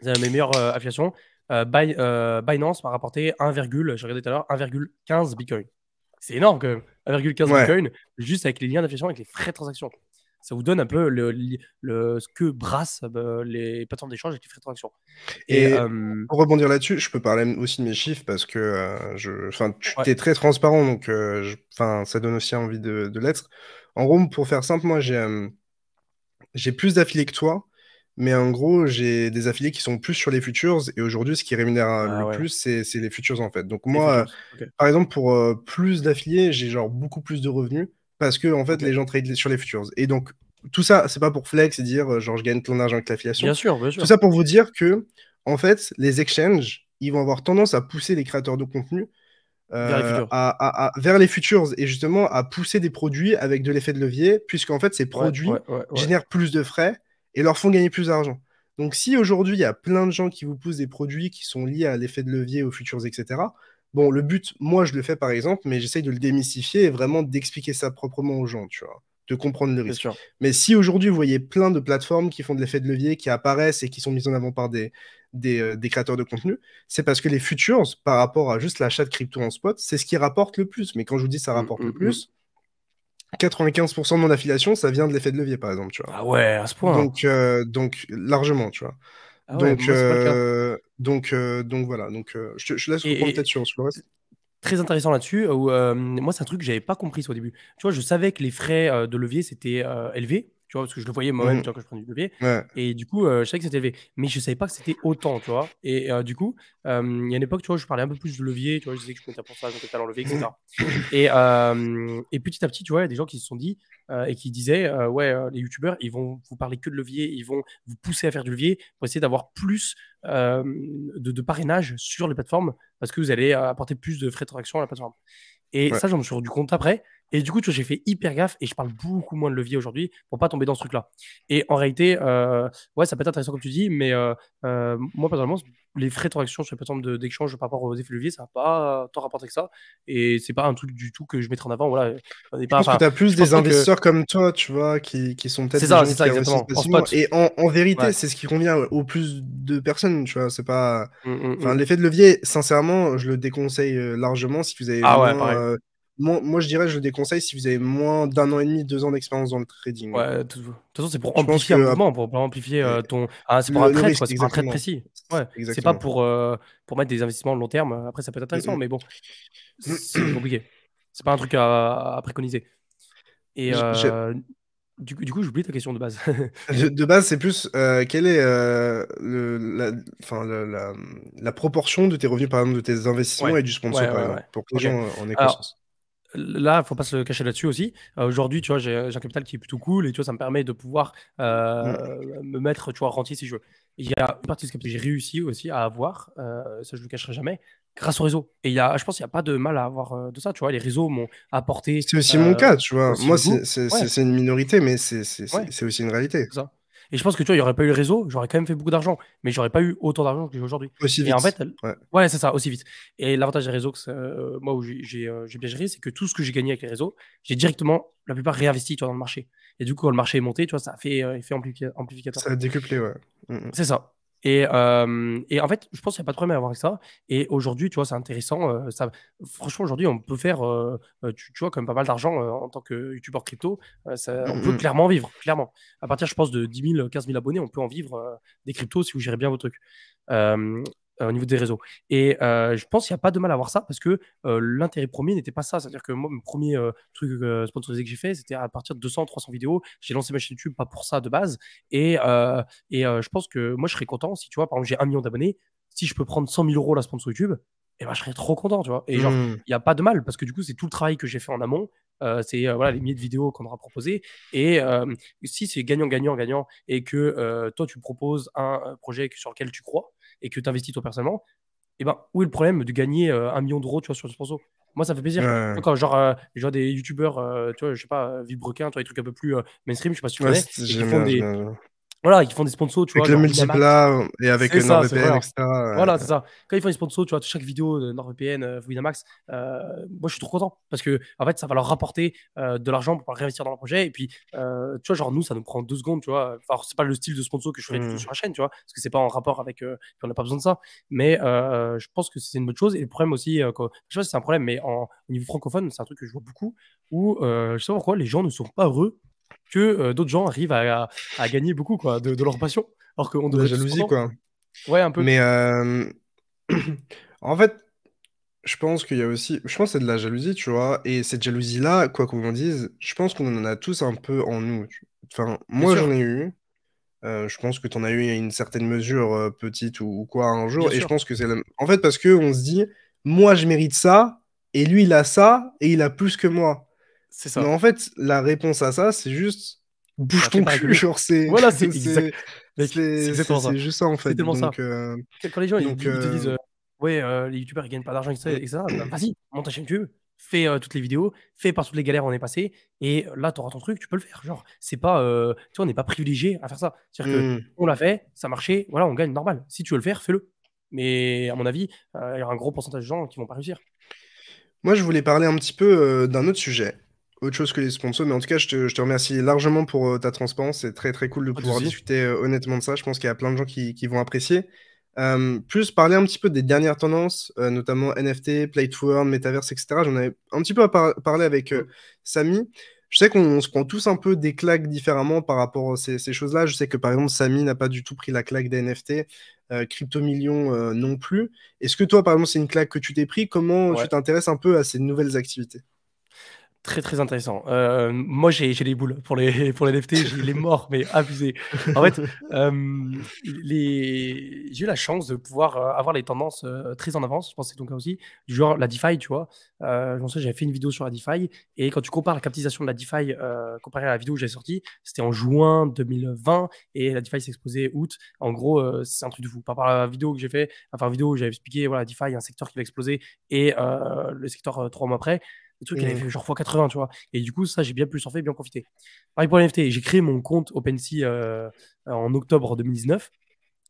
c'est mes meilleures affiliations, Binance m'a rapporté 1, je tout à l'heure, 1,15 Bitcoin. C'est énorme 1,15 Bitcoin, juste avec les liens d'affiliation, avec les frais de transaction ça vous donne un peu le, ce que brassent euh, les patterns d'échange et les frais transaction. Et, euh, pour rebondir là-dessus, je peux parler aussi de mes chiffres parce que euh, je, tu es très transparent, donc je, ça donne aussi envie de, l'être. En gros, pour faire simple, moi, j'ai plus d'affiliés que toi. Mais en gros, j'ai des affiliés qui sont plus sur les futures. Et aujourd'hui, ce qui rémunère le ah plus, c'est les futures en fait. Donc, moi, par exemple, pour plus d'affiliés, j'ai genre beaucoup plus de revenus. Parce que, en fait, les gens traitent sur les futures. Et donc, tout ça, c'est pas pour flex et dire euh, genre je gagne ton argent avec l'affiliation. Bien sûr, Tout ça pour vous dire que, en fait, les exchanges, ils vont avoir tendance à pousser les créateurs de contenu euh, vers, les futures et justement à pousser des produits avec de l'effet de levier, puisqu'en fait, ces produits génèrent plus de frais et leur font gagner plus d'argent. Donc, si aujourd'hui, il y a plein de gens qui vous poussent des produits qui sont liés à l'effet de levier, aux futures, etc., Bon, le but, moi, je le fais par exemple, mais j'essaye de le démystifier et vraiment d'expliquer ça proprement aux gens, tu vois, de comprendre le risque. Mais si aujourd'hui, vous voyez plein de plateformes qui font de l'effet de levier, qui apparaissent et qui sont mises en avant par des, euh, créateurs de contenu, c'est parce que les futures, par rapport à juste l'achat de crypto en spot, c'est ce qui rapporte le plus. Mais quand je vous dis ça mmh, rapporte mmh, le mmh. plus, 95% de mon affiliation, ça vient de l'effet de levier, par exemple, tu vois. Ah ouais, à ce point. Hein. Donc, euh, donc largement, tu vois. Ah donc, euh, donc, euh, donc voilà. Donc, euh, je, je, laisse peut sur, le reste très intéressant là-dessus. moi, c'est un truc que j'avais pas compris au début. Tu vois, je savais que les frais de levier c'était élevé, parce que je le voyais moi-même, mmh. quand je prenais du levier. Et du coup, euh, je savais que c'était élevé. Mais je savais pas que c'était autant, tu vois. Et euh, du coup, euh, il y a une époque, tu vois, je parlais un peu plus de levier, je disais que je comptais un pourcentage, je talent levier, etc. et, petit à petit, tu vois, il y a des gens qui se sont dit et qui disaient, ouais, les youtubeurs, ils vont vous parler que de levier, ils vont vous pousser à faire du levier pour essayer d'avoir plus de, parrainage sur les plateformes parce que vous allez apporter plus de frais de traction à la plateforme. Et ça, j'en me suis rendu compte après. Et du coup, tu j'ai fait hyper gaffe et je parle beaucoup moins de levier aujourd'hui pour pas tomber dans ce truc-là. Et en réalité, euh, ouais, ça peut être intéressant comme tu dis, mais euh, euh, moi, personnellement, les frais de transaction sur les plateformes d'échange par rapport aux effets levier, ça n'a pas tant rapporté que ça. Et c'est pas un truc du tout que je mettrai en avant. Voilà, que tu as plus des investisseurs comme toi, tu vois, qui, sont peut-être. C'est ça, c'est ça, exactement. et en, vérité, c'est ce qui convient au plus de personnes, tu vois. C'est pas. Mmh, mmh, mmh. L'effet de levier, sincèrement, je le déconseille largement si vous avez. Ah moi, je dirais, je le déconseille si vous avez moins d'un an et demi, deux ans d'expérience dans le trading. de toute façon, c'est pour, amplifier un mouvement, pour, amplifier euh, ton. Ah, c'est pour, un trade, précis. c'est pas pour, euh, pour mettre des investissements long terme. Après, ça peut être intéressant, mais bon, c'est compliqué. C'est pas un truc à, préconiser. Et. Euh, du, du, coup, j'oublie ta question de base. de, base, c'est plus quelle est le, la, proportion de tes revenus, par exemple, de tes investissements et du sponsor, pour que les gens en aient conscience là, il faut pas se cacher là-dessus aussi. Euh, aujourd'hui, tu vois, j'ai un capital qui est plutôt cool et tu vois, ça me permet de pouvoir euh, me mettre, tu vois, rentier si je veux. Il y a une partie de ce capital que j'ai réussi aussi à avoir, euh, ça je ne le cacherai jamais, grâce au réseau. Et il y a, je pense qu'il n'y a pas de mal à avoir de ça, tu vois, les réseaux m'ont apporté. C'est aussi mon cas, tu vois. Moi, c'est une minorité, mais c'est aussi une réalité. Ça. Et je pense que tu vois, il n'y aurait pas eu le réseau, j'aurais quand même fait beaucoup d'argent, mais j'aurais pas eu autant d'argent que j'ai aujourd'hui. Aussi vite. Et en fait, ouais, c'est ça, aussi vite. Et l'avantage des réseaux, que euh, moi, où euh, j'ai bien géré, c'est que tout ce que j'ai gagné avec les réseaux, j'ai directement, la plupart, réinvesti dans le marché. Et du coup, quand le marché est monté, tu vois, ça a fait euh, effet amplificateur. Ça a décuplé, ouais. Mm, mm. C'est ça. Euh, et, en fait, je pense qu'il n'y a pas de problème à avoir avec ça. Et aujourd'hui, tu vois, c'est intéressant. Euh, ça, franchement, aujourd'hui, on peut faire, euh, tu, vois, quand même pas mal d'argent en tant que youtubeur crypto. on peut clairement vivre, clairement. À partir, je pense, de 10 000, 15 000 abonnés, on peut en vivre des cryptos si vous gérez bien vos trucs. Euh, au niveau des réseaux. Et euh, je pense qu'il n'y a pas de mal à voir ça parce que euh, l'intérêt premier n'était pas ça. C'est-à-dire que mon premier truc sponsorisé que j'ai fait, c'était à partir de 200, 300 vidéos. J'ai lancé ma chaîne YouTube pas pour ça de base. Et, et je pense que moi, je serais content si, tu vois, par exemple, j'ai un million d'abonnés. Si je peux prendre 100 000 euros la sponsor YouTube, et eh ben, je serais trop content, tu vois. Et genre, mmh. il n'y a pas de mal parce que du coup, c'est tout le travail que j'ai fait en amont. c'est voilà, les milliers de vidéos qu'on aura proposées. Et si c'est gagnant, gagnant, gagnant, et que toi, tu proposes un projet sur lequel tu crois, et que tu investis toi personnellement, et eh ben où est le problème de gagner euh, un million d'euros tu vois, sur ce sponsor moi, ça fait plaisir. genre, genre euh, des youtubeurs, euh, tu vois, je sais pas, Vibrequin, tu vois, des trucs un peu plus mainstream, je sais pas si tu connais, Ils font des, voilà, ils font des sponsors, tu vois. Avec le multiple euh, et avec NordVPN, etc. Voilà, c'est ça. Quand ils font des sponsors, tu vois, chaque vidéo de NordVPN, Winamax, euh, euh, moi je suis trop content parce que en fait, ça va leur rapporter euh, de l'argent pour pouvoir réinvestir dans le projet. Et puis, tu vois, genre nous, ça nous prend deux secondes, tu vois. Enfin, c'est pas le style de sponsor que je fais hmm. sur la chaîne, tu vois, parce que c'est pas en rapport avec. on n'a pas besoin de ça. Mais je pense que c'est une bonne chose. Et le problème aussi, je je sais pas si c'est un problème, mais au niveau francophone, c'est un truc que je vois beaucoup où je sais pas pourquoi les gens ne sont pas heureux que euh, d'autres gens arrivent à, gagner beaucoup de, leur passion. Alors qu'on de la jalousie, quoi. Ouais, un peu. Mais euh, en fait, je pense qu'il y a aussi. Je pense que c'est de la jalousie, tu vois. Et cette jalousie-là, quoi qu'on en dise, je pense qu'on en a tous un peu en nous. Enfin, moi, j'en ai eu. Euh, je pense que tu en as eu à une certaine mesure petite ou, quoi un jour. et je pense que c'est En fait, parce qu'on se dit, moi, je mérite ça. Et lui, il a ça. Et il a plus que moi. C'est ça. Mais en fait, la réponse à ça, c'est juste bouge ton cul, genre c'est. Voilà, c'est exact... C'est juste ça en fait. Donc, ça. Euh... Quand les gens ils, te disent euh, ouais euh, les youtubeurs ils gagnent pas d'argent etc. Bah, vas-y monte ta chaîne YouTube, fais euh, toutes les vidéos, fais par toutes les galères on est passé et là tu auras ton truc, tu peux le faire. Genre c'est pas tu vois on n'est pas privilégié à faire ça. C'est-à-dire que mmh. on l'a fait, ça marchait, voilà on gagne normal. Si tu veux le faire, fais-le. Mais à mon avis il y aura un gros pourcentage de gens qui vont pas réussir. Moi je voulais parler un petit peu d'un autre sujet autre chose que les sponsors. Mais en tout cas, je te, remercie largement pour euh, ta transparence. C'est très très cool de pouvoir discuter euh, honnêtement de ça. Je pense qu'il y a plein de gens qui, vont apprécier. Euh, plus parler un petit peu des dernières tendances, notamment NFT, Play to Earn, Metaverse, etc. J'en avais un petit peu à parler avec Samy. Je sais qu'on se prend tous un peu des claques différemment par rapport à ces, choses-là. Je sais que par exemple, Samy n'a pas du tout pris la claque des NFT, Crypto Million non plus. Est-ce que toi, par exemple, c'est une claque que tu t'es pris Comment tu t'intéresses un peu à ces nouvelles activités Très très intéressant. Euh, moi j'ai les boules pour les pour les NFT, j'ai les morts mais abusé. En fait, euh, les... j'ai eu la chance de pouvoir euh, avoir les tendances euh, très en avance. Je pense c'est ton cas aussi. Du genre la DeFi, tu vois. Euh, je pense j'avais fait une vidéo sur la DeFi et quand tu compares la capitalisation de la DeFi comparée à la vidéo que j'avais sortie, c'était en juin 2020 et la DeFi s'exposait août. En gros, c'est un truc de fou. Par rapport à la vidéo que j'ai fait, enfin vidéo où j'avais expliqué voilà DeFi, un secteur qui va exploser et le secteur trois mois après avait mmh. genre x80, tu vois. Et du coup, ça, j'ai bien pu fait bien profiter. Pareil pour les NFT, j'ai créé mon compte OpenSea euh, en octobre 2019.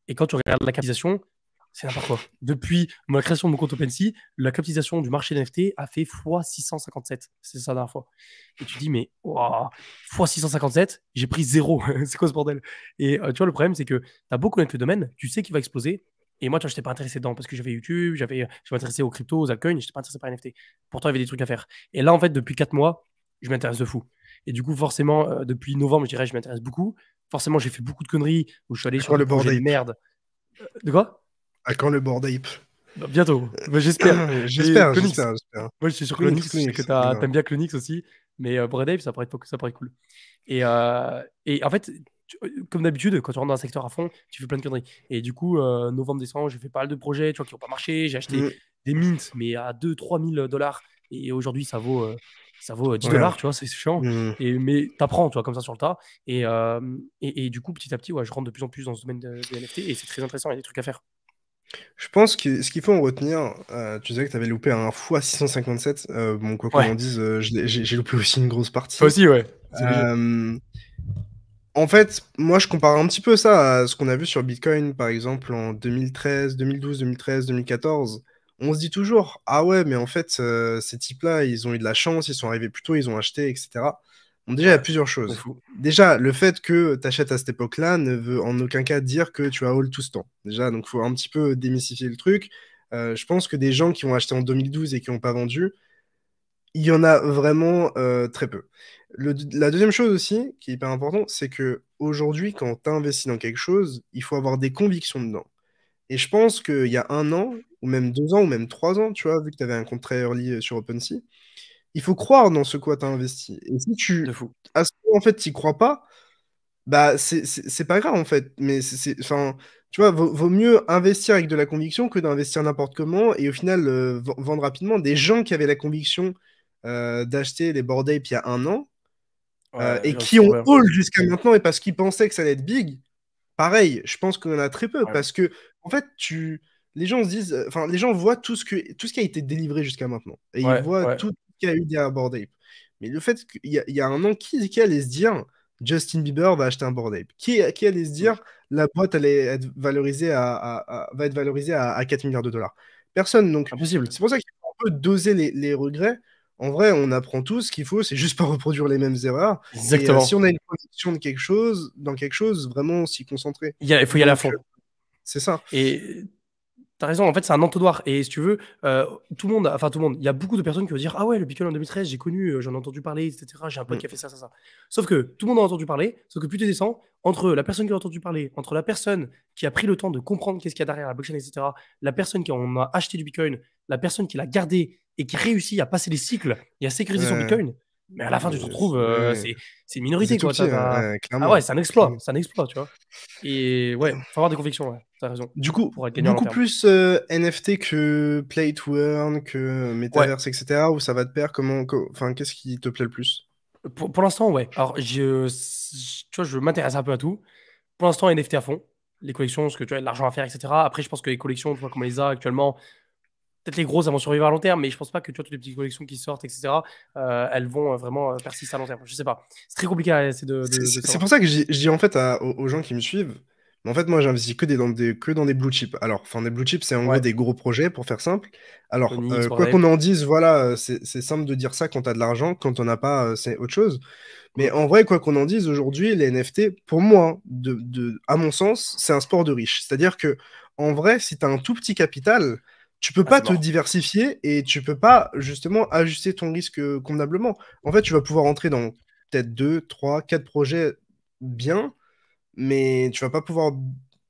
Et quand tu regardes la capitalisation, c'est n'importe quoi. Depuis ma création de mon compte OpenSea, la capitalisation du marché NFT a fait x657. C'est ça la dernière fois. Et tu dis, mais x657, j'ai pris zéro. c'est quoi ce bordel Et euh, tu vois, le problème, c'est que tu as beaucoup connaître le domaine, tu sais qu'il va exploser, et moi, toi, je n'étais pas intéressé dedans parce que j'avais YouTube, j'avais, euh, je m'intéressais aux cryptos, aux altcoins, je n'étais pas intéressé par NFT. Pourtant, il y avait des trucs à faire. Et là, en fait, depuis 4 mois, je m'intéresse de fou. Et du coup, forcément, euh, depuis novembre, je dirais, je m'intéresse beaucoup. Forcément, j'ai fait beaucoup de conneries où je suis allé sur le bord de merde. Euh, de quoi À quand le bord d'ape bah, Bientôt. Bah, j'espère. j'espère, Moi, je suis sur que tu aimes bien Clonix aussi. Mais euh, ça pourrait, être, ça paraît cool. Et, et en fait, euh, comme d'habitude, quand tu rentres dans un secteur à fond, tu fais plein de conneries. Et du coup, euh, novembre, décembre, j'ai fait pas mal de projets tu vois, qui n'ont pas marché. J'ai acheté mm. des mints, mais à 2-3 000 dollars. Et aujourd'hui, ça vaut. Euh, ça vaut 10 dollars, tu vois, c'est chiant. Mm. Et, mais t'apprends, tu vois, comme ça sur le tas. Et, et, du coup, petit à petit, je rentre de plus en plus dans ce domaine des de NFT et c'est très intéressant, il y a des trucs à faire. Je pense que ce qu'il faut en retenir, tu disais que tu avais loupé un x657. bon, quoi qu'on en dise, j'ai loupé aussi une grosse partie. aussi, ouais. En fait, moi, je compare un petit peu ça à ce qu'on a vu sur Bitcoin, par exemple, en 2013, 2012, 2013, 2014. On se dit toujours, ah ouais, mais en fait, euh, ces types-là, ils ont eu de la chance, ils sont arrivés plus tôt, ils ont acheté, etc. Bon, déjà, il y plusieurs choses. Déjà, le fait que tu achètes à cette époque-là ne veut en aucun cas dire que tu as haul tout ce temps. Déjà, donc, il faut un petit peu démystifier le truc. Euh, je pense que des gens qui ont acheté en 2012 et qui n'ont pas vendu, il y en a vraiment euh, très peu la deuxième chose aussi, qui est hyper important, c'est que aujourd'hui, quand tu investis dans quelque chose, il faut avoir des convictions dedans. Et je pense qu'il y a un an, ou même deux ans, ou même trois ans, tu vois, vu que tu avais un compte très early euh, sur OpenSea, il faut croire dans ce quoi tu as investi. Et si tu, n'y en fait, tu crois pas, bah, c'est pas grave, en fait. Mais c'est, enfin, tu vois, vaut, mieux investir avec de la conviction que d'investir n'importe comment et au final euh, vendre rapidement. Des gens qui avaient la conviction euh, d'acheter les Ape il y a un an, euh, et qui ont haul jusqu'à maintenant et parce qu'ils pensaient que ça allait être big. Pareil, je pense qu'on en a très peu parce que en fait, tu les gens se disent, euh, enfin, les gens voient tout ce, que, tout ce qui a été délivré jusqu'à maintenant et ils voient tout ce qui a eu derrière Bored Ape. Mais le fait qu'il y, a un an qui, allait se dire Justin Bieber va acheter un Bored Ape, qui, qui allait se dire la boîte allait être valorisée à, va être valorisée à, 4 milliards de dollars. Personne donc. Impossible. C'est pour ça qu'on peut doser les regrets en vrai, on apprend tout. Ce qu'il faut, c'est juste pas reproduire les mêmes erreurs. Euh, Exactement. Et, si on a une position de quelque chose, dans quelque chose, vraiment s'y concentrer. Il, il faut y aller à fond. Euh, c'est ça. Et T'as raison, en fait, c'est un entonnoir. Et si tu veux, euh, tout le monde, enfin tout le monde, il y a beaucoup de personnes qui vont dire Ah ouais, le Bitcoin en 2013, j'ai connu, j'en ai entendu parler, etc. J'ai un peu mm. qui a fait ça, ça, ça. Sauf que tout le monde a entendu parler, sauf que plus tu descends, entre la personne qui a entendu parler, entre la personne qui a pris le temps de comprendre qu'est-ce qu'il y a derrière la blockchain, etc., la personne qui en a acheté du Bitcoin, la personne qui l'a gardé, et qui réussit à passer les cycles et à sécuriser son Bitcoin, mais à la fin, tu te retrouves, euh, c'est une minorité. Quoi, ah ouais, c'est un exploit, c'est tu vois. Et ouais, faut avoir des convictions, ouais, t'as raison. Du coup, pour beaucoup plus euh, NFT que Play to Earn, que euh, Metaverse, etc., où ça va te perdre comment, enfin, qu'est-ce qui te plaît le plus Pour, pour l'instant, ouais. Alors, je, tu vois, je m'intéresse un peu à tout. Pour l'instant, NFT à fond, les collections, ce que tu as, l'argent à faire, etc. Après, je pense que les collections, tu vois, comme on les a actuellement, Peut-être les grosses, elles vont survivre à long terme, mais je pense pas que toutes les petites collections qui sortent, etc., euh, elles vont euh, vraiment euh, persister à long terme. Je sais pas. C'est très compliqué à de. c'est pour ça que je dis en fait aux, gens qui me suivent, en fait, moi, j'investis que, des, dans des, que dans des blue chips. Alors, enfin, des blue chips, c'est en ouais. gros des gros projets, pour faire simple. Alors, quoi qu'on en dise, voilà, c'est simple de dire ça quand tu as de l'argent, quand on n'a pas, c'est autre chose. Mais en vrai, quoi qu'on en dise, aujourd'hui, les NFT, pour moi, de, à mon sens, c'est un sport de riche. C'est-à-dire que, en vrai, si tu as un tout petit capital, tu peux pas ah, te diversifier et tu peux pas justement ajuster ton risque euh, convenablement. En fait, tu vas pouvoir entrer dans peut-être deux trois quatre projets bien, mais tu vas pas pouvoir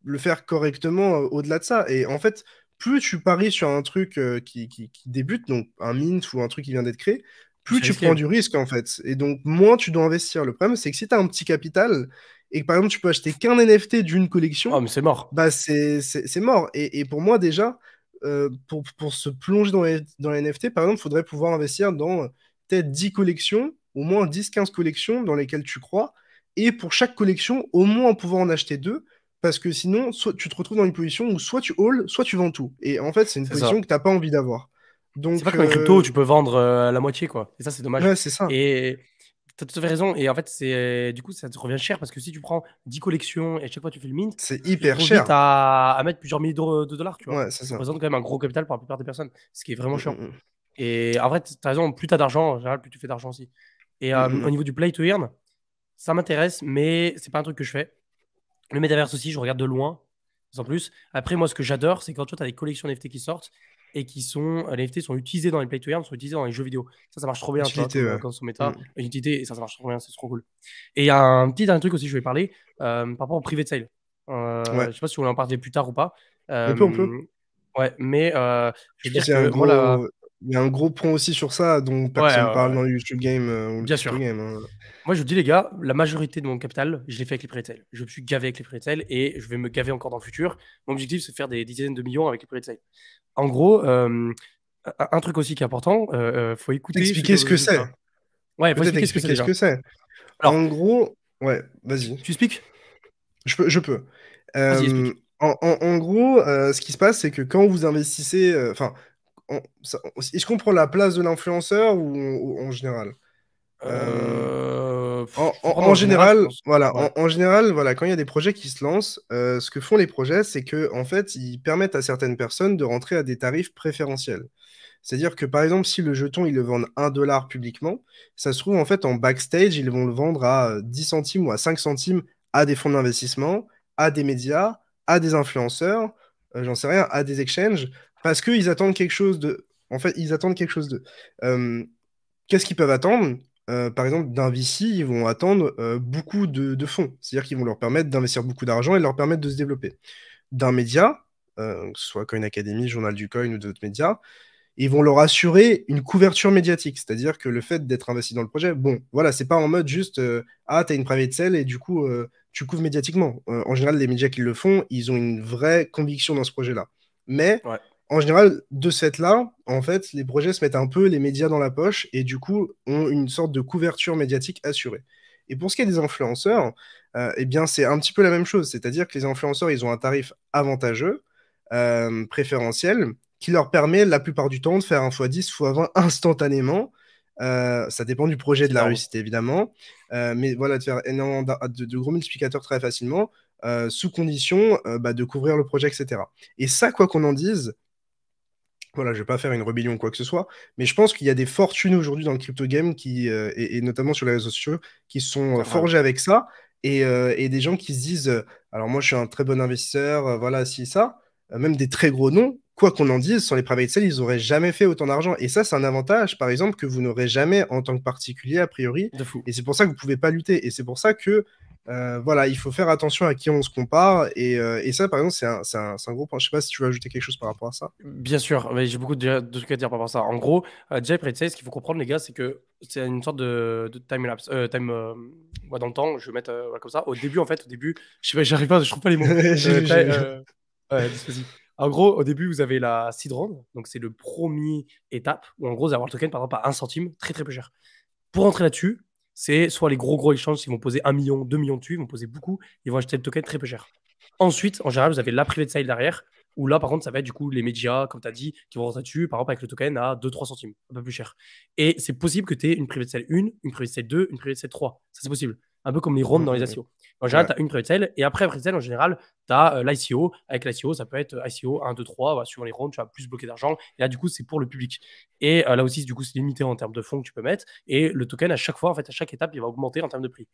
le faire correctement euh, au-delà de ça. Et en fait, plus tu paries sur un truc euh, qui, débute, donc un mint ou un truc qui vient d'être créé, plus tu prends du risque en fait. Et donc moins tu dois investir. Le problème, c'est que si tu as un petit capital et que par exemple tu peux acheter qu'un NFT d'une collection, oh, mais c'est mort. Bah c'est mort. et, pour moi déjà, euh, pour, se plonger dans les, dans les NFT, par exemple, il faudrait pouvoir investir dans euh, peut-être 10 collections, au moins 10-15 collections dans lesquelles tu crois, et pour chaque collection, au moins en pouvoir en acheter deux, parce que sinon, tu te retrouves dans une position où soit tu hauls, soit tu vends tout. Et en fait, c'est une position que tu n'as pas envie d'avoir. Donc, c'est pas comme euh, crypto, tu peux vendre la moitié, quoi. Et ça, c'est dommage. c'est ça. Et, T'as tout à fait raison. Et en fait, c'est euh, du coup, ça te revient cher parce que si tu prends 10 collections et à chaque fois tu fais le mint, c'est hyper cher tu as À... mettre plusieurs milliers de, dollars, tu vois. ça. représente quand même un gros capital pour la plupart des personnes, ce qui est vraiment mmh, chiant. Mmh, mmh. Et en fait, t'as raison, plus t'as d'argent, en général, plus tu fais d'argent aussi. Et euh, au niveau du play to earn, ça m'intéresse, mais c'est pas un truc que je fais. Le metaverse aussi, je regarde de loin, en plus. Après, moi, ce que j'adore, c'est quand tu as des collections NFT qui sortent et qui sont euh, les NFT sont utilisés dans les play to earn, sont utilisés dans les jeux vidéo. Ça, ça marche trop bien. Utilité, ouais. quand on met mmh. utilité, et ça, ça marche trop bien, c'est trop cool. Et il y a un petit dernier truc aussi, je vais parler euh, par rapport au privé de sale. Euh, ouais. Je sais pas si vous voulez en parler plus tard ou pas. Euh, on peut, on Ouais, mais euh, je veux dire un gros... Il y a un gros point aussi sur ça dont personne ouais, parle dans YouTube Game. Euh, ou Bien sûr. Hein. Moi, je vous dis, les gars, la majorité de mon capital, je l'ai fait avec les pré Je me suis gavé avec les pré et je vais me gaver encore dans le futur. Mon objectif, c'est de faire des dizaines de millions avec les pré En gros, euh, un truc aussi qui est important, il euh, faut écouter. Expliquer ce que c'est. Ouais, faut expliquer ce que c'est. En gros, ouais, vas-y. Tu expliques Je peux. Je peux. En, en, gros, ce qui se passe, c'est que quand vous investissez, enfin, je comprends la place de l'influenceur ou, en général euh, euh, En, général, voilà, en, général, voilà, quand il y a des projets qui se lancent, euh, ce que font les projets, c'est que en fait, ils permettent à certaines personnes de rentrer à des tarifs préférentiels. C'est-à-dire que par exemple, si le jeton, ils le vendent 1 dollar publiquement, ça se trouve en fait en backstage, ils vont le vendre à 10 centimes ou à 5 centimes à des fonds d'investissement, à des médias, à des influenceurs, j'en sais rien, à des exchanges. Parce qu'ils attendent quelque chose de. En fait, ils attendent quelque chose de. Euh, qu'est-ce qu'ils peuvent attendre euh, Par exemple, d'un VC, ils vont attendre euh, beaucoup de, fonds. C'est-à-dire qu'ils vont leur permettre d'investir beaucoup d'argent et leur permettre de se développer. D'un média, que ce soit Coin Academy, Journal du Coin ou d'autres médias, ils vont leur assurer une couverture médiatique. C'est-à-dire que le fait d'être investi dans le projet, bon, voilà, c'est pas en mode juste Ah, t'as une de sel et du coup, tu couvres médiatiquement. en général, les médias qui le font, ils ont une vraie conviction dans ce projet-là. Mais en général, de cette là, en fait, les projets se mettent un peu les médias dans la poche et du coup ont une sorte de couverture médiatique assurée. Et pour ce qui est des influenceurs, euh, eh bien, c'est un petit peu la même chose. C'est-à-dire que les influenceurs, ils ont un tarif avantageux, euh, préférentiel, qui leur permet la plupart du temps de faire un x10, x20 instantanément. Euh, ça dépend du projet de la réussite, évidemment. Euh, mais voilà, de faire énormément de, gros multiplicateurs très facilement, sous condition bah, de couvrir le projet, etc. Et ça, quoi qu'on en dise, voilà, je vais pas faire une rébellion ou quoi que ce soit, mais je pense qu'il y a des fortunes aujourd'hui dans le crypto game qui, euh, et, notamment sur les réseaux sociaux, qui sont euh, forgées avec ça, euh, et, des gens qui se disent, alors moi je suis un très bon investisseur, voilà, si ça, même des très gros noms, quoi qu'on en dise, sans les de sales, ils n'auraient jamais fait autant d'argent. Et ça, c'est un avantage, par exemple, que vous n'aurez jamais en tant que particulier, a priori. De fou. Et c'est pour ça que vous ne pouvez pas lutter. Et c'est pour ça que euh, voilà, il faut faire attention à qui on se compare. Et, euh, ça, par exemple, c'est un, gros point. Je sais pas si tu veux ajouter quelque chose par rapport à ça. Bien sûr, j'ai beaucoup de, de, trucs à dire par rapport à ça. En gros, euh, déjà, après, ce qu'il faut comprendre, les gars, c'est que c'est une sorte de, time lapse, time dans le temps. Je vais mettre comme ça. Au début, en fait, au début, je sais j'arrive pas, je trouve pas les mots. en gros, au début, vous avez la seed round, donc c'est le premier étape où en gros, vous allez avoir le token par rapport à 1 centime, très très peu cher. Pour entrer là-dessus, c'est soit les gros gros échanges, ils vont poser 1 million, 2 millions dessus, ils vont poser beaucoup, ils vont acheter le token très peu cher. Ensuite, en général, vous avez la private sale derrière, où là, par contre, ça va être du coup les médias, comme tu as dit, qui vont rentrer dessus, par exemple, avec le token à 2-3 centimes, un peu plus cher. Et c'est possible que tu aies une private sale 1, une private sale 2, une private sale 3. Ça, c'est possible. Un peu comme les rondes mmh, dans les ICO. En général, tu as une pre-sale et après pre en général, tu as euh, l'ICO. Avec l'ICO, ça peut être ICO 1, 2, 3, suivant les rounds, tu vas plus bloquer d'argent. Et là, du coup, c'est pour le public. Et euh, là aussi, du coup, c'est limité en termes de fonds que tu peux mettre. Et le token, à chaque fois, en fait, à chaque étape, il va augmenter en termes de prix.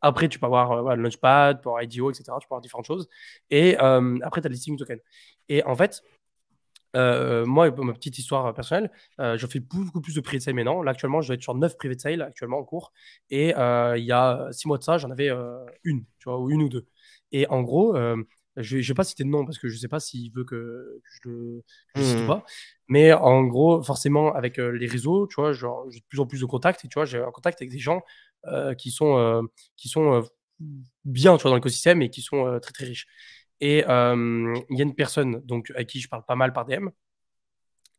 Après, tu peux avoir euh, Launchpad, Launchpad, pour IDO, etc. Tu peux avoir différentes choses. Et après, tu as le listing token. Et en fait, moi euh, euh, moi, ma petite histoire personnelle, euh, je fais beaucoup plus de private sale maintenant. Là, actuellement, je vais être sur 9 private sale actuellement en cours. Et il y a 6 mois de ça, j'en avais une, tu vois, ou une ou deux. Et en gros, je ne vais pas citer de nom parce que je ne sais pas s'il veut que, je le, cite ou mmh pas. Mais en gros, forcément, avec les réseaux, tu vois, j'ai de plus en plus de contacts. Et tu vois, j'ai un contact avec des gens qui sont, qui sont bien tu vois, dans l'écosystème et qui sont très, très riches. Et euh, il y a une personne donc, à qui je parle pas mal par DM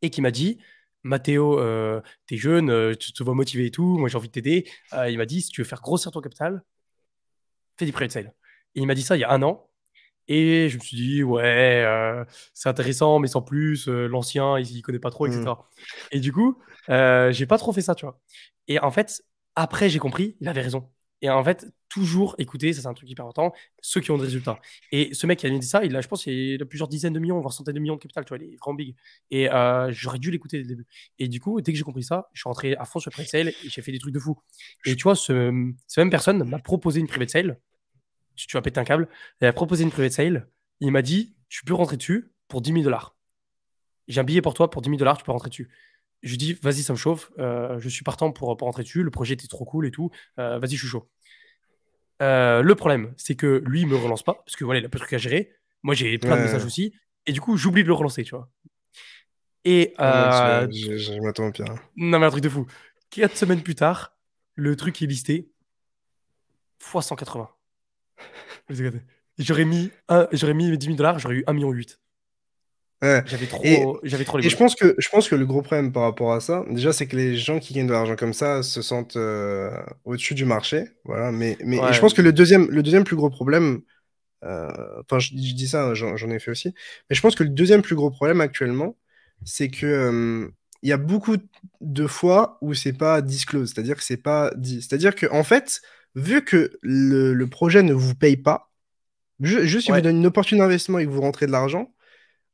et qui m'a dit Mathéo, euh, es jeune, euh, tu te vois motivé et tout, moi j'ai envie de t'aider. Euh, il m'a dit Si tu veux faire grossir ton capital, fais du private sale. Et il m'a dit ça il y a un an. Et je me suis dit, ouais, c'est intéressant, mais sans plus, l'ancien, il, connaît pas trop, etc. Mmh. Et du coup, j'ai pas trop fait ça, tu vois. Et en fait, après, j'ai compris, il avait raison. Et en fait, toujours écouter, ça c'est un truc hyper important, ceux qui ont des résultats. Et ce mec qui a dit ça, il a, je pense, il a plusieurs dizaines de millions, voire centaines de millions de capital, tu vois, il est grand big. Et euh, j'aurais dû l'écouter dès le début. Et du coup, dès que j'ai compris ça, je suis rentré à fond sur le private sale et j'ai fait des trucs de fou. Et tu vois, ce, cette même personne m'a proposé une private sale, tu, vas péter un câble, elle a proposé une private sale, il m'a dit, tu peux rentrer dessus pour 10 000 dollars. J'ai un billet pour toi pour 10 000 dollars, tu peux rentrer dessus je lui dis, vas-y, ça me chauffe, euh, je suis partant pour, rentrer dessus, le projet était trop cool et tout, euh, vas-y, je chaud. Euh, le problème, c'est que lui, il me relance pas, parce que voilà, il a de trucs à gérer. Moi, j'ai plein de messages aussi. Et du coup, j'oublie de le relancer, tu vois. Et. Ah euh, je, pire. Non, mais un truc de fou. Quatre semaines plus tard, le truc est listé x 180. J'aurais mis, mis 10 000 dollars, j'aurais eu 1,8 million. 8. J'avais trop, j'avais trop les Et je pense, que, je pense que le gros problème par rapport à ça, déjà, c'est que les gens qui gagnent de l'argent comme ça se sentent euh, au-dessus du marché. Voilà. Mais, mais je pense que le deuxième, le deuxième plus gros problème, euh, enfin, je, dis ça, hein, j'en, ai fait aussi, mais je pense que le deuxième plus gros problème actuellement, c'est que euh, il y a beaucoup de fois où c'est pas disclose, c'est-à-dire que c'est pas dit. C'est-à-dire que en fait, vu que le, projet ne vous paye pas, juste si vous donne une opportunité d'investissement et que vous rentrez de l'argent,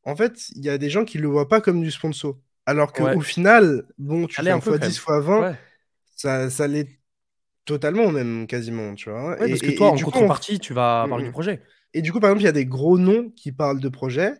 en fait, il y a des gens qui le voient pas comme du sponsor. Alors qu'au au final, bon, tu Allez, fais fois 10 fois 20, ça, ça l'est totalement même quasiment, tu vois. parce que toi, en contrepartie, tu vas parler du projet. Et du coup, par exemple, il y a des gros noms qui parlent de projets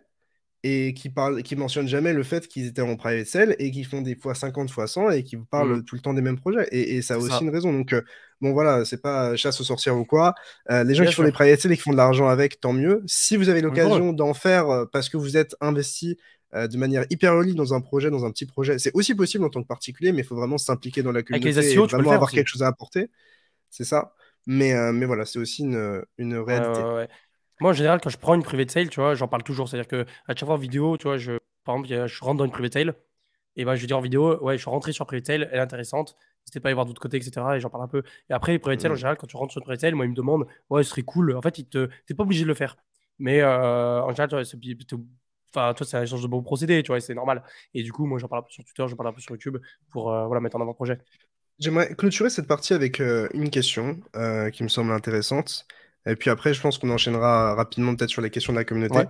et qui parlent, qui mentionnent jamais le fait qu'ils étaient en private sale et qui font des fois 50 fois 100 et qui parlent mm. tout le temps des mêmes projets. Et, ça a aussi une raison. Donc, euh, Bon, voilà, c'est pas chasse aux sorcières ou quoi. Euh, les gens qui font les private sales et qui font de l'argent avec, tant mieux. Si vous avez l'occasion d'en faire euh, parce que vous êtes investi euh, de manière hyper relevée dans un projet, dans un petit projet, c'est aussi possible en tant que particulier, mais il faut vraiment s'impliquer dans la communauté vraiment avoir quelque chose à apporter. C'est ça. Mais, mais voilà, c'est aussi une, réalité. Moi, en général, quand je prends une private sale, tu vois, j'en parle toujours. C'est-à-dire que à chaque fois en vidéo, tu vois, je, par exemple, je rentre dans une private sale, et ben, je dis dire en vidéo, ouais, je suis rentré sur private sale, elle est intéressante n'hésitez pas à aller voir d'autres côtés, etc. Et j'en parle un peu. Et après, les en mmh. général, quand tu rentres sur le moi, ils me demandent, ouais, ce serait cool. En fait, tu pas obligé de le faire. Mais euh, en général, tu Enfin, toi, c'est un échange de bons procédés, tu vois, c'est normal. Et du coup, moi, j'en parle un peu sur Twitter, j'en parle un peu sur YouTube pour euh, voilà, mettre en avant le projet. J'aimerais clôturer cette partie avec euh, une question qui me semble intéressante. Et puis après, je pense qu'on enchaînera rapidement peut-être sur les questions de la communauté.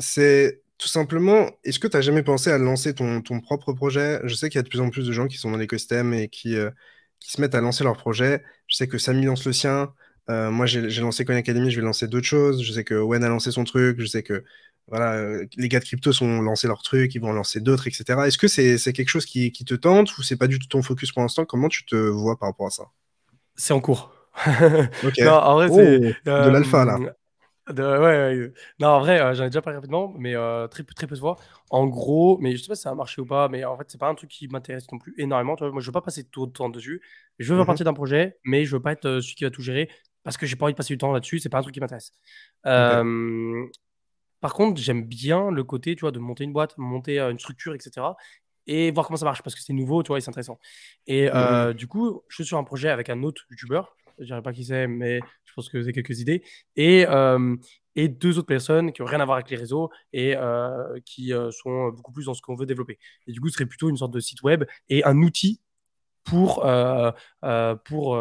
c'est tout simplement, est-ce que tu as jamais pensé à lancer ton, ton propre projet Je sais qu'il y a de plus en plus de gens qui sont dans l'écosystème et qui, euh, qui se mettent à lancer leur projet. Je sais que Samy lance le sien. Euh, moi, j'ai lancé Coin Academy, je vais lancer d'autres choses. Je sais que Wen a lancé son truc. Je sais que voilà, euh, les gars de crypto ont lancé leur truc, ils vont lancer d'autres, etc. Est-ce que c'est quelque chose qui, te tente ou c'est pas du tout ton focus pour l'instant Comment tu te vois par rapport à ça C'est en cours. en vrai, oh, de l'alpha, là ouais, ouais. Non, en vrai, euh, j'en ai déjà parlé rapidement, mais euh, très, très peu de fois. En gros, mais je sais pas si ça a marché ou pas, mais en fait, c'est pas un truc qui m'intéresse non plus énormément. moi, je veux pas passer tout le temps dessus. Je veux faire mmh partie d'un projet, mais je veux pas être euh, celui qui va tout gérer parce que j'ai pas envie de passer du temps là-dessus. C'est pas un truc qui m'intéresse. Par contre, j'aime bien le côté, tu vois, de monter une boîte, monter une structure, etc. Et voir comment ça marche parce que c'est nouveau, tu vois, et c'est intéressant. Et mmh du coup, je suis sur un projet avec un autre YouTuber, je dirais pas qui c'est, mais je pense que vous avez quelques idées. Et, euh, et deux autres personnes qui n'ont rien à voir avec les réseaux et euh, qui euh, sont beaucoup plus dans ce qu'on veut développer. Et du coup, ce serait plutôt une sorte de site web et un outil pour, pour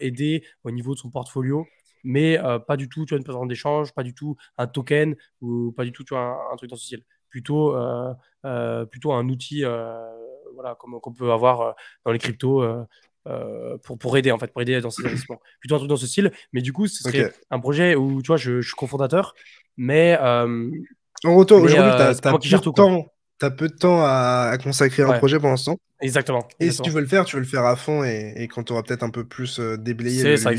aider au niveau de son portfolio mais pas du tout tu as une plateforme d'échange, pas du tout un token ou pas du tout tu un, truc dans ce style. Plutôt, plutôt un outil voilà, comme qu'on peut avoir dans les cryptos, euh, pour, pour aider en fait, pour aider dans ces investissements. Plutôt un truc dans ce style, mais du coup, ce serait un projet où tu vois, je, je suis cofondateur, mais. Euh, en retour, aujourd'hui, euh, tu as, peu, de temps, as peu de temps à, consacrer à un projet pour l'instant. Exactement. Et si tu veux le faire, tu veux le faire à fond et, quand tu auras peut-être un peu plus déblayé le, ça,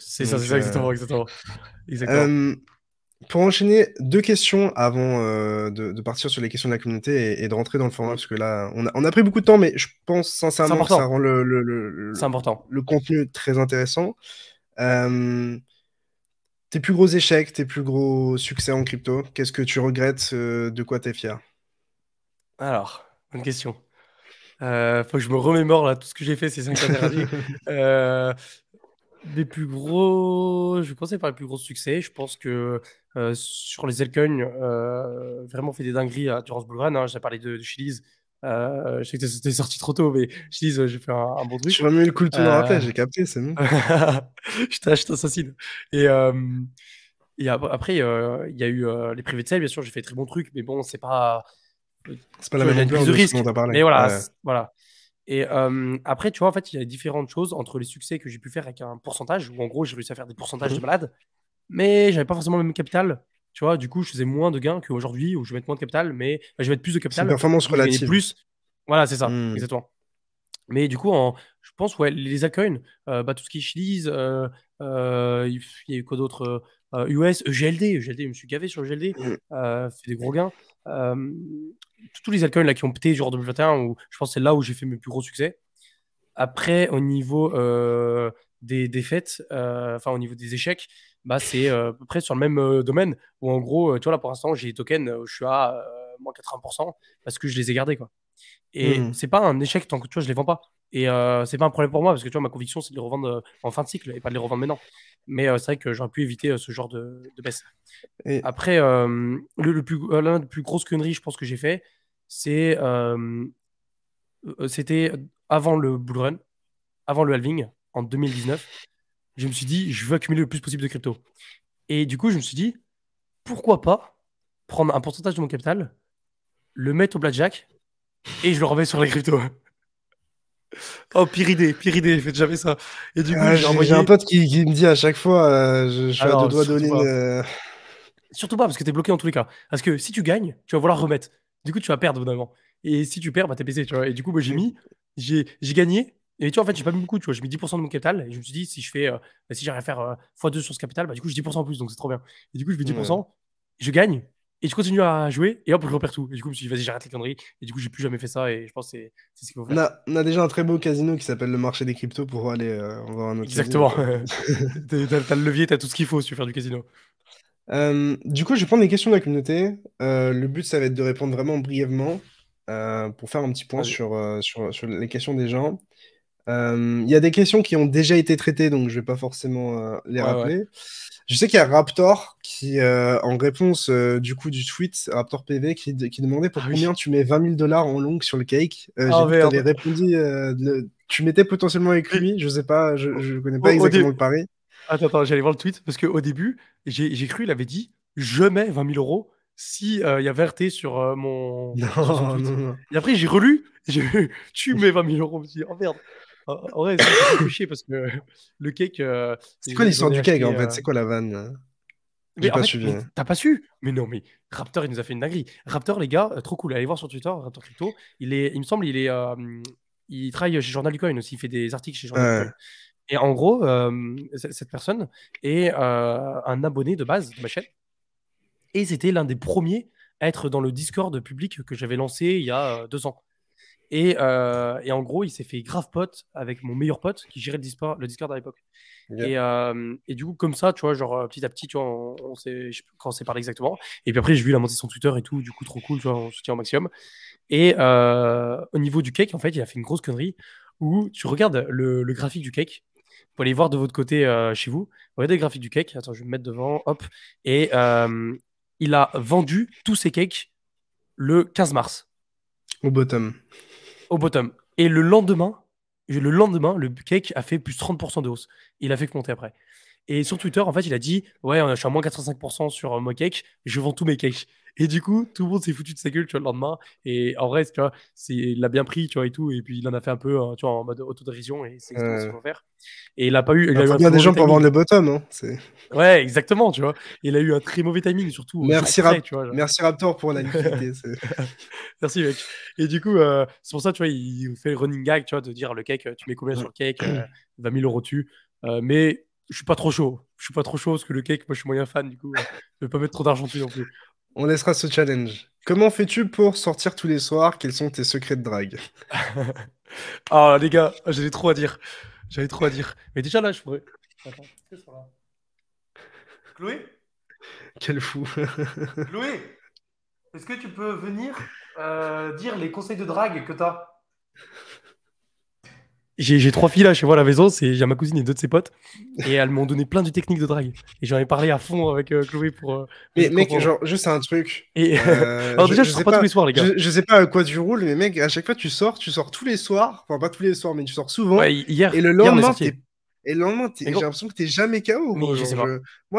C'est ça, exactement. exactement pour enchaîner, deux questions avant euh, de, partir sur les questions de la communauté et, de rentrer dans le format, parce que là, on a, on a pris beaucoup de temps, mais je pense sincèrement que ça rend le, le, le, le contenu très intéressant. Euh, tes plus gros échecs, tes plus gros succès en crypto, qu'est-ce que tu regrettes euh, De quoi tu es fier Alors, bonne question. faut que je me remémore là tout ce que j'ai fait ces 5 dernières années. Les plus gros, je vais commencer par les plus gros succès. Je pense que euh, sur les Elkun, euh, vraiment fait des dingueries à Durance Boulevard. Hein. J'ai parlé de, de euh, je sais que c'était sorti trop tôt, mais je j'ai fait un, un, bon truc. Tu vraiment mis le de tout dans la j'ai capté, c'est bon. je t'assassine. Et, et après, il y a eu les privés de sel, bien sûr, j'ai fait très bons trucs, mais bon, c'est pas. C'est pas la même de risque. Dont parlé. Mais voilà. voilà. Et après, tu vois, en fait, il y a différentes choses entre les succès que j'ai pu faire avec un pourcentage, où en gros, j'ai réussi à faire des pourcentages mhm. de malades, mais j'avais pas forcément le même capital. Tu vois, du coup, je faisais moins de gains qu'aujourd'hui où je vais mettre moins de capital, mais je vais mettre plus de capital. performance relative. Plus. Voilà, c'est ça, hmm. exactement. Mais du coup, en, je pense, ouais, les altcoins, euh, bah, tout ce qui est euh, euh, il y a eu quoi d'autre US, EGLD, EGLD, je me suis gavé sur EGLD, mmh. fait des gros gains. tous les altcoins là, qui ont pété, genre 2021, où, je pense que c'est là où j'ai fait mes plus gros succès. Après, au niveau des défaites, enfin, au niveau des échecs, bah, c'est euh, à peu près sur le même euh, domaine où en gros, euh, tu vois, là pour l'instant, j'ai des tokens, je suis à moins 80% parce que je les ai gardés. Quoi. Et ce mmh. c'est pas un échec tant que tu vois, je les vends pas. Et ce c'est pas un problème pour moi parce que tu vois, ma conviction, c'est de les revendre en fin de cycle et pas de les revendre maintenant. Mais c'est vrai que j'aurais pu éviter ce genre de, baisse. Et... Après, le, plus, l'un des plus grosses conneries, je pense que j'ai fait, c'est c'était avant le bull run, avant le halving en 2019 je me suis dit, je veux accumuler le plus possible de crypto. Et du coup, je me suis dit, pourquoi pas prendre un pourcentage de mon capital, le mettre au blackjack et je le remets sur les cryptos. Oh, pire idée, pire idée, fais jamais ça. Et du coup, j'ai un pote qui, me dit à chaque fois, euh, je, suis à deux doigts donner. Surtout pas, parce que tu es bloqué en tous les cas. Parce que si tu gagnes, tu vas vouloir remettre. Du coup, tu vas perdre, évidemment. Et si tu perds, bah, es baisé, Et du coup, j'ai mis, j'ai gagné, et tu vois, en fait, j'ai pas mis beaucoup, tu vois. J'ai mis 10% de mon capital et je me suis dit, si je fais, euh, bah, si j'arrive à faire euh, x2 sur ce capital, bah, du coup, j'ai 10% en plus, donc c'est trop bien. Et du coup, je mets 10%, je gagne et je continue à jouer et hop, je repère tout. Et du coup, je me suis dit, vas-y, j'arrête les conneries. Et du coup, j'ai plus jamais fait ça et je pense que c'est ce qu'il faut faire. On a, déjà un très beau casino qui s'appelle le marché des cryptos pour aller en euh, voir un autre. Exactement. t'as le levier, t'as tout ce qu'il faut si tu veux faire du casino. du coup, je vais prendre les questions de la communauté. le but, ça va être de répondre vraiment brièvement pour faire un petit point sur, sur, sur les questions des gens. Euh, il y a des questions qui ont déjà été traitées, donc je vais pas forcément euh, les rappeler. Je sais qu'il y a Raptor qui, euh, en réponse du coup du tweet, Raptor PV, qui, demandait pour combien ah tu mets 20 000 dollars en long sur le cake. Euh, ah, répondu, tu m'étais potentiellement avec lui, je sais pas, je, je connais pas exactement le pari. Attends, attends, j'allais voir le tweet parce qu'au début, j'ai cru, il avait dit je mets 20 000 euros si il y a verté sur mon. Non, non, non. Et après, j'ai relu, j'ai tu mets 20 000 euros, je me oh merde. En vrai, c'est chier parce que le cake. Euh, c'est quoi l'histoire du cake en fait euh, C'est quoi la vanne hein. T'as pas su Mais non, mais Raptor, il nous a fait une dinguerie. Raptor, les gars, euh, trop cool. Allez voir sur Twitter, Raptor Crypto. Il, est, il me semble, il est, il travaille chez Journal du Coin aussi. Il fait des articles chez Journal du Coin. Et en gros, cette personne est un abonné de base de ma chaîne. Et c'était l'un des premiers à être dans le Discord public que j'avais lancé il y a deux ans. Euh, et, en gros, il s'est fait grave pote avec mon meilleur pote qui gérait le Discord, à l'époque. Euh, et, du coup, comme ça, tu vois, genre euh, petit à petit, tu vois, on, s'est, je quand on s'est parlé exactement. Et puis après, j'ai vu la montée de son Twitter et tout, du coup, trop cool, tu vois, on soutient au maximum. Et au niveau du cake, en fait, il a fait une grosse connerie où tu regardes le, graphique du cake. Vous aller voir de votre côté chez vous. Regardez le graphique du cake. Attends, je vais me mettre devant. Hop. Et il a vendu tous ses cakes le 15 mars. Au bottom. Au bottom. Et le lendemain, le lendemain, le cake a fait plus 30% de hausse. Il a fait compter après. Et sur Twitter, en fait, il a dit Ouais, je suis à moins 85% sur euh, mon cake, je vends tous mes cakes. Et du coup, tout le monde s'est foutu de sa gueule, tu vois, le lendemain. Et en vrai, tu vois, il l'a bien pris, tu vois, et tout. Et puis, il en a fait un peu, hein, tu vois, en mode autodérision, et c'est ce qu'il faire. Et il a pas eu. Il, a, ah, eu bien des gens pour vendre le bottom, hein. Ouais, exactement, tu vois. il a eu un très mauvais timing, surtout. Merci, tu vois, Merci Raptor pour la liquidité. Merci, mec. Et du coup, euh, c'est pour ça, tu vois, il fait le running gag, tu vois, de dire le cake, euh, tu mets combien sur le cake 20 000 euros tu mais je suis pas trop chaud. Je suis pas trop chaud parce que le cake, moi, je suis moyen fan, du coup, euh, je vais pas mettre trop d'argent dessus non plus. On laissera ce challenge. Comment fais-tu pour sortir tous les soirs Quels sont tes secrets de drague Ah, les gars, j'avais trop à dire. J'avais trop à dire. Mais déjà, là, je pourrais. Chloé Quel fou Chloé Est-ce que tu peux venir euh, dire les conseils de drague que t'as j'ai trois filles là chez moi à la maison, j'ai ma cousine et deux de ses potes, et elles m'ont donné plein de techniques de drague. Et j'en ai parlé à fond avec euh, Chloé pour. Euh, mais mec, je genre, juste un truc. Euh, déjà, je, sors pas, tous les soirs, les gars. Je, je sais pas à quoi tu roules, mais mec, à chaque fois tu sors, tu sors tous les soirs, enfin pas tous les soirs, mais tu sors souvent. hier, et le lendemain, Et le lendemain, j'ai l'impression que t'es jamais KO. Moi,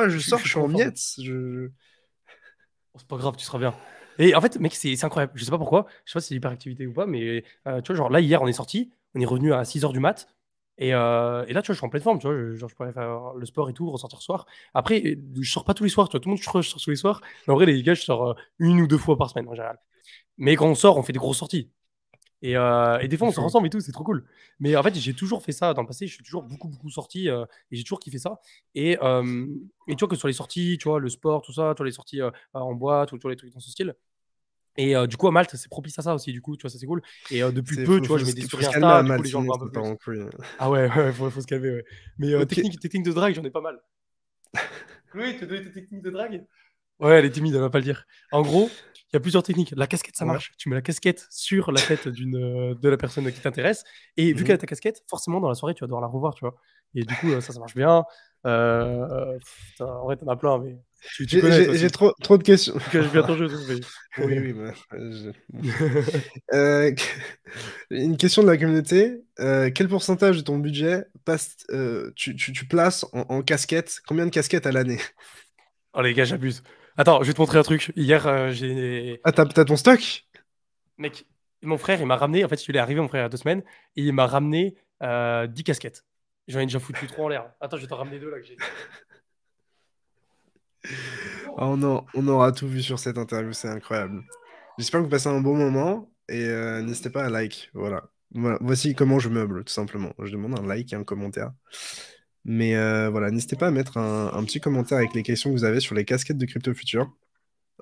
je sors, je suis en miettes. Oh, c'est pas grave, tu seras bien. Et en fait, mec, c'est incroyable. Je sais pas pourquoi. Je sais pas si c'est l'hyperactivité ou pas, mais tu vois, genre là, hier, on est sorti on est revenu à 6 h du mat. Euh, et, là, tu vois, je suis en pleine forme, tu je, pourrais faire le sport et tout, ressortir le soir. Après, je sors pas tous les soirs, tout le monde, je sors, tous les soirs. en vrai, les gars, je sors euh, une ou deux fois par semaine en général. Mais quand on sort, on fait des grosses sorties. Et, euh, des fois, on se ressemble et tout, c'est trop cool. Mais en fait, j'ai toujours fait ça dans le passé, je suis toujours beaucoup, beaucoup sorti et j'ai toujours kiffé ça. Et, tu vois que sur les sorties, tu vois, le sport, tout ça, tu les sorties en boîte ou les trucs dans ce style, et euh, du coup, à Malte, c'est propice à ça aussi. Du coup, tu vois, ça c'est cool. Et euh, depuis peu, tu vois, je mets des stories Insta. Du coup, les gens un peu plus. Ah ouais, ouais faut, faut, se calmer. Ouais. Mais euh, technique, de drague, j'en ai pas mal. Chloé, tu donnes tes techniques de drague Ouais, elle est timide, elle va pas le dire. En gros, il y a plusieurs techniques. La casquette, ça marche. Tu mets la casquette sur la tête de la personne qui t'intéresse. Et vu mhm. qu'elle a ta casquette, forcément, dans la soirée, tu vas devoir la revoir, tu vois. Et du coup, euh, ça, ça marche bien. Euh, en vrai, t'en as plein, mais. J'ai trop, trop de questions. Que je Oui, oui. Bah, euh, une question de la communauté. quel pourcentage de ton budget passe, tu, places en, casquettes Combien de casquettes à l'année Oh les gars, j'abuse. Attends, je vais te montrer un truc. Hier, j'ai. Ah, t'as ton stock Mec, mon frère, il m'a ramené. En fait, il est arrivé, mon frère, il y a deux semaines. Et il m'a ramené 10 casquettes. J'en ai déjà foutu trop en l'air. Attends, je vais t'en ramener deux là que j'ai. Oh ah, non, on aura tout vu sur cette interview, c'est incroyable. J'espère que vous passez un bon moment et euh, n'hésitez pas à like. Voilà. Voici comment je meuble, tout simplement. Je demande un like et un commentaire. Mais euh, voilà, n'hésitez pas à mettre un, petit commentaire avec les questions que vous avez sur les casquettes de Crypto Future.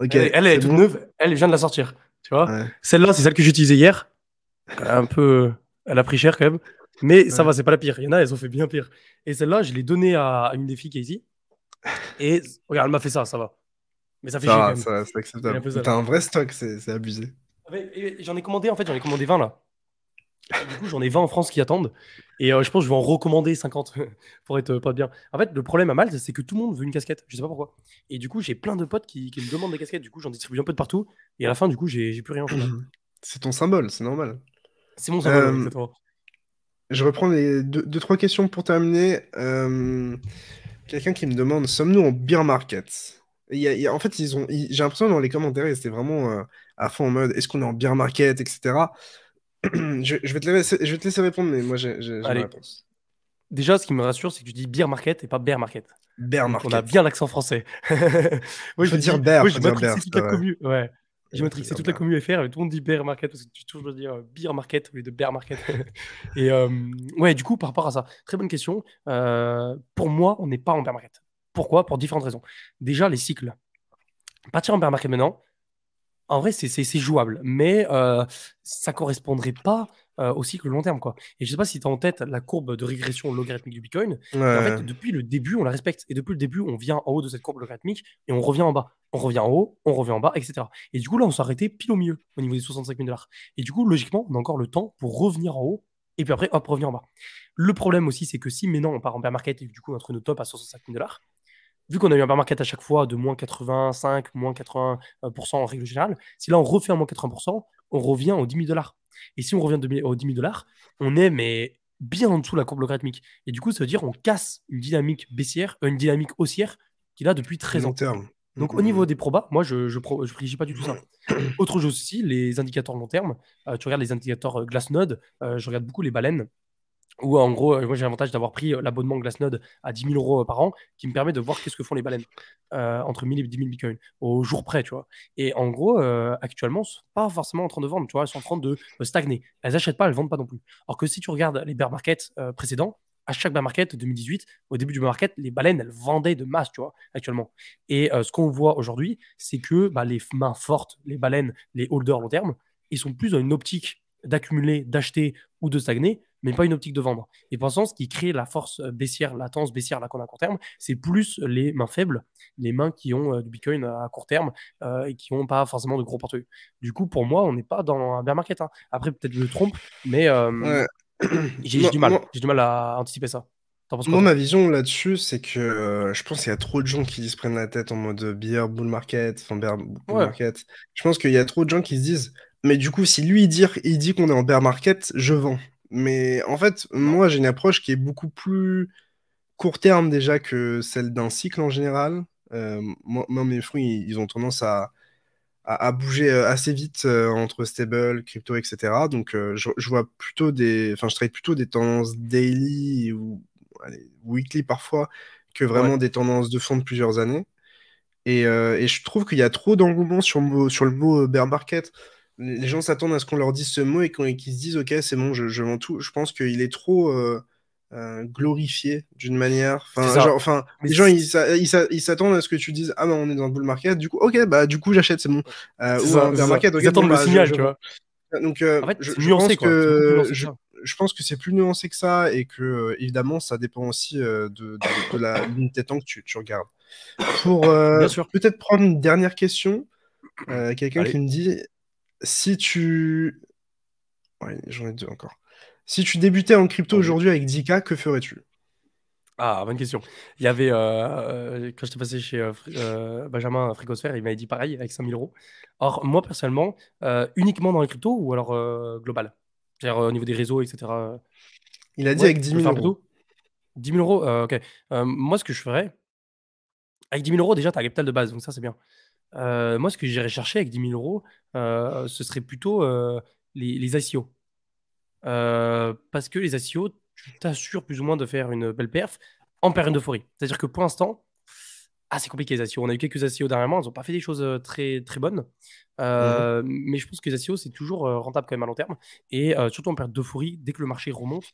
elle, est, toute neuve, elle vient de la sortir. Tu vois Celle-là, c'est celle que j'utilisais hier. un peu. Elle a pris cher quand même. Mais ça va, c'est pas la pire. Il y en a, elles ont fait bien pire. Et celle-là, je l'ai donnée à une des filles, qui est ici. Et regarde, elle m'a fait ça, ça va. Mais ça fait chier chier. Ça, c'est acceptable. T'as un vrai stock, c'est abusé. J'en ai commandé, en fait, j'en ai commandé 20 là. du coup, j'en ai 20 en France qui attendent. Et euh, je pense que je vais en recommander 50 pour être euh, pas bien. En fait, le problème à Malte, c'est que tout le monde veut une casquette. Je sais pas pourquoi. Et du coup, j'ai plein de potes qui, qui, me demandent des casquettes. Du coup, j'en distribue un peu de partout. Et à la fin, du coup, j'ai plus rien. c'est ton symbole, c'est normal. C'est mon symbole, euh, je reprends les deux, trois questions pour terminer. Euh, quelqu'un qui me demande sommes-nous en beer market il En fait, ils ont. J'ai l'impression dans les commentaires, c'était vraiment euh, à fond en mode est-ce qu'on est en beer market, etc. je, vais te laisser, je vais te laisser répondre, mais moi j'ai réponse. Déjà, ce qui me rassure, c'est que tu dis beer market et pas bear market. Bear market. on a bien l'accent français. oui, je je dire bear. Oui, je dire bear, ouais c'est c'est toute la commune FR, tout le monde dit bear market, parce que tu toujours dire euh, beer market au lieu de bear market. et euh, ouais, du coup, par rapport à ça, très bonne question. Euh, pour moi, on n'est pas en bear market. Pourquoi Pour différentes raisons. Déjà, les cycles. Partir en bear market maintenant, en vrai, c'est jouable, mais ça ça correspondrait pas euh, aussi que le long terme. Quoi. Et je sais pas si tu as en tête la courbe de régression logarithmique du Bitcoin. En fait, depuis le début, on la respecte. Et depuis le début, on vient en haut de cette courbe logarithmique et on revient en bas. On revient en haut, on revient en bas, etc. Et du coup, là, on s'est arrêté pile au milieu, au niveau des 65 000 dollars. Et du coup, logiquement, on a encore le temps pour revenir en haut et puis après, hop, revenir en bas. Le problème aussi, c'est que si maintenant on part en bear market et du coup, nos top à 65 000 dollars, vu qu'on a eu un bear market à chaque fois de moins 85, moins 80% euh, en règle générale, si là on refait un moins 80%, on revient aux 10 000 dollars. Et si on revient aux 10 000 dollars, on est mais bien en dessous de la courbe logarithmique. Et du coup, ça veut dire on casse une dynamique baissière, euh, une dynamique haussière qu'il a depuis 13 ans. Donc mm-hmm. au niveau des probas, moi je ne pas du tout ça. Autre chose aussi, les indicateurs long terme. Euh, tu regardes les indicateurs euh, Glassnode, je regarde beaucoup les baleines où en gros, euh, moi j'ai l'avantage d'avoir pris euh, l'abonnement Glassnode à 10 000 euros euh, par an, qui me permet de voir qu'est-ce que font les baleines entre 1000 et 10 000 bitcoins au jour près, tu vois. Et en gros, actuellement, sont pas forcément en train de vendre, tu vois, elles sont en train de stagner. Elles achètent pas, elles vendent pas non plus. Alors que si tu regardes les bear markets précédents, à chaque bear market 2018, au début du bear market, les baleines, elles vendaient de masse, tu vois, actuellement. Et ce qu'on voit aujourd'hui, c'est que bah, les mains fortes, les baleines, les holders long terme, ils sont plus dans une optique d'accumuler, d'acheter ou de stagner mais pas une optique de vendre. Et pensant, ce qui crée la force euh, baissière, la tendance baissière là qu'on a à court terme, c'est plus euh, les mains faibles, les mains qui ont euh, du Bitcoin à court terme et qui n'ont pas forcément de gros portefeuille. Du coup, pour moi, on n'est pas dans un bear market. Hein. Après, peut-être je me trompe, mais j'ai du mal. J'ai du mal à anticiper ça. Moi, ma vision là-dessus, c'est que je pense qu'il y a trop de gens qui se prennent la tête en mode beer, bull market, enfin bear bull market. Je pense qu'il y a trop de gens qui se disent, mais du coup, si lui il dit qu'on est en bear market, je vends. Mais en fait, moi, j'ai une approche qui est beaucoup plus court terme déjà que celle d'un cycle en général. Euh, moi, mes fruits, ils ont tendance à, bouger euh, assez vite euh, entre stable, crypto, etc. Donc, je, vois plutôt des. Enfin, je plutôt des tendances daily ou weekly parfois que vraiment des tendances de fond de plusieurs années. Et, je trouve qu'il y a trop d'engouement sur le mot bear market les gens s'attendent à ce qu'on leur dise ce mot et qu'ils se disent ok c'est bon je, je tout je pense qu'il est trop euh, euh, glorifié d'une manière enfin, enfin les gens ils s'attendent à ce que tu dises ah ben on est dans le bull market du coup ok bah du coup j'achète c'est bon euh, ou market ils attendent le bah, signal tu vois donc je, pense que je, pense que c'est plus nuancé que ça et que évidemment ça dépend aussi de, de, de, la temps que tu, tu regardes pour peut-être prendre une dernière question quelqu'un qui me dit si tu. j'en ai deux encore. Si tu débutais en crypto aujourd'hui avec 10K, que ferais-tu Ah, bonne question. Il y avait, euh, quand t'ai passé chez euh, euh, Benjamin Fricosphère, il m'avait dit pareil avec 5000 euros. Or, moi, personnellement, euh, uniquement dans les cryptos ou alors euh, global C'est-à-dire au niveau des réseaux, etc. Il a dit avec 10 000 euros. 10 000 euros, ok. moi, ce que je ferais, avec 10 000 euros, déjà, tu as le capital de base, donc ça, c'est bien. Euh, moi, ce que j'irais chercher avec 10 000 euros, euh, ce serait plutôt euh, les, les ICO. parce que les ICO, tu t'assures plus ou moins de faire une belle perf en période d'euphorie. C'est-à-dire que pour l'instant, ah, c'est compliqué les ICO. On a eu quelques ICO dernièrement, ils n'ont pas fait des choses très, très bonnes. Mhm. Mais je pense que les ICO, c'est toujours rentable quand même à long terme. Et surtout en période d'euphorie, dès que le marché remonte,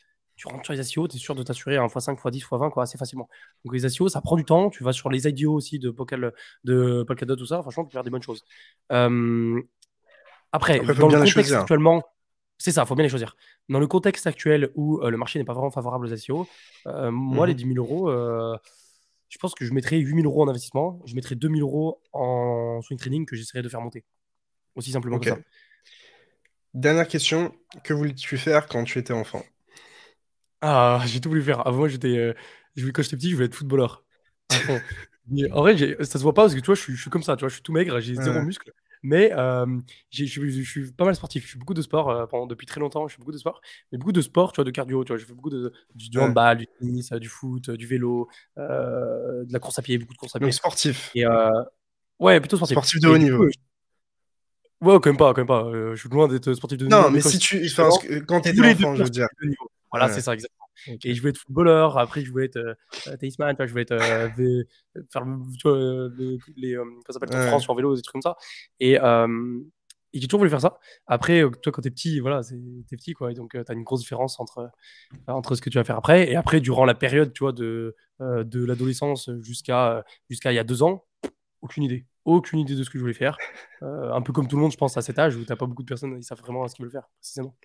tu rentres sur les SEO, tu es sûr de t'assurer un x5, x10, x20 quoi, assez facilement. Donc les SEO, ça prend du temps. Tu vas sur les IDO aussi de Polkadot, de tout ça. Franchement, tu peux faire des bonnes choses. Après, dans le contexte actuellement, c'est ça, il faut bien les choisir. Dans le contexte actuel où euh, le marché n'est pas vraiment favorable aux SEO, euh, moi, les 10 mhm. 000 euros, euh, je pense que je mettrais 8 000 euros en investissement, je mettrais 2 000 euros en swing training que j'essaierai de faire monter. Aussi simplement ça. Dernière question, que voulais-tu faire quand tu étais enfant ah, j'ai tout voulu faire. Avant, j'étais, euh, quand j'étais petit, je voulais être footballeur. en vrai, ça se voit pas parce que tu je suis, comme ça, tu vois, je suis tout maigre, j'ai zéro muscle. Mais euh, je, suis pas mal sportif, je fais beaucoup de sport euh, depuis très longtemps, je fais beaucoup de sport, mais beaucoup de sport, tu vois, de cardio, tu vois, je fais beaucoup de, du, handball, du tennis, euh, du foot, du vélo, de la course à pied, beaucoup de course à pied. Donc sportif. ouais, plutôt sportif. Sportif de haut niveau. ouais, quand même pas, quand même pas. je suis loin d'être sportif de haut niveau. Non, mais, si tu, quand t'étais enfant, je veux dire. Voilà, c'est ça, exactement. Et je voulais être footballeur, après, je voulais être euh, tennisman, je voulais être euh, faire le, euh, les, ça s'appelle, ouais. France sur vélo, des trucs comme ça. Et, j'ai toujours voulu faire ça. Après, toi, quand t'es petit, voilà, t'es petit, quoi. Et donc, tu t'as une grosse différence entre, entre ce que tu vas faire après. Et après, durant la période, tu vois, de, de l'adolescence jusqu'à jusqu'à il y a deux ans, aucune idée. Aucune idée de ce que je voulais faire. un peu comme tout le monde, je pense, à cet âge où t'as pas beaucoup de personnes qui savent vraiment ce qu'ils veulent faire, précisément.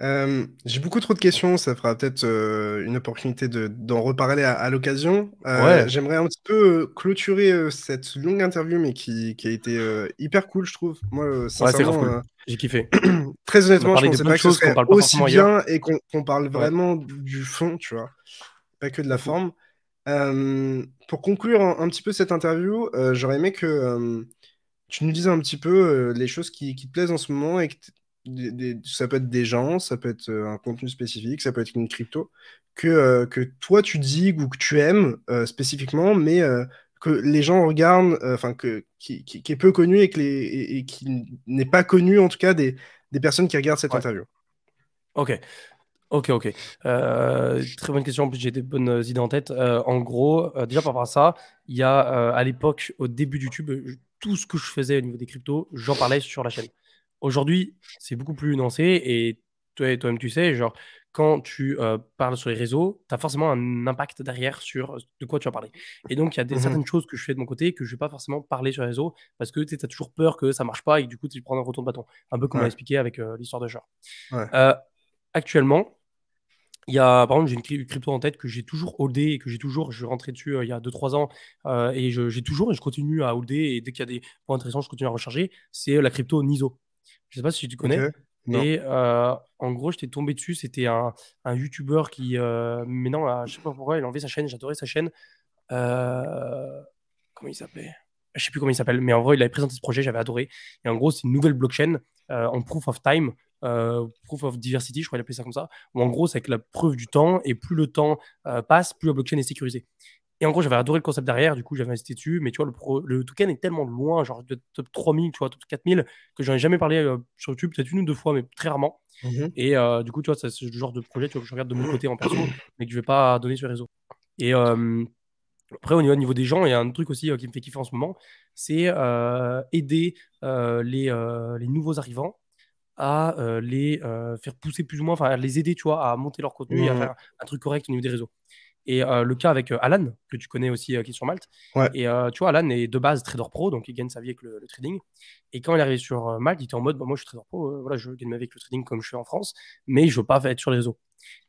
Euh, j'ai beaucoup trop de questions, ça fera peut-être euh, une opportunité d'en reparler à, l'occasion. Euh, j'aimerais un petit peu clôturer cette longue interview, mais qui, a été hyper cool, je trouve. Moi, a ouais, cool. j'ai kiffé. très honnêtement, je pensais pas que ce serait qu'on parle pas aussi bien et qu'on parle vraiment du fond, tu vois, pas que de la forme. pour conclure un, petit peu cette interview, j'aurais aimé que tu nous dises un petit peu les choses qui, qui, te plaisent en ce moment et que ça peut être des gens, ça peut être euh, un contenu spécifique, ça peut être une crypto, que, euh, que toi tu digues ou que tu aimes euh, spécifiquement, mais que les gens regardent, enfin, que, qui, est peu connu et, que qui n'est pas connu en tout cas des, des personnes qui regardent cette interview. Ok. Ok, ok. très bonne question. En plus, j'ai des bonnes idées en tête. en gros, déjà par rapport à ça, il y a à l'époque, au début du YouTube, tout ce que je faisais au niveau des cryptos, j'en parlais sur la chaîne. Aujourd'hui, c'est beaucoup plus nuancé et toi-même, tu sais, genre, quand tu euh, parles sur les réseaux, tu as forcément un impact derrière sur euh, de quoi tu vas parler. Et donc, il y a des, mmh certaines choses que je fais de mon côté que je ne vais pas forcément parler sur les réseaux parce que tu as toujours peur que ça marche pas et du coup, tu prends un retour de bâton. Un peu comme on a expliqué avec euh, l'histoire de genre. actuellement, il y a, par exemple, j'ai une crypto en tête que j'ai toujours holdé et que j'ai toujours, je suis rentré dessus il y a 2-3 ans et j'ai toujours et je continue à holder et dès qu'il y a des points intéressants, je continue à recharger. C'est la crypto NISO. Je sais pas si tu connais. mais euh, en gros, j'étais tombé dessus. C'était un, un YouTuber qui. Euh, mais non, euh, je sais pas pourquoi, il a enlevé sa chaîne. J'adorais sa chaîne. comment il s'appelait Je sais plus comment il s'appelle. Mais en vrai, il avait présenté ce projet. J'avais adoré. Et en gros, c'est une nouvelle blockchain en proof of time. proof of diversity, je crois qu'il appelait ça comme ça, ou en gros, c'est avec la preuve du temps, et plus le temps passe, plus la blockchain est sécurisée. Et en gros, j'avais adoré le concept derrière, du coup, j'avais insisté dessus. Mais tu vois, le, le token est tellement loin, genre de top 3000, tu vois, top 4000, que j'en ai jamais parlé euh, sur YouTube, peut-être une ou deux fois, mais très rarement. Mhm. Et euh, du coup, tu vois, c'est le genre de projet tu vois, que je regarde de mon côté en perso, mais que je vais pas donner sur les réseaux. Et après, au niveau, niveau, des gens, il y a un truc aussi euh, qui me fait kiffer en ce moment, c'est aider les, les nouveaux arrivants à les faire pousser plus ou moins, enfin les aider, tu vois, à monter leur contenu et à mmh. faire un truc correct au niveau des réseaux. Et euh, le cas avec euh, Alan, que tu connais aussi, euh, qui est sur Malte. Et tu vois, Alan est de base trader pro, donc il gagne sa vie avec le, trading. Et quand il est arrivé sur Malte, il était en mode bon bah, Moi, je suis trader pro, voilà, je gagne ma vie avec le trading comme je suis en France, mais je veux pas être sur les réseaux.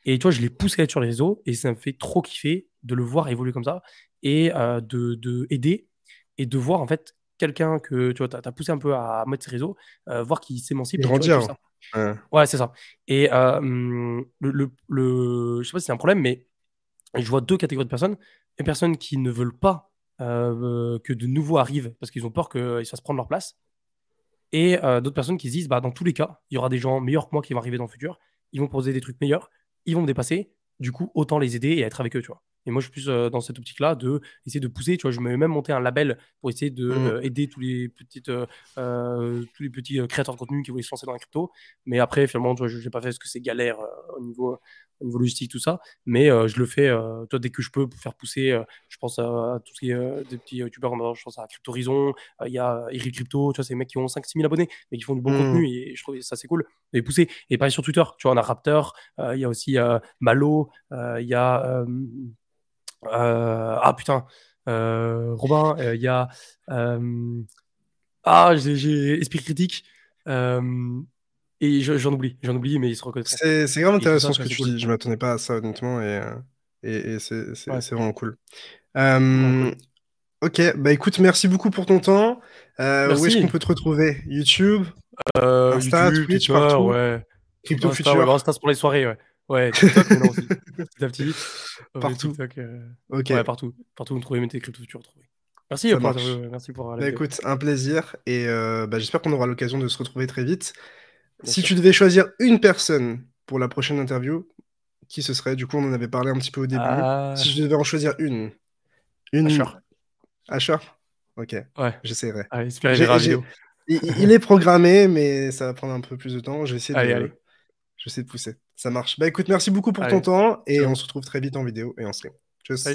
Et tu vois, je l'ai poussé à être sur les réseaux et ça me fait trop kiffer de le voir évoluer comme ça et de, de, aider et de voir en fait quelqu'un que tu vois, as, poussé un peu à mettre ses réseaux, voir qu'il s'émancipe. Grandir. Ouais, ouais c'est ça. Et je hum, le, le, je sais pas si c'est un problème, mais je vois deux catégories de personnes. Les personnes qui ne veulent pas euh, que de nouveaux arrivent parce qu'ils ont peur qu'ils se fassent prendre leur place. Et euh, d'autres personnes qui se disent, bah, dans tous les cas, il y aura des gens meilleurs que moi qui vont arriver dans le futur. Ils vont poser des trucs meilleurs. Ils vont me dépasser. Du coup, autant les aider et être avec eux, tu vois. Et moi, je suis plus euh, dans cette optique-là de essayer de pousser. Tu vois, je me même monté un label pour essayer de mmh. aider tous les petites, tous les petits créateurs de contenu qui voulaient se lancer dans la crypto. Mais après, finalement, je n'ai pas fait ce que c'est galère au niveau logistique, tout ça. Mais euh, je le fais, euh, toi, dès que je peux, pour faire pousser, euh, je pense à tout tous est des petits youtubeurs, je pense à Crypto Horizon, il y a Eric Crypto, tu vois, c'est mecs qui ont 5-6 000 abonnés, mais qui font du bon mmh. contenu, et je trouve ça, c'est cool et pousser. Et pareil sur Twitter, tu vois, on a Raptor, il y a aussi Malo, il y a. ah putain, Robin, il y a. ah, j'ai Esprit Critique. Et j'en oublie, j'en oublie, mais ils se reconnaissent. C'est vraiment intéressant ce que tu dis. Je m'attendais pas à ça, honnêtement, et, euh, et, et c'est vraiment cool. ok, bah écoute, merci beaucoup pour ton temps. Euh, où est-ce qu'on peut te retrouver YouTube euh, Insta, YouTube, Twitch, partout ouais. Crypto Insta, Future. Insta, pour les soirées, ouais. Ouais, TikTok, Petit à petit. Euh, partout. partout. Partout où vous trouvez, mettez Crypto Future. Merci, merci pour. Bah, écoute, un plaisir, et bah, j'espère qu'on aura l'occasion de se retrouver très vite si tu devais choisir une personne pour la prochaine interview, qui ce serait Du coup, on en avait parlé un petit peu au début. Ah. Si je devais en choisir une. Une. Asher. Asher Ok. Ouais. J'essaierai. Ah, il, il, est programmé, mais ça va prendre un peu plus de temps. Je vais essayer de, Je de pousser. Ça marche. Bah écoute, merci beaucoup pour ton temps et on se retrouve très vite en vidéo et en stream. Tchuss.